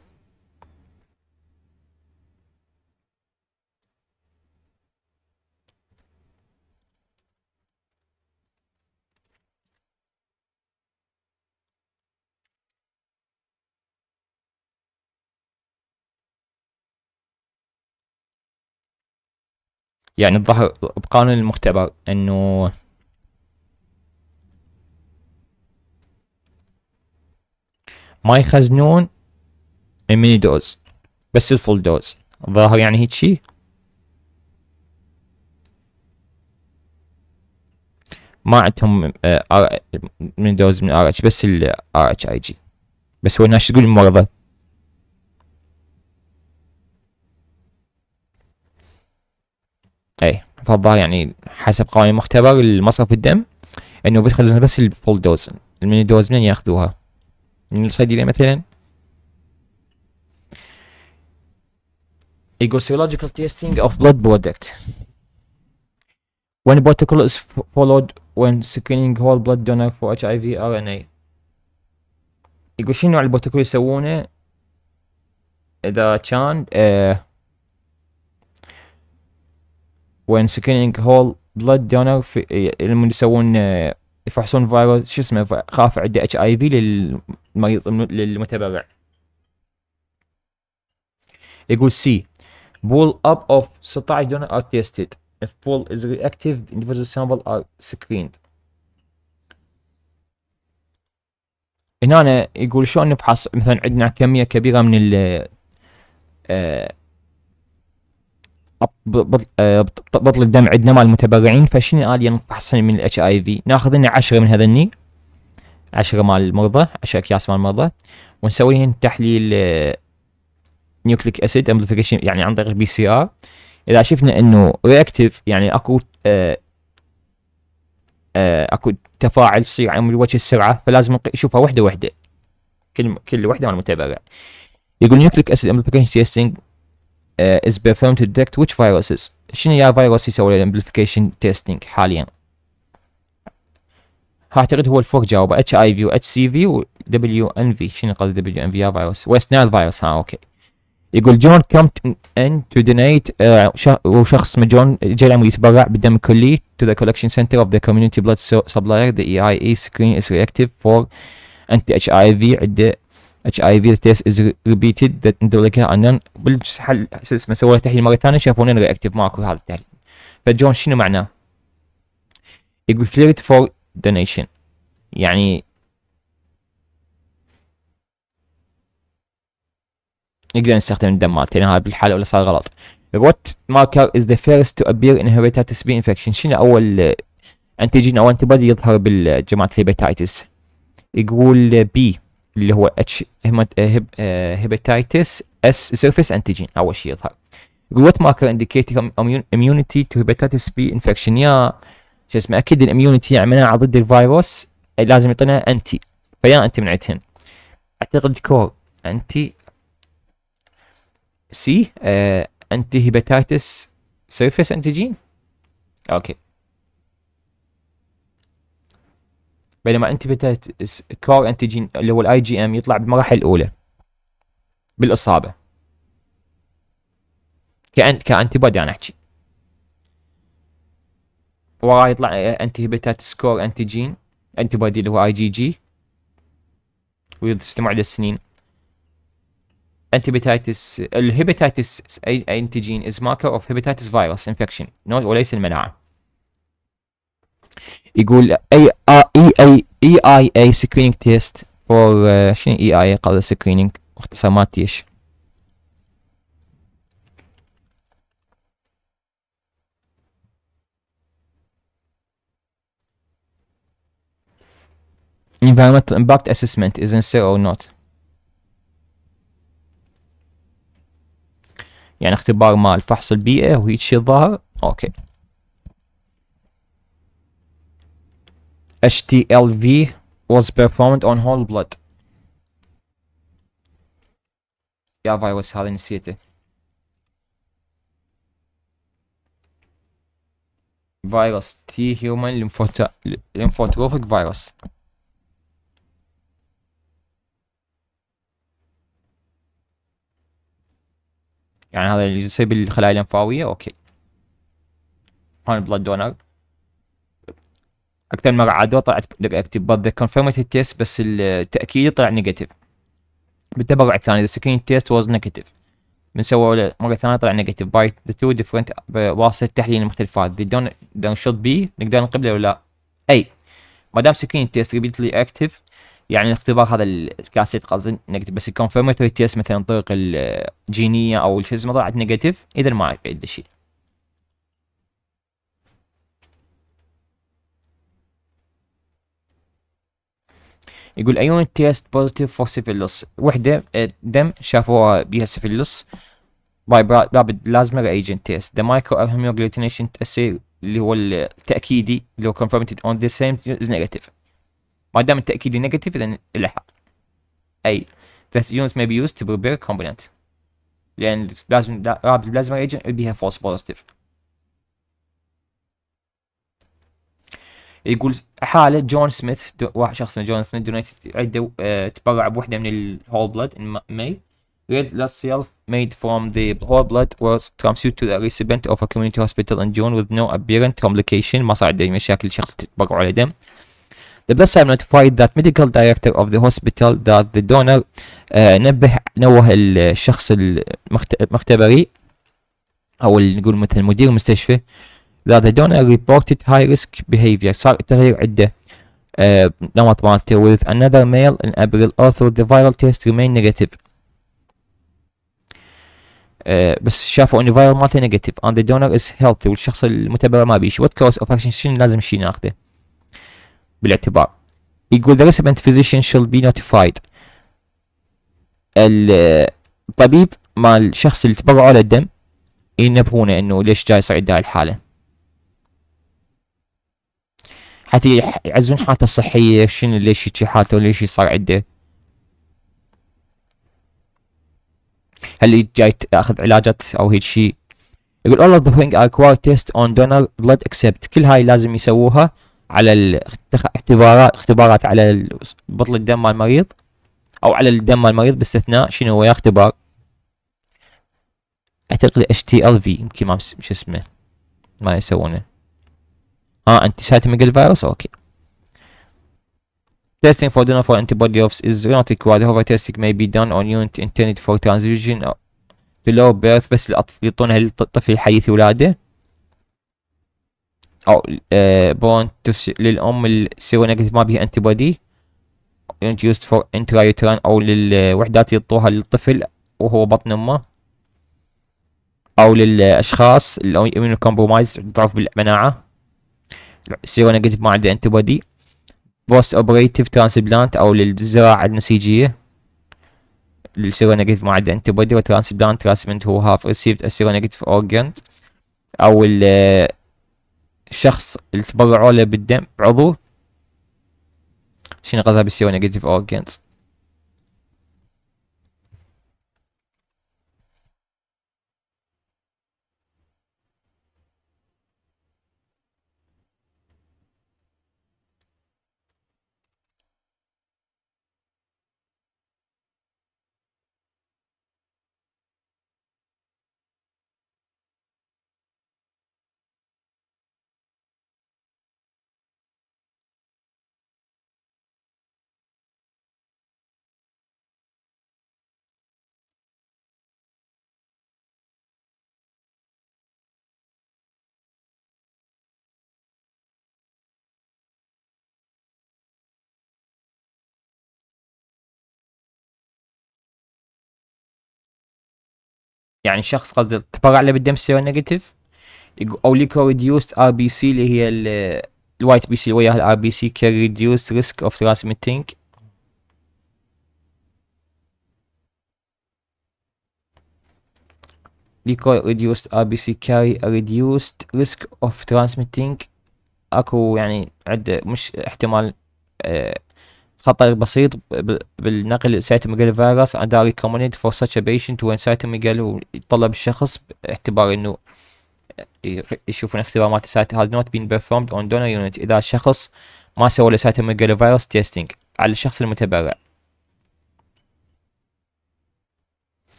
S1: يعني الظهر بقانون المختبر انه ما يخزنون الميني دوز بس الفول دوز ظاهر يعني هيك شي ما عندهم آه، آه، من دوز من ار اتش بس ار اتش اي جي بس هو الناس تقول المرضى اي فالظاهر يعني حسب قوانين مختبر المصرف الدم انه بيدخل بس الفول دوز الميني دوز من ياخذوها من الصيدليه مثلا Ecosological testing of blood product. One protocol is followed when screening whole blood donor for HIV RNA. يقول شنو نوع البروتوكول يسوونه اذا كان آه وين سكينينج هول بلاد دونر في لما يسوون آه، يفحصون فيروس شو اسمه خاف عنده اتش اي في للمريض للمتبرع يقول سي بول اب اوف 16 دونر ار تيستد if pool is reactive the individual sample are screened هنا يقول شلون نفحص مثلا عندنا كميه كبيره من ال آه، بطل آه، الدم عندنا مال المتبرعين فشنو الي نفحصهم من الاتش اي في ناخذ لنا 10 من هذني 10 مال المرضى 10 اكياس مال المرضى ونسوي لهم تحليل نيوكليك اسيد امبليفيكيشن يعني عن طريق البي سي ار اذا شفنا انه رياكتيف يعني اكو آه،, آه اكو تفاعل يصير عن الوجه السرعه فلازم نشوفها وحده وحده كل كل وحده مال المتبرع يقول نيوكليك اسيد امبليفيكيشن تيستنج is performed to detect which viruses شنو يا فيروس يسوي له amplification testing حاليا اعتقد هو الفوق جاوبه اتش اي في اتش سي في دبليو ان في شنو قصد دبليو ان في يا فيروس ويست نايل فيروس ها اوكي يقول جون كم ان تو دونيت وشخص اسمه جون جرم يتبرع بالدم الكلي to the collection center of the community blood supplier the EIA e screen is reactive for anti HIV عنده HIV test is repeated that ندور لك عن بالحل اساس ما سووا تحليل مره ثانيه شافوا انه رياكتيف ماكو هذا التحليل فجون شنو معناه؟ يقول كليرت فور دونيشن يعني نقدر نستخدم الدم مالته لان يعني هذا بالحاله ولا صار غلط. What ماركر از ذا فيرست تو ابير ان hepatitis بي انفكشن شنو اول انتيجين او انتي بادي يظهر بالجماعه الهيباتايتس؟ يقول بي اللي هو اتش هيباتيتس اس سيرفيس انتيجين اول شيء يظهر جروث ماركر انديكيتنج اميونيتي تو هيباتيتس بي انفكشن يا شو اسمه اكيد الاميونيتي يعني مناعه ضد الفيروس لازم يعطينا انتي فيا انتي منعتهن اعتقد كور انتي سي انتي هيباتيتس سيرفيس انتيجين اوكي بينما انت كور انتيجين اللي هو الاي جي ام يطلع بالمراحل الاولى بالاصابه كأن كانتي بودي انا احكي وراه يطلع انتي هيباتيتس سكور انتيجين انتي بودي اللي هو اي جي جي ويستمع للسنين انتيبيتايتس الهيباتيتس انتيجين از ماركر اوف هيباتيتس فيروس انفكشن وليس المناعه يقول اي اي اي اي اي اي سكرينينج تيست فور شنو اي e اي قال سكرينينج اختصار ما تيش environmental impact assessment is in zero or not يعني اختبار مال فحص البيئة وهيج شي ظاهر اوكي okay. HTLV was performed on whole blood يا فيروس هذا نسيته فيروس تي هيومن ليمفوتا ليمفوتروفيك فيروس يعني هذا اللي يسبب الخلايا الليمفاوية اوكي هون بلاد دونر اكثر مره عادوا طلعت اكتب بس confirmative تيست بس التاكيد طلع نيجاتيف بالتبرع الثاني the second test was negative بنسوي مرة ثانية طلع نيجاتيف باي ذا تو ديفرنت بواسطة التحليل المختلفات they don't don't should be نقدر نقبله ولا اي ما دام سكرين تيست ريبيتلي اكتف يعني الاختبار هذا الكاسيت قصدي نيجاتيف بس الكونفيرماتوري تيست مثلا طريق الجينية او شو اسمه طلعت نيجاتيف اذا ما عاد شيء يقول ايون تيست بوزيتيف فور سيفيلس وحده آه، دم شافوها بيها سيفيلس باي رابد بلازما ايجنت تيست ذا مايكرو هيموجلوتينيشن جلوتينيشن اسي اللي هو التاكيدي اللي هو كونفيرمتد اون ذا سيم از نيجاتيف ما دام التاكيدي نيجاتيف اذا الحق اي ذا يونت مي بي يوز تو بريبير كومبوننت لان لازم رابد بلازما ايجنت بيها فولس بوزيتيف يقول حاله جون سميث واحد شخص جون سميث دونيتد عده تبرع بوحده من الهول بلاد ان ماي read last self made from the whole blood was transferred to the recipient of a community hospital in June with no apparent complication ما صار عنده مشاكل شخص تبرعوا على دم The blood sample notified that medical director of the hospital that the donor uh, نبه نوه الشخص المختبري او نقول مثل مدير المستشفى that ذا دون reported high risk behavior صار تغيير عنده نمط مالته with another male in April although the viral test remain negative Uh, بس شافوا ان الفايرال مالته نيجاتيف and the donor is healthy والشخص المتبرع ما بيش what course of action شنو لازم شي ناخذه بالاعتبار يقول the recipient physician shall be notified الطبيب مال الشخص اللي تبرعوا له الدم ينبهونه انه ليش جاي يصير هاي الحاله حتى يعزون حالته الصحية شنو ليش هيجي حالته وليش صار عنده هل جاي تاخذ علاجات او هيك شيء يقول all of the things are required test on donor blood except كل هاي لازم يسووها على الاختبارات اختبارات على بطل الدم مال المريض او على الدم مال المريض باستثناء شنو هو يا اختبار اعتقد HTLV تي ال في يمكن ما شو اسمه ما يسوونه اه انت ساتمج الفيروس اوكي Testing for donor for antibody is not required. However, testing may be done on unit intended for transfusion to low birth بس للأطفال يعطونها للطفل حديث ولادة أو بون آه، للأم السيرو ما بها أنتي unit used for intrauterine أو للوحدات اللي يعطوها للطفل وهو بطن أمه أو للأشخاص الإميونو كومبرومايز ضعف بالمناعة سيرو نيجاتيف ما عنده انتي بودي بوست اوبريتيف ترانسبلانت او للزراعه النسيجيه السيرو نيجاتيف ما عنده انتي بودي وترانسبلانت ترانسبلانت هو هاف ريسيفد نيجاتيف اورجن او الشخص آه، اللي تبرعوا له بالدم عضو شنو قصدها بالسيرو نيجاتيف اورجنز يعني الشخص قصدي تبرع له بالدم سيرو نيجاتيف او ليكو ريديوست ار بي سي اللي هي الوايت بي سي وياها الار بي سي ريديوست ريسك اوف ترانسميتينج ليكو ريديوست ار بي سي كاري ريديوست ريسك اوف ترانسميتينج اكو يعني عده مش احتمال اه خطأ بسيط بالنقل سايتوميجالي فيروس and are recommended for such a patient سايت cytomegalovirus يتطلب الشخص باعتبار انه يشوفون اختبار مالت سايت has not been performed on donor unit اذا الشخص ما سوى له سايتوميجالي فيروس تيستينج على الشخص المتبرع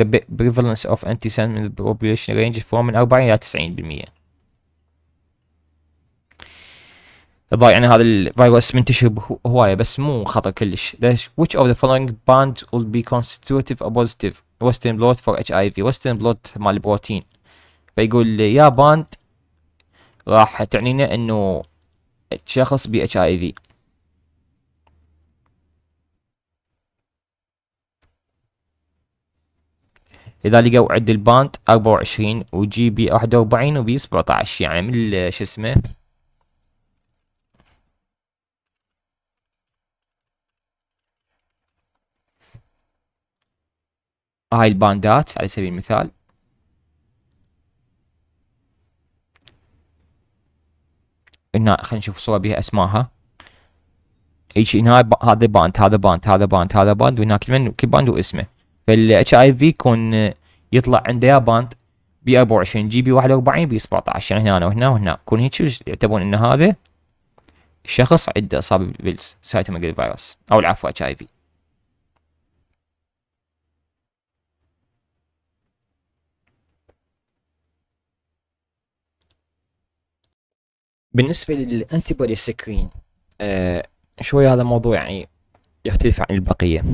S1: The prevalence of antisense in the population ranges from 40 إلى 90% يعني هذا الفيروس منتشر هوايه بس مو خطا كلش ليش which of the following band will be constitutive or positive western blood for HIV western blood مال البروتين فيقول لي يا باند راح تعنينا انه شخص بي اتش اي في اذا لقوا عد الباند 24 وجي بي 41 وبي 17 يعني من شو اسمه هاي الباندات على سبيل المثال هنا خلينا نشوف صورة بها اسماها ايش هنا هذا باند هذا باند هذا باند هذا باند وهنا كل باند واسمه فال اتش اي في يكون يطلع عنده يا باند بي 24 جي بي 41 بي 17 هنا أنا وهنا وهنا يكون هيك يعتبرون ان هذا الشخص عنده اصابه بالسايتوميجال فيروس او العفو اتش اي في بالنسبة للانتي بودي سكرين آه شوي هذا موضوع يعني يختلف عن البقية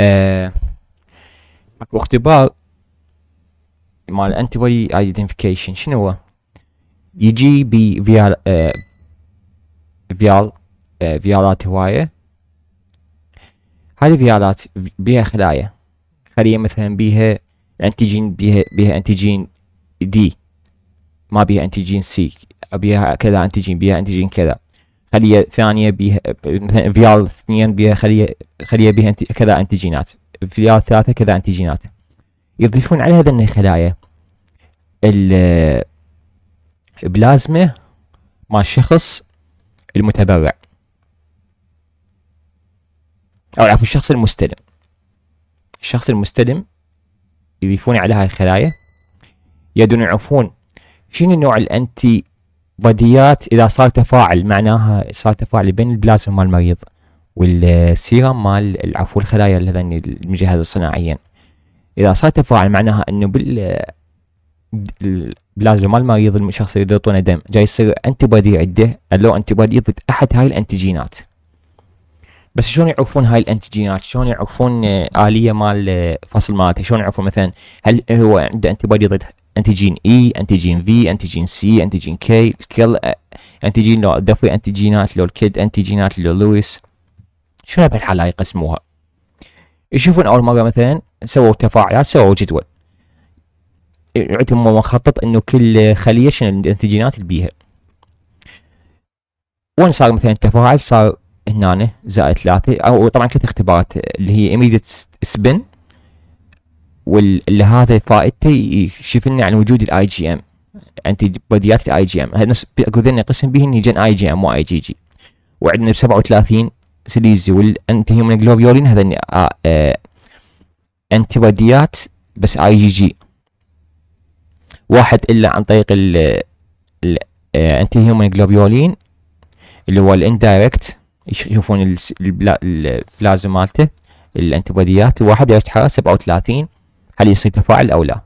S1: آه، اكو اختبار مال انتي بودي ايدنتيفيكيشن شنو هو؟ يجي ب فيال فيال فيالات هواية هاي الفيالات بيها خلايا خلية مثلا بيها انتيجين بيها بيها انتيجين دي ما بيها انتيجين سي بيها كذا انتيجين بيها انتيجين كذا خليه ثانيه بيها مثلا فيال اثنين بيها خليه خليه بيها كذا انتيجينات فيال ثلاثه كذا انتيجينات يضيفون على هذن الخلايا البلازما مال الشخص المتبرع او عفوا الشخص المستلم الشخص المستلم يضيفون على هاي الخلايا يدون يعرفون شنو نوع الانتي بديات اذا صار تفاعل معناها صار تفاعل بين البلازما مال المريض والسيرم مال العفو الخلايا هذني المجهزه صناعيا اذا صار تفاعل معناها انه بال البلازما مال المريض الشخص اللي يعطونه دم جاي يصير انتي بادي عنده اللو انتي بادي ضد احد هاي الانتيجينات بس شلون يعرفون هاي الانتيجينات شلون يعرفون آلية مال فصل مالته شلون يعرفون مثلا هل هو عنده انتي بادي ضد انتيجين اي e، انتيجين في انتيجين سي انتيجين كي الكل انتيجين لو دفوي انتيجينات لو الكيد انتيجينات لو لويس شنو بهالحاله يقسموها يشوفون اول مره مثلا سووا تفاعلات سووا جدول عندهم مخطط انه كل خليه شنو الانتيجينات اللي بيها وين صار مثلا التفاعل صار هنا زائد ثلاثة او طبعا ثلاث اختبارات اللي هي immediate spin واللي هذا فائدته يكشف لنا عن وجود الاي جي ام انتي بوديات الاي جي ام هذا نفس قدرنا نقسم به جن اي جي ام واي جي جي وعندنا ب 37 سليزي والانتي هيومن جلوبيولين هذا انتي بوديات بس اي جي جي واحد الا عن طريق ال انتي هيومن جلوبيولين اللي هو الاندايركت يشوفون البلازم مالته الانتي بوديات الواحد حراره 37 هل يصير تفاعل او لا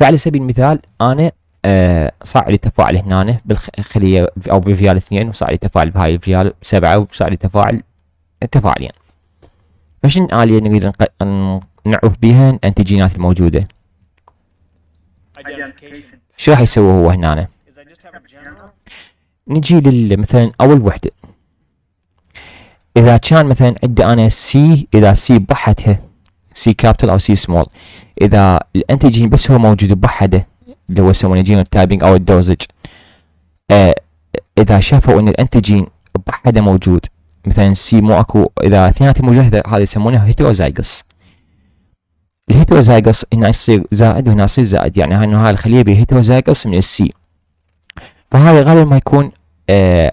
S1: فعلى سبيل المثال انا آه صار لي تفاعل هنا بالخليه او بفيال اثنين وصار لي تفاعل بهاي الفيال سبعه وصار لي تفاعل تفاعلين فشن آلية نقدر نعرف بها الانتيجينات الموجودة شو راح يسوي هو هنا نجي لل مثلا اول وحدة اذا كان مثلا عندي انا سي اذا سي بحتها سي كابيتال او سي سمول اذا الانتيجين بس هو موجود بوحده اللي هو يسمونه جين تايبنج او الدوزج آه، اذا شافوا ان الانتيجين بوحده موجود مثلا سي مو اكو اذا اثنيناتهم موجوده هذا يسمونه هيتروزايجس
S2: الهيتروزايجس
S1: هنا يصير زائد وهنا يصير زائد يعني انه هاي الخليه بها هيتروزايجس من السي فهذا غالبا ما يكون آه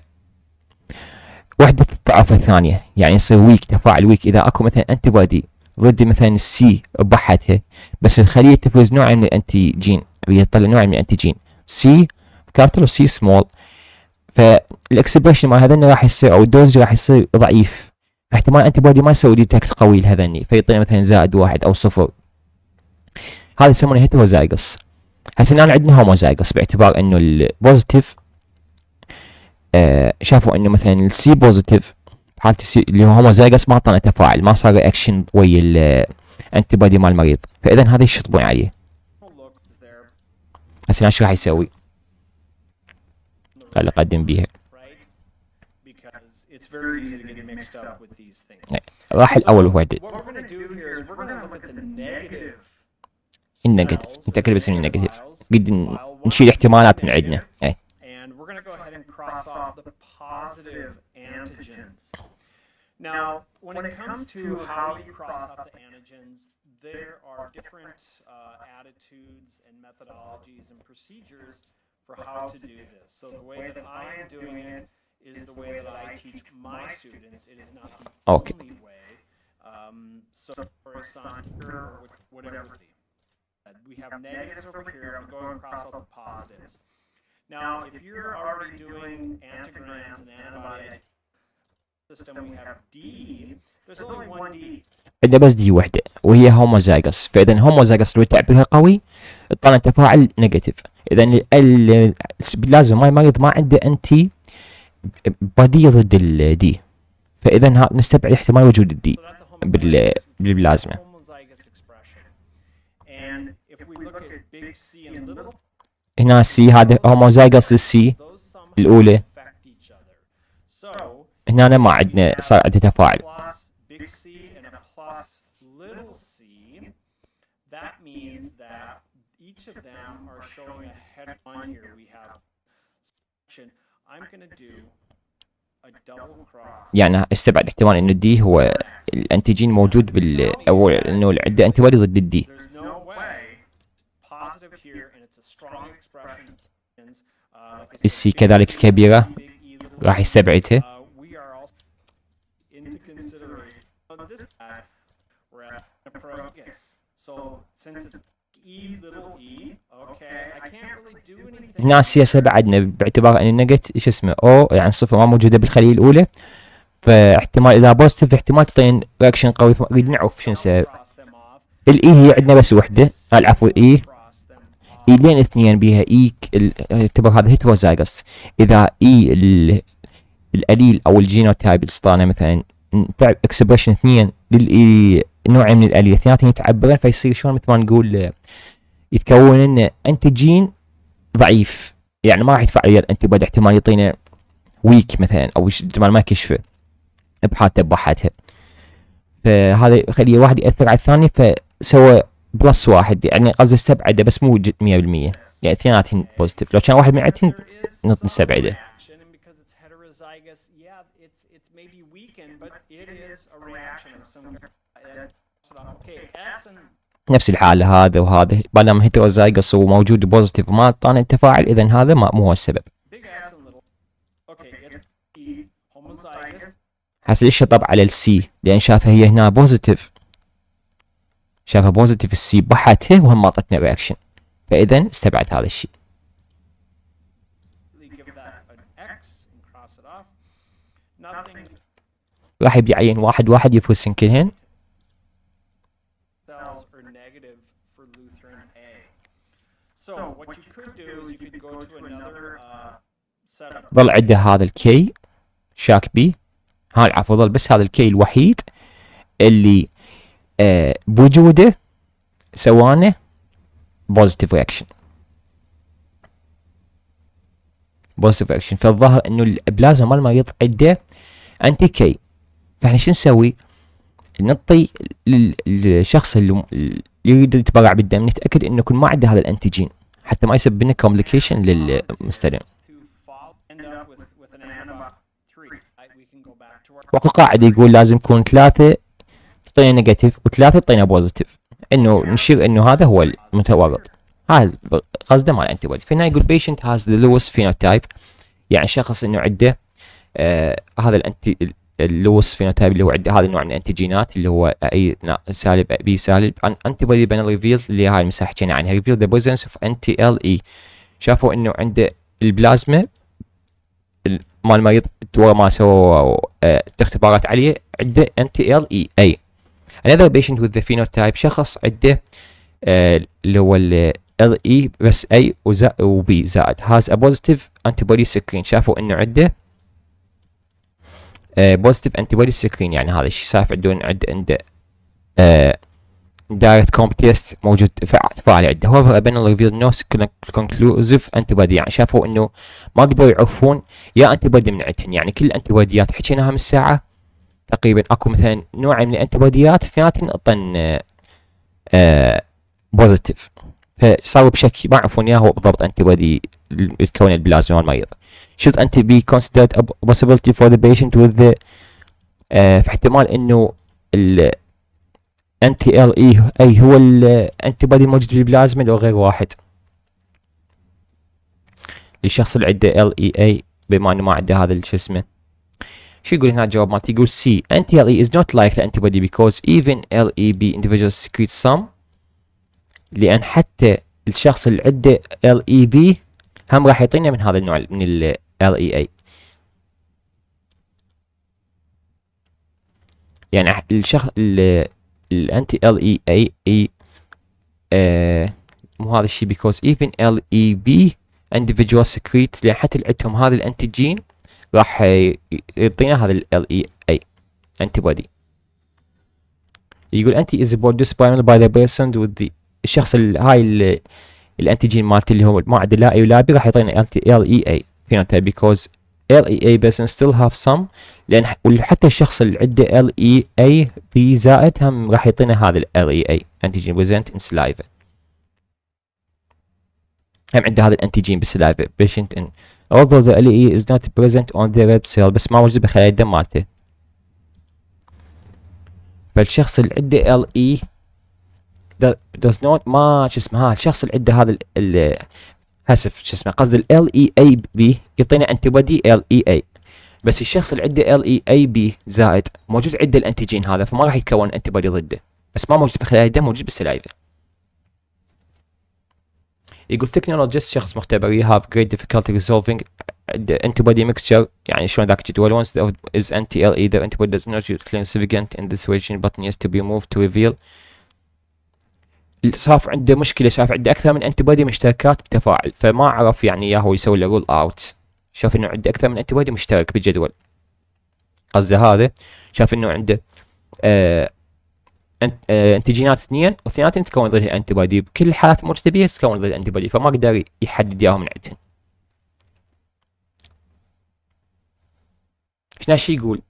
S1: وحدة الضعف الثانية يعني يصير ويك تفاعل ويك إذا أكو مثلا أنتي بودي ضد مثلا السي بحتها بس الخليه تفرز نوع من الانتيجين هي تطلع نوع من الانتيجين سي كابيتال وسي سمول فالاكسبريشن مال هذني راح يصير او الدوز راح يصير ضعيف فاحتمال الانتي بودي ما يسوي ديتكت قوي لهذني فيعطينا مثلا زائد واحد او صفر هذا يسمونه هيتروزايجس هسه الان عندنا هوموزايجس باعتبار انه البوزيتيف آه شافوا انه مثلا السي بوزيتيف حالة اللي هو هوموزايجس ما اعطانا تفاعل ما صار رياكشن ويا الانتي بودي مال المريض فاذا هذا يشطبون عليه هسه ايش راح يسوي؟ قال اقدم بيها راح الاول هو النيجاتيف نتاكد بس من النيجاتيف قد نشيل احتمالات من عندنا اي Now, when, when it comes to how you cross off the antigens, there are different uh, attitudes and methodologies and procedures for how to do this. So the way that I am doing it is the way that I teach my students. It is not the okay. only way. Um, so for a sign or whatever we have negatives over here. I'm going across all the positives. Now, if you're already doing antigrams and antibody عندنا بس دي وحدة وهي هوموزايجس فإذا هوموزايجس لو تعبيرها قوي طبعا تفاعل نيجاتيف إذا لازم ما المريض ما عنده أنتي بادي ضد الدي فإذا نستبعد احتمال وجود الدي بالبلازما هنا السي هذا هوموزايجس السي الأولى هنا ما عندنا صار عندنا تفاعل يعني استبعد احتمال انه الدي هو الانتيجين موجود بال او انه العده انتيبادي ضد الدي السي كذلك الكبيره راح يستبعدها هنا it's بعدنا باعتبار ان النجت شو اسمه او يعني صفر ما موجوده بالخليه الاولى فاحتمال اذا بوزيتيف احتمال تعطين رياكشن قوي نريد نعرف شو نسوي الاي e هي عندنا بس وحده العفو اي e. اي لين اثنين بيها e، اي يعتبر هذا هيتروزايغس اذا اي الاليل او الجينوتايب اللي مثلا تعب اكسبريشن اثنين للاي نوع من الاليه اثنيناتهم يتعبرن فيصير شلون مثل ما نقول آه، يتكونن انتجين ضعيف يعني ما راح يدفع عليه بعد احتمال يعطينا ويك مثلا او احتمال ما يكشفه بحالته بواحدها فهذا يخلي واحد ياثر على الثاني فسوى بلس واحد يعني قصدي استبعده بس مو 100% يعني اثنيناتهم بوزيتيف لو كان واحد من عندهم نستبعده Yeah, it's it's maybe weakened, but it is a reaction of some kind. نفس الحالة هذا وهذا بلام هيتروزايجوس وموجود بوزيتيف ما طالع التفاعل إذا هذا ما مو هو السبب هسه ليش طب على السي لأن شافها هي هنا بوزيتيف شافها بوزيتيف السي بحتها وهم ما اعطتنا رياكشن فإذا استبعد هذا الشيء راح يبدي عين واحد واحد يفوز كلهن ظل عنده هذا الكي شاك بي هاي عفوا ظل بس هذا الكي الوحيد اللي آه بوجوده سوانه بوزيتيف رياكشن بوزيتيف رياكشن فالظاهر انه البلازما مال المريض عنده انتي كي فاحنا شو نسوي؟ نعطي للشخص اللي يريد يتبرع بالدم نتاكد انه يكون ما عنده هذا الانتيجين حتى ما يسبب لنا كومبليكيشن للمستلم قاعدة يقول لازم يكون ثلاثة تعطينا نيجاتيف وثلاثة تعطينا بوزيتيف انه نشير انه هذا هو المتورط هذا قصده مال انتي بودي فهنا يقول بيشنت هاز ذا لوست فينوتايب يعني شخص انه عنده آه هذا الانتي اللوس فينوتايب اللي هو عنده هذا النوع من الانتيجينات اللي هو اي سالب بي سالب انتي بودي بين ريفيل اللي هاي المساحه حكينا عنها ريفيل ذا بريزنس اوف انتي ال اي شافوا انه عنده البلازما مال المريض ما سووا آه، اختبارات عليه عنده NTLEA another patient with the phenotype شخص عنده آه، اللي هو ال E بس A وB زائد has a positive antibody screen شافوا انه عنده بوزيتيف انتي بودي سكرين يعني هذا الشيء صار عنده عنده آه، دايركت كومب تيست موجود فعال عنده هوفر بين الريفيل نوس كونكلوزيف انتيبادي يعني شافوا انه ما قدروا يعرفون يا انتيبادي من عندهم يعني كل باديات حكيناها من الساعه تقريبا اكو مثلا نوع من باديات اثنيناتهم اعطن بوزيتيف آه، آه، فصاروا بشك ما يعرفون يا هو بالضبط انتيبادي يتكون البلازما المريض should انتي بي considered a possibility for the patient with the uh, آه، فاحتمال انه انتي ال اي اي هو الانتي بادي الموجود بالبلازما لو غير واحد للشخص اللي عنده ال اي اي بما انه ما عنده هذا شو اسمه شو يقول هنا الجواب مالتي يقول سي انتي ال اي از نوت لايك انتي بادي بيكوز ايفن ال اي بي اندفجوال سكريت سم لان حتى الشخص اللي عنده ال اي بي هم راح يعطينا من هذا النوع من ال اي اي e يعني الشخص ال الانتي ال اي اي اي آه، مو هذا الشيء بيكوز ايفن ال اي بي individual secrete لان يعني حتى عندهم هذا الانتيجين راح يعطينا هذا ال اي اي انتي بودي يقول انتي از produced by the person with the الشخص هاي الانتيجين مالته اللي هو ما عنده لا اي ولا بي راح يعطينا انتي ال اي اي فينوتايب بيكوز LEA بس and still have some لأن حتى الشخص اللي عنده LEA في زائد هم راح يعطينا هذا ال LEA antigen present in saliva هم عنده هذا الانتيجين بالسلايفا patient in although the LEA is not present on the red cell بس ما موجود بخلايا الدم مالته فالشخص اللي عنده LE does not ما شو اسمه ها الشخص اللي عنده هذا اسف شو اسمه قصدي ال اي اي بي يعطينا انتي بودي ال اي e اي بس الشخص اللي عنده ال اي اي بي زائد موجود عنده الانتيجين هذا فما راح يتكون انتي بودي ضده بس ما موجود في خلايا الدم موجود بالسلايفا يقول تكنولوجيست شخص مختبر يو هاف جريت ديفيكولتي ريزولفينج the antibody mixture يعني شلون ذاك الجدول once there is anti-LE the antibody does كلين سيفيجنت ان ذا region but needs تو بي موف تو ريفيل صاف عنده مشكله شاف عنده اكثر من انتي بودي مشتركات بتفاعل فما عرف يعني يا هو يسوي له رول اوت شاف انه عنده اكثر من انتي بودي مشترك بالجدول قصده هذا شاف انه عنده آه انتيجينات آه، اثنين واثنيناتهم تكون ضدها انتي بودي بكل الحالات المرتبيه تكون ضد الانتي بودي فما قدر يحدد ياهم من عندهم شنو شي يقول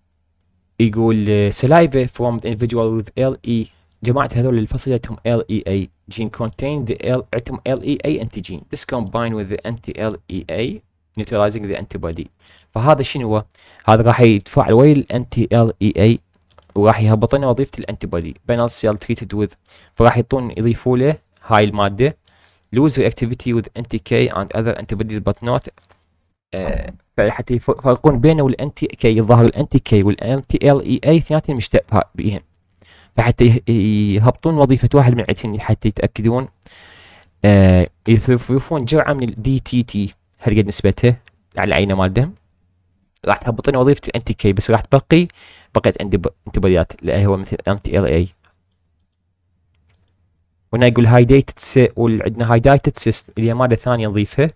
S1: يقول آه، saliva انفيدوال individual with LE جماعة هذول اللي فصلتهم LEA gene contain the L atom LEA antigen this combine with the anti-LEA neutralizing the antibody فهذا شنو هو؟ هذا راح يتفاعل ويا الانتي LEA وراح يهبط لنا وظيفة ال antibody بينال سيل تريتد وذ فراح يعطون يضيفوا له هاي المادة lose reactivity with NTK and other antibodies but not فحتى آه، يعني يفرقون بينه والانتي كي الظاهر الانتي كي والانتي ال e اي اي اثنيناتهم مشتبهة بيهم فحتى يهبطون وظيفة واحد من عدتين حتى يتأكدون آه يثفون جرعة من ال دي تي تي هل قد نسبتها على العينة دم راح تهبطين وظيفة الانتي كي بس راح تبقي بقية انتباديات اللي هو مثل انتي ال اي هنا يقول هاي ديتد عندنا هاي دايتد سيست اللي هي مادة ثانية نضيفها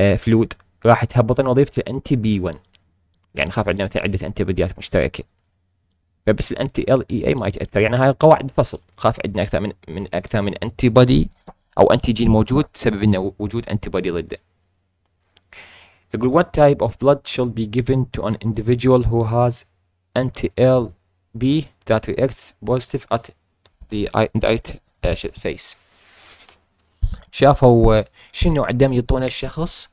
S1: آه فلود راح تهبطين وظيفة الانتي بي 1 يعني نخاف عندنا مثلا عدة انتباديات مشتركة فبس الانتي ال اي اي ما يتاثر يعني هاي القواعد فصل خاف عندنا اكثر من من اكثر من انتي بودي او انتي جين موجود سبب انه وجود انتي بودي ضده يقول what type of blood shall be given to an individual who has anti ال بي that reacts positive at the right uh, face شافوا آه، شنو عندهم يعطون الشخص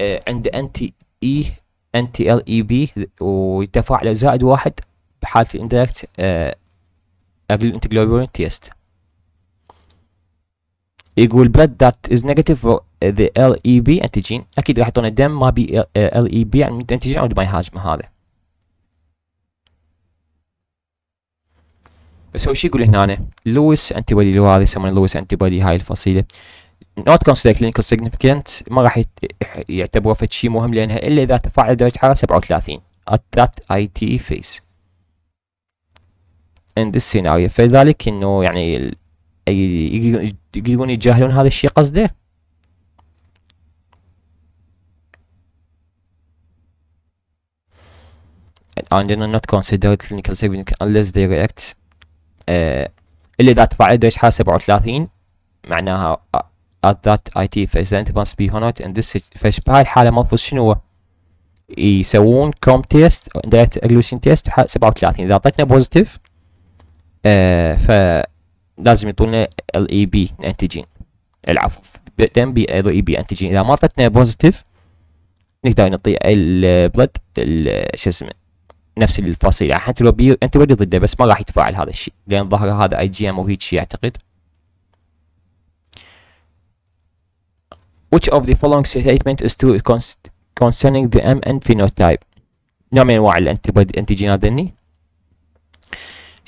S1: آه، عنده انتي اي انتي ال اي بي ويتفاعل زائد واحد بحالة الاندايركت قبل الانتجلوبولين تيست يقول blood that is negative for the LEB antigen اكيد راح يعطونا دم ما بي LEB يعني antigen عود ما يهاجمه هذا بس هو شو يقول هنا لويس انتي بودي اللي هذا يسمونه لويس انتي بودي هاي الفصيله not considered clinical significant ما راح يعتبروها فد شيء مهم لانها الا اذا تفاعل درجه حراره 37 at that IT e phase in this scenario فلذلك انه يعني يقدرون يتجاهلون هذا الشيء قصده and are not considered clinical saving unless they react uh, اللي ذات فاعل درجة حرارة 37 معناها at that IT phase then it must be honored in this بهاي الحالة المفروض شنو هو؟ يسوون كوم تيست دايركت اجلوشن تيست 37 اذا اعطتنا بوزيتيف آه، فلازم يعطونا اي بي انتيجين العفو دم بي ال اي بي انتيجين اذا ما اعطتنا بوزيتيف نقدر نعطي البلد شو اسمه نفس الفصيله يعني حتى لو بي انت بودي ضده بس ما راح يتفاعل هذا الشيء لان ظهر هذا اي جي ام او هيك شيء اعتقد Which of the following statement is true concerning the MN phenotype؟ نوع من انواع الانتيجين هذني؟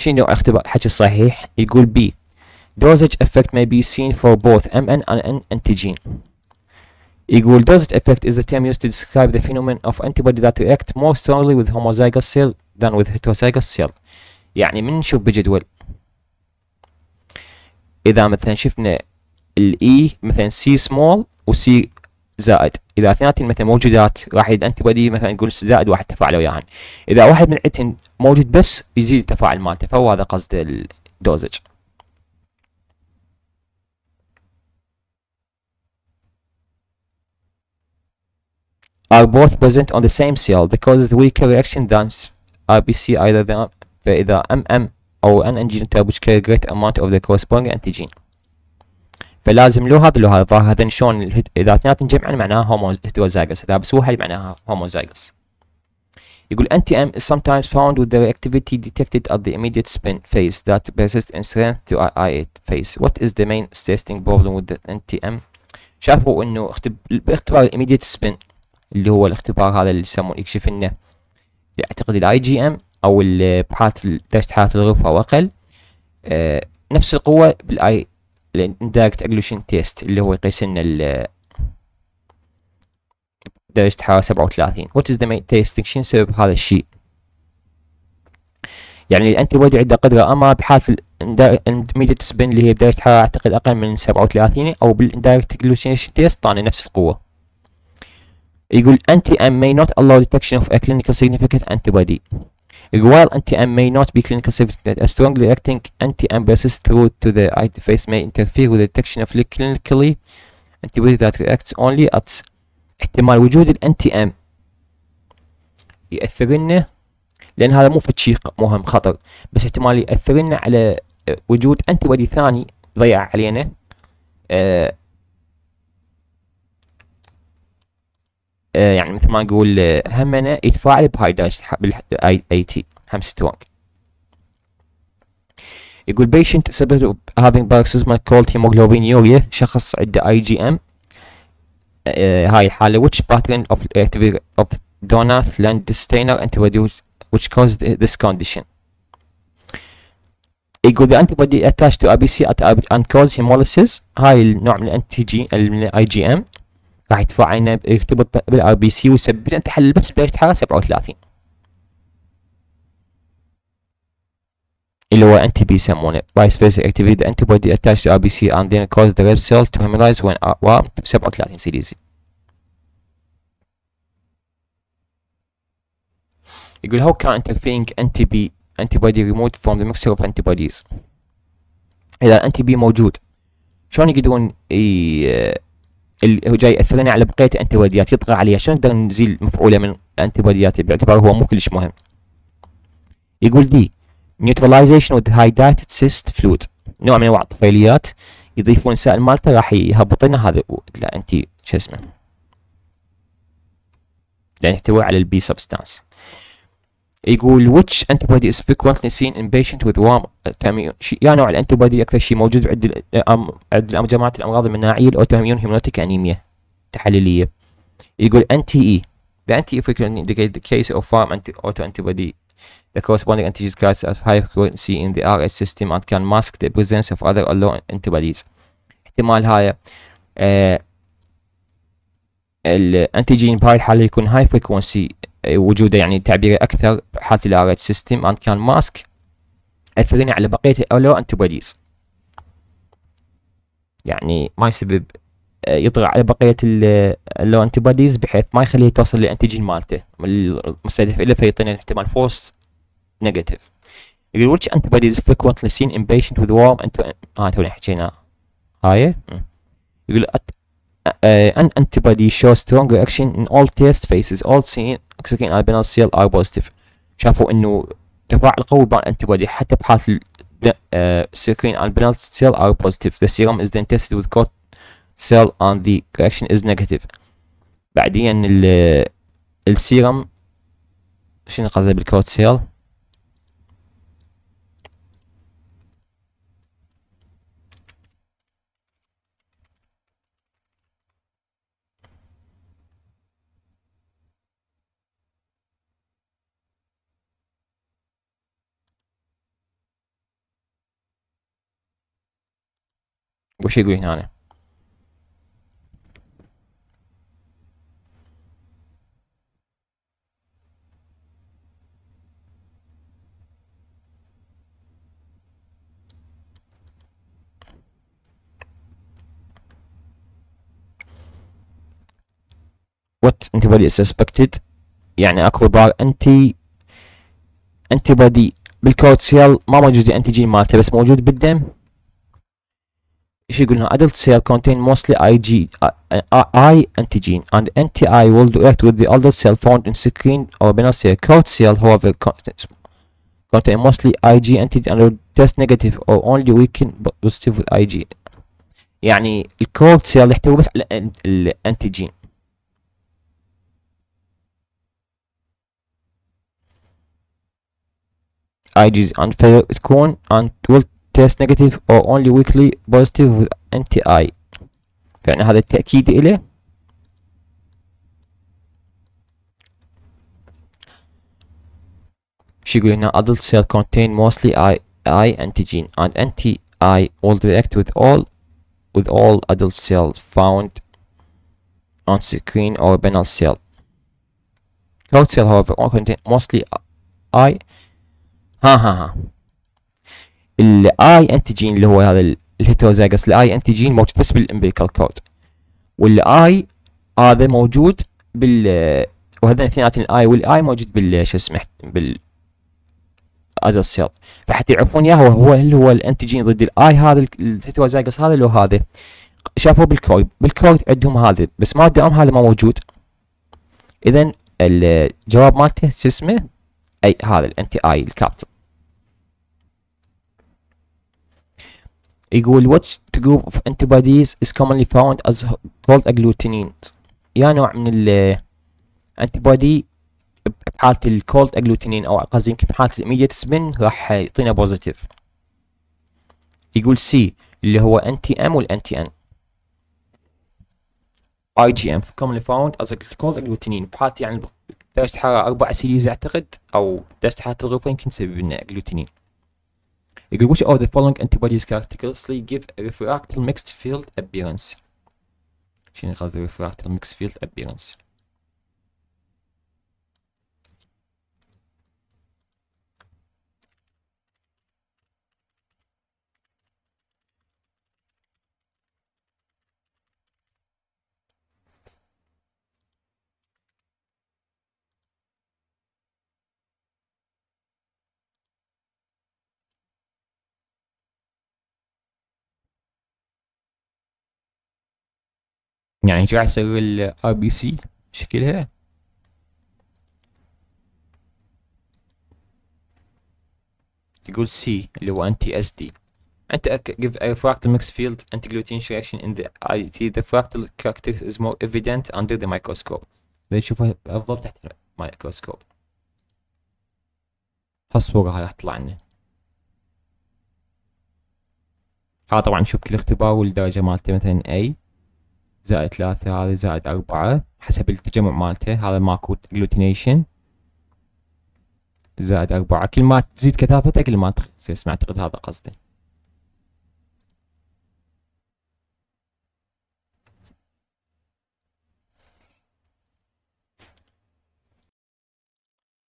S1: شنو نوع اختبار الحكي الصحيح يقول بي dosage effect may be seen for both MN and antigen يقول dosage effect is a term used to describe the phenomenon of antibody that react more strongly with homozygous cell than with heterozygous cell يعني من نشوف بجدول اذا مثلا شفنا الاي مثلا سي سمول وسي زائد اذا اثنيناتهم مثلا موجودات راح انتي بودي مثلا يقول زائد واحد تفاعل وياهن اذا واحد من عندهن موجود بس يزيد التفاعل مالته فهو هذا قصد الدوزج are both present on the same cell that causes weaker reaction than RBC either than فإذا MM or NNG antigen which carry great amount of the corresponding antigen فلازم له هذا له هذا هذا شلون اذا اثنيناتهم جمعا معناها هومو هيتروزايجس اذا بسوها معناها هوموزايغس يقول NTM is sometimes found with the activity detected at the immediate spin phase that persists in strength to I8 phase. What is the main testing problem with the NTM? شافوا انه اختب... باختبار immediate spin اللي هو الاختبار هذا اللي يسمون يكشف لنا اعتقد الاي جي ام او الابحاث درجه حراره الغرفه واقل أه نفس القوه بالاي دايركت اجلوشن تيست اللي هو يقيس لنا ال درجة حرارة سبعة وثلاثين what is the main distinction سبب هذا الشيء يعني الانتي بودي عنده قدرة اما بحالة الميديت سبين اللي هي بدرجة حرارة اعتقد اقل من سبعة وثلاثين او بالدايركت اجلوشن تيست طاني نفس القوة يقول انتي ام مي نوت الله ديتكشن اوف ا كلينيكال clinical انتي بودي While NTM may not be clinically significant, a strongly acting anti-M persists to the eye interface may interfere with the detection of clinically antibody that reacts only at احتمال وجود الانتي ام لنا لأن هذا مو فتشيق مهم خطر بس احتمال يأثرن على وجود انتي ثاني ضيع علينا يعني مثل ما نقول همنا يتفاعل بهاي دايس بالاي اي تي 5 توانك يقول patient سبب having paroxysmal cold hemoglobinuria شخص عنده اي جي ام هاي الحالة which pattern of activity of donut land stainer antibody which caused this condition يقول the antibody attached to ABC at and cause hemolysis هاي النوع من الانتي جي من الاي جي ام راح يدفع عنا يكتب بالار بي سي ويسبب لنا تحلل بس بدرجه حراره 37 اللي هو انتي بي يسمونه فايس فيز ذا انتي بودي اتاتش ار بي سي اند ذن كوز ذا ريد سيل تو هيمنايز وين وارم 37 سي دي سي يقول هاو كان انتي بي انتي بودي ريموت فروم ذا the اوف انتي بوديز إذا الانتي بي موجود شلون يقدرون اللي هو جاي ياثر لنا على بقيه الانتي يطغى عليها شلون نقدر نزيل مفعوله من الانتي باعتبار هو مو كلش مهم يقول دي neutralization with hydrated سيست فلود نوع من انواع الطفيليات يضيفون سائل مالته راح يهبط لنا هذا انتي شو اسمه لان يحتوي على البي سبستانس يقول which antibody is frequently seen in patients with warm autoimmune يا نوع الانتيبادي اكثر شيء موجود عند عند جماعه الامراض المناعيه الاوتوميون هيمنوتيك انيميا تحليليه يقول NTE The anti frequently indicate the case of warm auto autoantibody. The corresponding antigens class of high frequency in the RS system and can mask the presence of other low antibodies. احتمال هاي الانتيجين بهاي الحالة يكون high frequency وجوده يعني تعبيري اكثر الار اتش سيستم ان كان ماسك اثرين على بقيه الاولو انتبوديز يعني ما يسبب آه، يطغى على بقيه اللو انتيبوديز بحيث ما يخليه توصل للانتيجين مالته المستهدف الا فيعطينا احتمال فورس نيجاتيف يقول which antibodies frequently seen in patient with warm and آه، تونا حكينا هاي آه، يقول uh, an antibody shows strong reaction in all test phases all seen oxygen albinal cell are positive شافوا انه تفاعل قوي مع الانتيبودي حتى بحالة السيركين البنال cell are positive the serum is then tested with coat cell and the reaction is negative بعدين ال السيرم شنو قصده بالكوت سيل وش يقول هنا وات انت is سسبكتد يعني اكو ضار انتي antibody بالكوتسيل ما موجود الانتيجين مالته بس موجود بالدم ايش يقولنا adult cell contain mostly IG, I antigen and anti-I will react with the adult cell found in skin or benign cell. cell however contain mostly IG antigen and will test negative or only weaken positive with IG يعني الكوت سيل يحتوي بس على الانتيجين IGs and تكون and will test negative or only weakly positive with anti-I فيعني هذا التأكيد إليه شو يقول هنا adult cell contain mostly I, I antigen and anti-I will react with all with all adult cells found on screen or benal cell. Cold cell however contain mostly I ha ha ha الاي انتيجين اللي هو هذا الهيتروزايجس الاي انتيجين موجود بس بالامبريكال كود والاي هذا موجود بال وهذين اثنيناتهم الاي والاي موجود بال شو اسمه بال اجل سيل فحتى يعرفون ياه هو هل هو الانتيجين ضد الاي هذا الهيتروزايجس هذا لو هذا شافوه بالكود بالكود عندهم هذا بس ما عندهم هذا ما موجود اذا الجواب مالته شو اسمه اي هذا الانتي اي الكابتل يقول which group of antibodies is commonly found as called agglutinins يا نوع من ال antibody بحالة ال called agglutinin أو قصدي يمكن بحالة ال immediate spin راح يعطينا positive يقول C اللي هو NTM وال NTN IgM commonly found as called agglutinin بحالة يعني درجة حرارة 4 سيليز أعتقد أو درجة حرارة الغرفة يمكن تسبب لنا agglutinin which oh, of the following antibodies characteristically give a refractal mixed field appearance? has the refractal mixed field appearance؟ يعني شو اسوي ال RBC شكلها يقول C اللي هو anti SD anti give a fractal mixed field anti-gluten reaction in the IT the fractal character is more evident under the microscope نشوفها افضل تحت الميكروسكوب هالصورة هاي راح تطلع لنا ها طبعا نشوف كل اختبار والدرجة مالته مثلا A زائد ثلاثة هذا زائد أربعة حسب التجمع مالته هذا ماكو جلوتينيشن زائد أربعة كل ما تزيد كثافته كل ما تخسس أعتقد هذا قصدي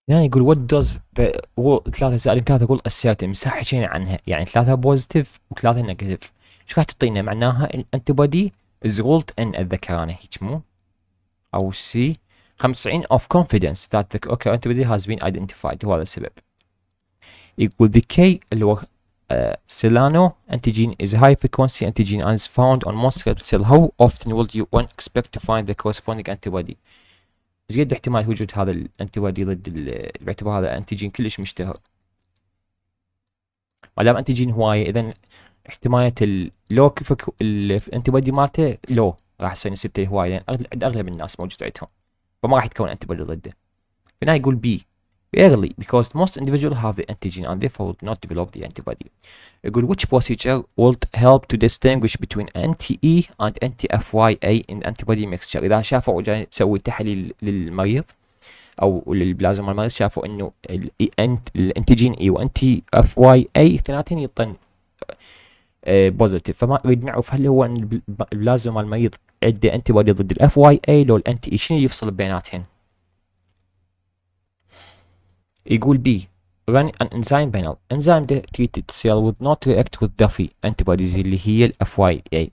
S1: يعني يقول وات دوز ثلاثة سالب ثلاثة يقول مساحة حكينا عنها يعني ثلاثة بوزيتيف وثلاثة نيجاتيف ايش راح تعطينا معناها الانتي results in الذكرانة هيك مو أو C 50 of confidence that the occurrence antibody has been identified هو هذا السبب يقول the K اللي هو Celano antigen is high frequency antigen and is found on most red cell. How often would you one expect to find the corresponding antibody? ايش قد احتمال وجود هذا الانتيبودي ضد باعتبار هذا انتيجين كلش مشتهر؟ ما دام انتيجين هواية اذا احتماليه اللو كفك الانتي بودي مالته لو راح يصير نسبته هوايه يعني عند اغلب الناس موجود عندهم فما راح يتكون انتي بودي ضده فهنا يقول بي Rarely, because most individuals have the antigen and therefore would not develop the antibody. يقول which procedure would help to distinguish between anti-E and anti-FYA in antibody mixture. إذا شافوا جاي يسوي تحليل للمريض أو للبلازما المريض شافوا إنه الانتيجين E وانتي FYA اثنيناتهم يطن بوزيتيف فما اريد نعرف هل هو البلازما مال المريض عنده انتي بودي ضد الاف واي اي لو الانتي اي شنو يفصل بيناتهن يقول بي run an enzyme panel enzyme treated cell would not react with Duffy antibodies اللي هي ال FYA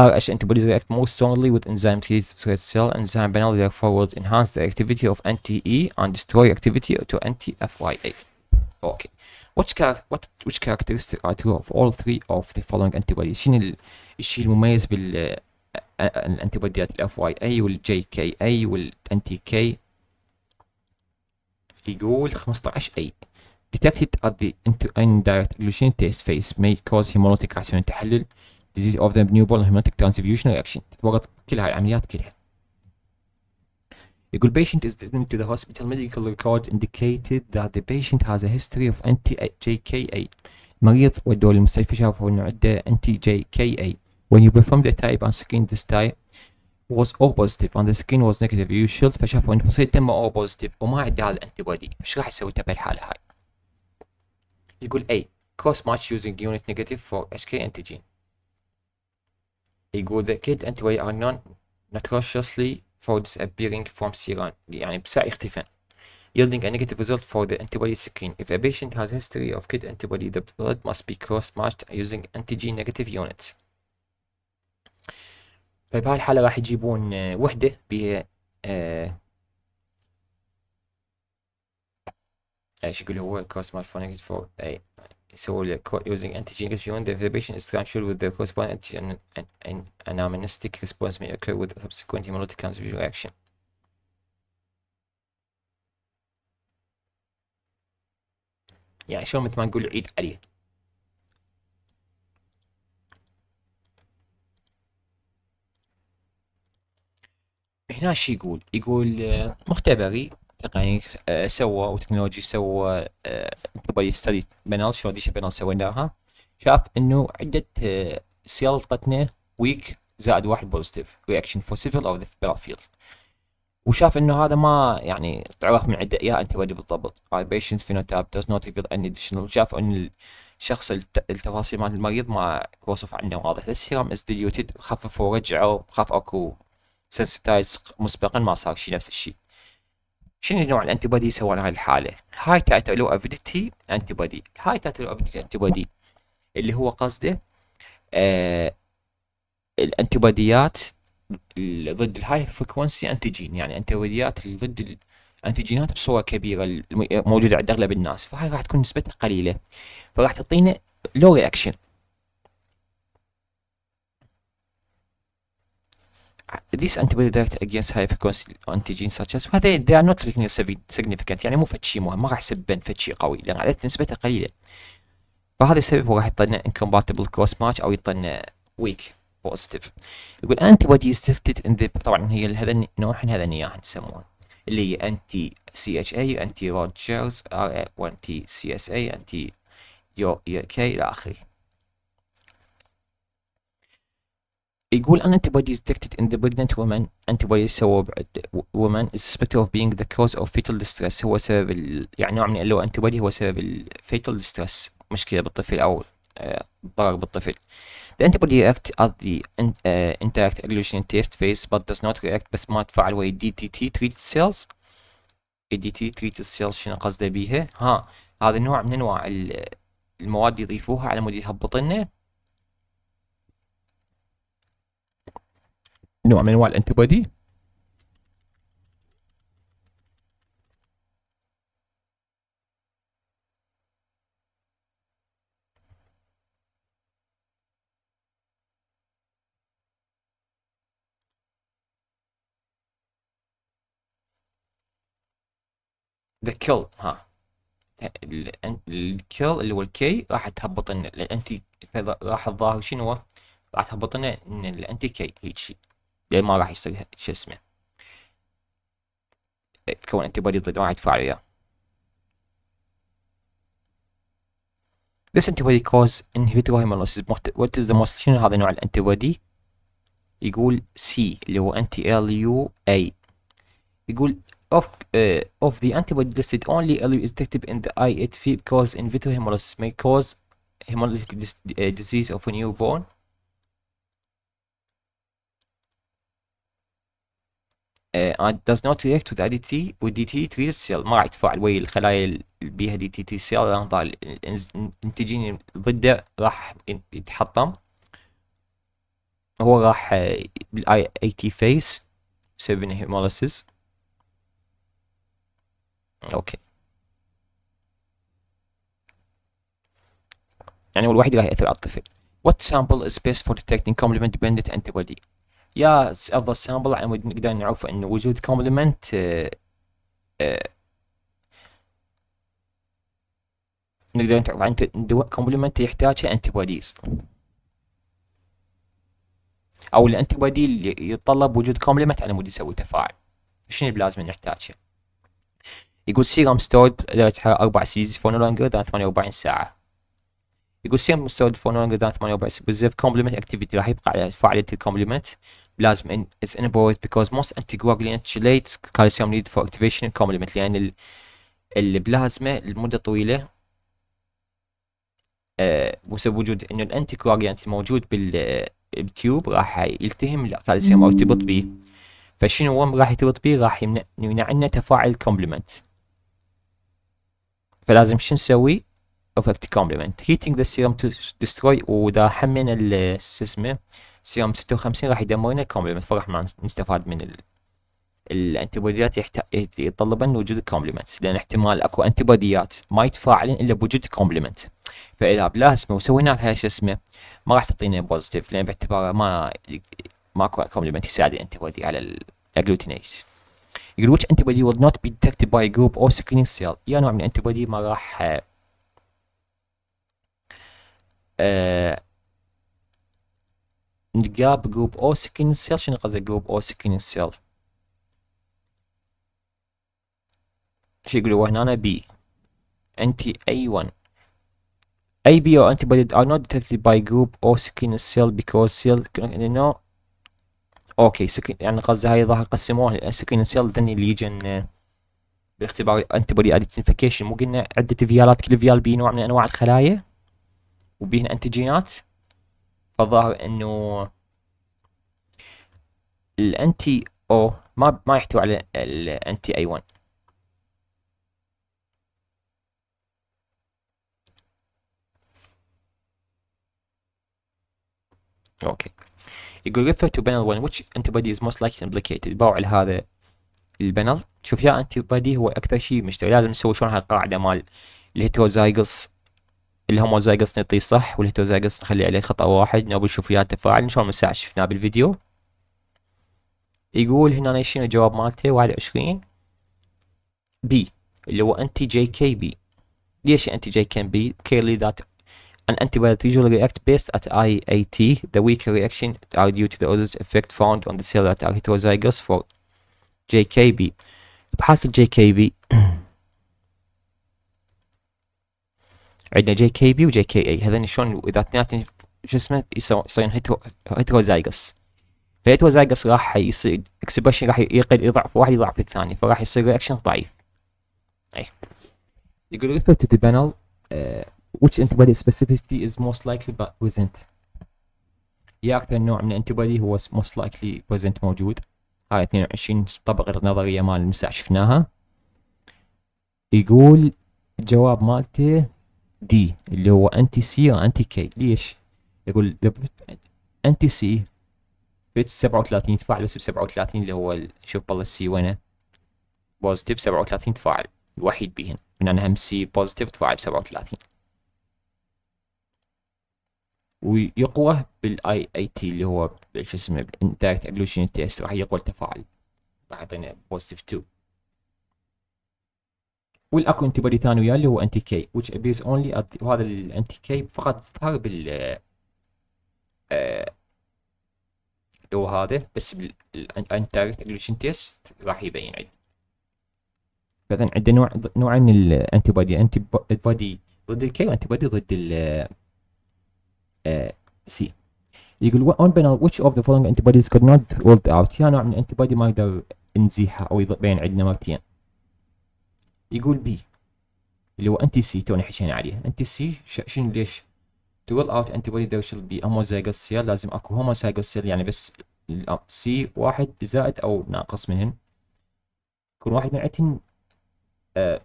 S1: RH antibodies react more strongly with enzyme treated cell enzyme panel therefore would enhance the activity of anti-E and destroy activity to anti-FYA Okay. What, كاركتر واتش كاركترستيك characteristic are true of all three of the following antibodies? شنو الشيء المميز بال الانتيبوديات الاف واي اي والجي كي اي والانتي كي يقول 15 اي detected at the indirect elution test phase may cause hemolytic عسير تحلل disease of the newborn hemolytic transfusion reaction وقت كل هاي العمليات كلها good patient is admitted to the hospital medical records indicated that the patient has a history of anti JKA المريض ودوه للمستشفى شافوا انه عنده anti JKA when you perform the type and skin this type was O positive and the skin was negative you should فشافوا انه بصير دمه O positive وما عنده هذا الانتي بودي ايش راح يسوي تبع الحالة هاي يقول A cross match using unit negative for HK antigen يقول the kid antibody are non notoriously for disappearing from serum يعني بسعي اختفاء yielding a negative result for the antibody screen. If a patient has history of kid antibody, the blood must be cross-matched using antigen negative units. فبهالحالة راح يجيبون وحدة ب ايش يقول هو cross match for negative for يسووا لك caught using antigenic urine the observation is transferred with the corresponding antigen and an anamnestic response may occur with subsequent hemolytic transfusion reaction يعني شلون مثل ما نقول عيد عليه هنا شي يقول يقول مختبري تقني يعني، آه، سوى وتكنولوجي سوى دبي آه، يستدي بنال شلون ديش بنال سويناها شاف انه عده آه، سيلطتنا ويك زائد واحد بوزيتيف رياكشن فور سيفل اوف ذا فيلد وشاف انه هذا ما يعني تعرف من عده اياها انت ودي بالضبط our patient phenotype does نوت ريفيل اني اديشنال شاف ان الشخص التفاصيل مال المريض ما كوصف عنه واضح السيرم از ديليوتد خففوا ورجعوا خاف اكو سنسيتايز مسبقا ما صار شيء نفس الشيء شنو نوع الانتي بودي يسوون هاي الحاله هاي تعتلو افيديتي انتي بودي هاي تعتلو افيديتي انتي بودي اللي هو قصده آه الانتي بوديات ضد الهاي فريكونسي انتيجين يعني انتي بوديات ضد الانتيجينات بصوره كبيره الموجوده عند اغلب الناس فهاي راح تكون نسبتها قليله فراح تعطينا لو رياكشن this antibody direct against high frequency antigens such as وهذا they are not clinically significant يعني مو فد شيء مهم ما راح يسبن فد شيء قوي لان عدد نسبته قليله فهذا السبب راح يعطينا incompatible cross match او يعطينا weak positive يقول antibodies tested in the طبعا هي هذا نوعين هذا نياح نسموه اللي هي anti CHA anti Rogers ra 1 تي CSA anti UK الى اخره يقول ان انتيبوديز ديتكتد ان ذا بريجننت وومن انتيبوديز سووا بعد وومن از سبكت اوف بينج ذا كوز اوف فيتال ديستريس هو سبب ال... يعني نوع من اللي هو انتيبودي هو سبب الفيتال ديستريس مشكله بالطفل او آه، ضرر بالطفل The antibody react at the in, آه، evolution test phase but does not react بس ما تفعل ويا DTT treated cells DTT treated cells شنو قصده بيها ها هذا نوع من انواع المواد يضيفوها على مود يهبطنه نوع من انواع الانتيبودي ذا كيل ها الكيل اللي هو الكي راح تهبط لنا الانتي راح الظاهر شنو راح تهبط لنا الانتي كي هيك شيء لان ما راح يصير شو اسمه تكون بودي ضد واحد وياه This antibody cause inhibitory hemolysis. What is the most شنو هذا نوع الانتبادي؟ يقول C اللي هو anti-LUA يقول of uh, of the antibody listed only LU is detected in the eye. It because in vitro hemolysis may cause hemolytic dis uh, disease of a newborn. uh, and does not react with ADT DT treated cell ما راح يتفاعل ويا الخلايا اللي بيها DT DTT cell لان ضال الانتجين ضده راح يتحطم هو راح بال IAT phase بسبب الهيموليسيس اوكي يعني هو الوحيد راح يأثر على الطفل What sample is best for detecting complement dependent antibody يا افضل سامبل على نقدر نعرف انه وجود كومبلمنت آه، آه، نقدر نعرف عن كومبلمنت يحتاجها انتي بوديز او الانتي بودي اللي يتطلب وجود كومبلمنت على مود يسوي تفاعل شنو اللي لازم نحتاجها يقول سيرم ستورد درجة حرارة 4 سيلسيوس فور لونجر ذان 48 ساعة يقول سيم مستوى الفونون قدران 48 بالزيف كومبلمنت اكتيفيتي راح يبقى على فاعليه الكومبلمنت بلازم ان انبويت بيكوز موست انتي جواجلينت كالسيوم نيد فور اكتيفيشن كومبلمنت لان البلازما لمده طويله بسبب وجود انه الانتي كواجلينت الموجود بالتيوب راح يلتهم الكالسيوم او يرتبط به فشنو هو راح يرتبط به راح يمنع, يمنع لنا تفاعل الكومبلمنت فلازم شو نسوي perfect complement heating the serum to destroy وده حمينا شو اسمه سيرم 56 راح يدمرنا الكومبلمنت فراح ما نستفاد من ال الانتي بوديات يتطلبن وجود كومبلمنت لان احتمال اكو انتي بوديات ما يتفاعلن الا بوجود كومبلمنت فاذا بلازما وسوينا لها شو اسمه ما راح تعطينا بوزيتيف لان باعتباره ما ماكو كومبلمنت يساعد الانتي بودي على الاجلوتينيز يقول which antibody will not be detected by a group or screening cell يا نوع من الانتيبودي ما راح آه، نقاب جوب او سيل شنو قصدي جوب او سيل شي يقولوا هنا بي انتي اي 1 انتي antibodies ار not ديتكتد باي group or skin سيل بيكوز سيل you نو اوكي سكين يعني قصدي هاي ظاهر قسموها سكين سيل ذني ليجن باختبار انتي بودي ايدنتيفيكيشن مو قلنا عده فيالات كل فيال بي نوع من انواع الخلايا وبيهن انتيجينات فالظاهر انه الانتي او ما ما يحتوي على الانتي اي 1 اوكي يقول refer to panel 1 which antibody is most likely implicated باوع هذا البانل شوف يا انتي بادي هو اكثر شيء مشتري لازم نسوي شلون هالقاعده مال الهيتروزايجس الهوموزايجس نعطيه صح والهيتوزايجس نخلي عليه خطأ واحد نبي نشوف وياه تفاعل شلون من ساعة شفناه بالفيديو يقول هنا شنو الجواب مالته 21 وعشرين بي اللي هو انتي جي كي بي ليش انتي جي كي بي clearly that an antibiotic usually react based at IAT the weaker reaction are due to the other effect found on the cell that are heterozygous for JKB بحالة الجي كي بي عندنا جي كي بي وجي كي اي هذين شلون اذا اثنيناتهم شو اسمه يصيرون هيترو هيتروزايجس زايغس راح يصير اكسبريشن راح يقل يضعف واحد يضعف الثاني فراح يصير رياكشن ضعيف اي يقول ريفر تو ذا بانل which antibody specificity is most likely present يا اكثر نوع من الانتيبادي هو most likely present موجود هاي 22 طبق النظريه مال المساع شفناها يقول الجواب مالته دي اللي هو انتي سي وانتي كي ليش؟ يقول انتي سي فيت 37 تفاعل بس ب 37 اللي هو شوف بالله السي وينه بوزيتيف 37 تفاعل الوحيد بيهن من أنا هم سي بوزيتيف تفاعل ب 37 ويقوى بالاي اي تي اللي هو شو اسمه بالانتاكت ايلوشن تيست راح يقوى التفاعل راح يعطينا بوزيتيف 2 والاكو انتي بودي ثاني وياه اللي هو انتي كي which appears only at وهذا الانتي كي فقط تظهر بال آه، اللي هو هذا بس بالانتاركت اجريشن تيست راح يبين عندنا فاذا عندنا نوع نوعين من الانتي بودي انتي بودي ضد الكي وانتي بودي ضد ال سي آه، آه، يقول اون بينال which of the following antibodies could not ruled out يا نوع من الانتي بودي ما يقدر نزيحها او يبين عندنا مرتين يقول بي اللي هو انتي سي توني حكينا عليه انتي سي شنو ليش تول اوت انتي بودي دوشل بي هوموزايجوس سيل لازم اكو هوموزايجوس سيل يعني بس سي واحد زائد او ناقص منهن يكون واحد من عندهن آه،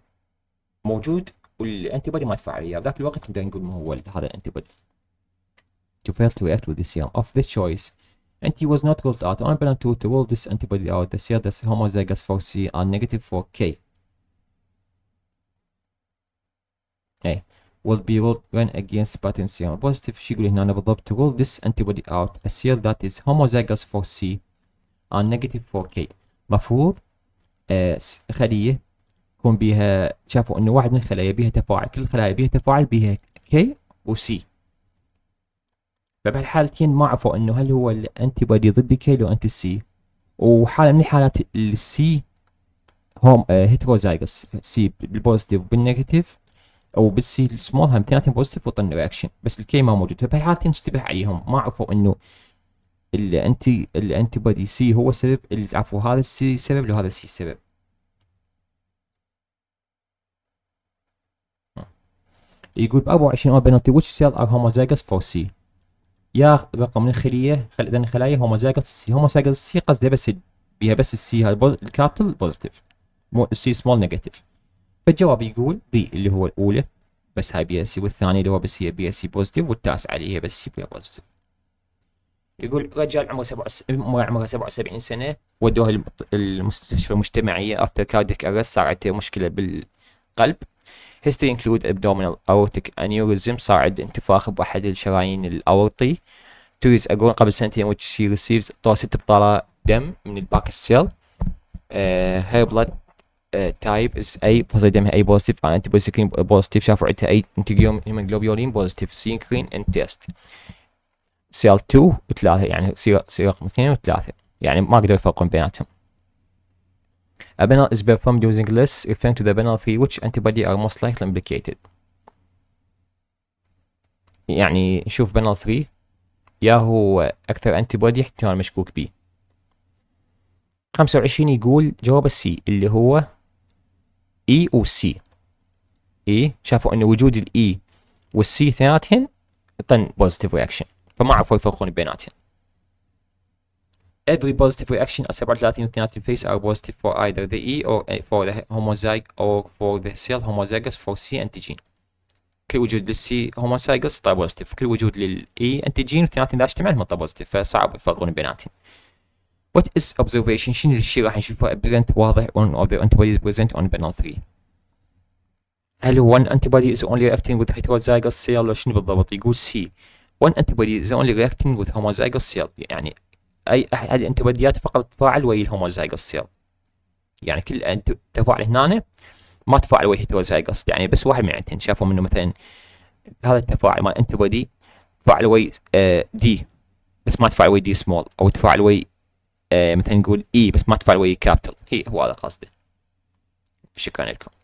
S1: موجود والانتي بودي ما تفاعل بذاك الوقت نقدر نقول ما هو هذا الانتي بودي to fail to react with the serum of the choice and he was not ruled out on to to this antibody out the serum that's homozygous for C and negative for K اي will be ruled when against serum positive شو يقول هنا بالضبط rule this antibody out a cell that is homozygous for C and negative for K مفروض آه خلية يكون بها شافوا انه واحد من الخلايا بها تفاعل كل الخلايا بها تفاعل بها K و C فبهالحالتين ما عرفوا انه هل هو الانتي ضد K لو انت C وحالة من الحالات C هوم هيتروزايغوس آه، C بالبوزيتيف وبالنيجاتيف او بتصير السمول هم اثنيناتهم بوزيتيف وطن رياكشن بس الكي ما موجود فبهي اشتبه عليهم ما عرفوا انه الانتي الانتي بودي سي هو سبب عفوا هذا السي سبب لهذا السي سبب يقول ب 24 اور بنالتي ويتش سيل ار homozygous فور سي يا رقم من الخليه خل... اذا الخلايا homozygous سي homozygous سي قصدي بس بيها بس السي هاي الكابتل بوزيتيف مو السي سمول نيجاتيف فالجواب يقول بي اللي هو الأولى بس هاي بي اس سي والثانية اللي هو بس هي بي اس سي بوزيتيف والتاسعة اللي هي بس بي بوزيتيف يقول رجال عمره سبعة عمره 77 سنة ودوه المستشفى المجتمعية افتر after ارست صار عنده مشكلة بالقلب هيستري انكلود ابدومينال اورتيك انيوريزم صار عنده انتفاخ بأحد الشرايين الأورطي تو years ago قبل سنتين which she received طاسة بطالة دم من الباك سيل هير بلاد تايب اس اي فصيل دمها اي بوزيتيف عن انتي بوزيكين بوزيتيف شاف عندها اي انتجيوم هيموجلوبولين بوزيتيف سينكرين ان تيست سي ال 2 3 يعني سي رقم و 3 يعني ما قدروا يفرقون بيناتهم A panel is performed using less referring to the panel 3 which antibody are most likely implicated. يعني نشوف panel 3 يا هو أكثر antibody احتمال مشكوك بيه. 25 يقول جواب السي اللي هو اي والسي اي شافوا ان وجود الاي والسي ثناياتهن يعطن بوزيتيف رياكشن فما عرفوا يفرقون بيناتهن Every positive reaction at 37 and 32 phase are positive for either the E or A for the homozygote or for the cell homozygous for C antigen. كل وجود لل C homozygous طيب positive كل وجود لل E antigen والثنتين داش تجمع هم positive فصعب يفرقون بيناتهم. What is observation شنو الشيء راح نشوفه apparent واضح on the antibodies present on panel 3 هل هو one antibody is only reacting with heterozygous cell ولا شنو بالضبط يقول C one antibody is only reacting with homozygous cell يعني اي احد الانتباديات فقط تتفاعل ويا الهوموزايجوس cell يعني كل تفاعل هنا ما تفاعل ويا الهيتروزايجوس يعني بس واحد من عندهم شافوا منه مثلا هذا التفاعل مال انتبادي تفاعل ويا دي آه، بس ما تفاعل ويا دي سمول او تفاعل ويا آه، مثلا نقول اي e، بس ما تفعل وي كابيتال هي هو هذا قصدي شكرا لكم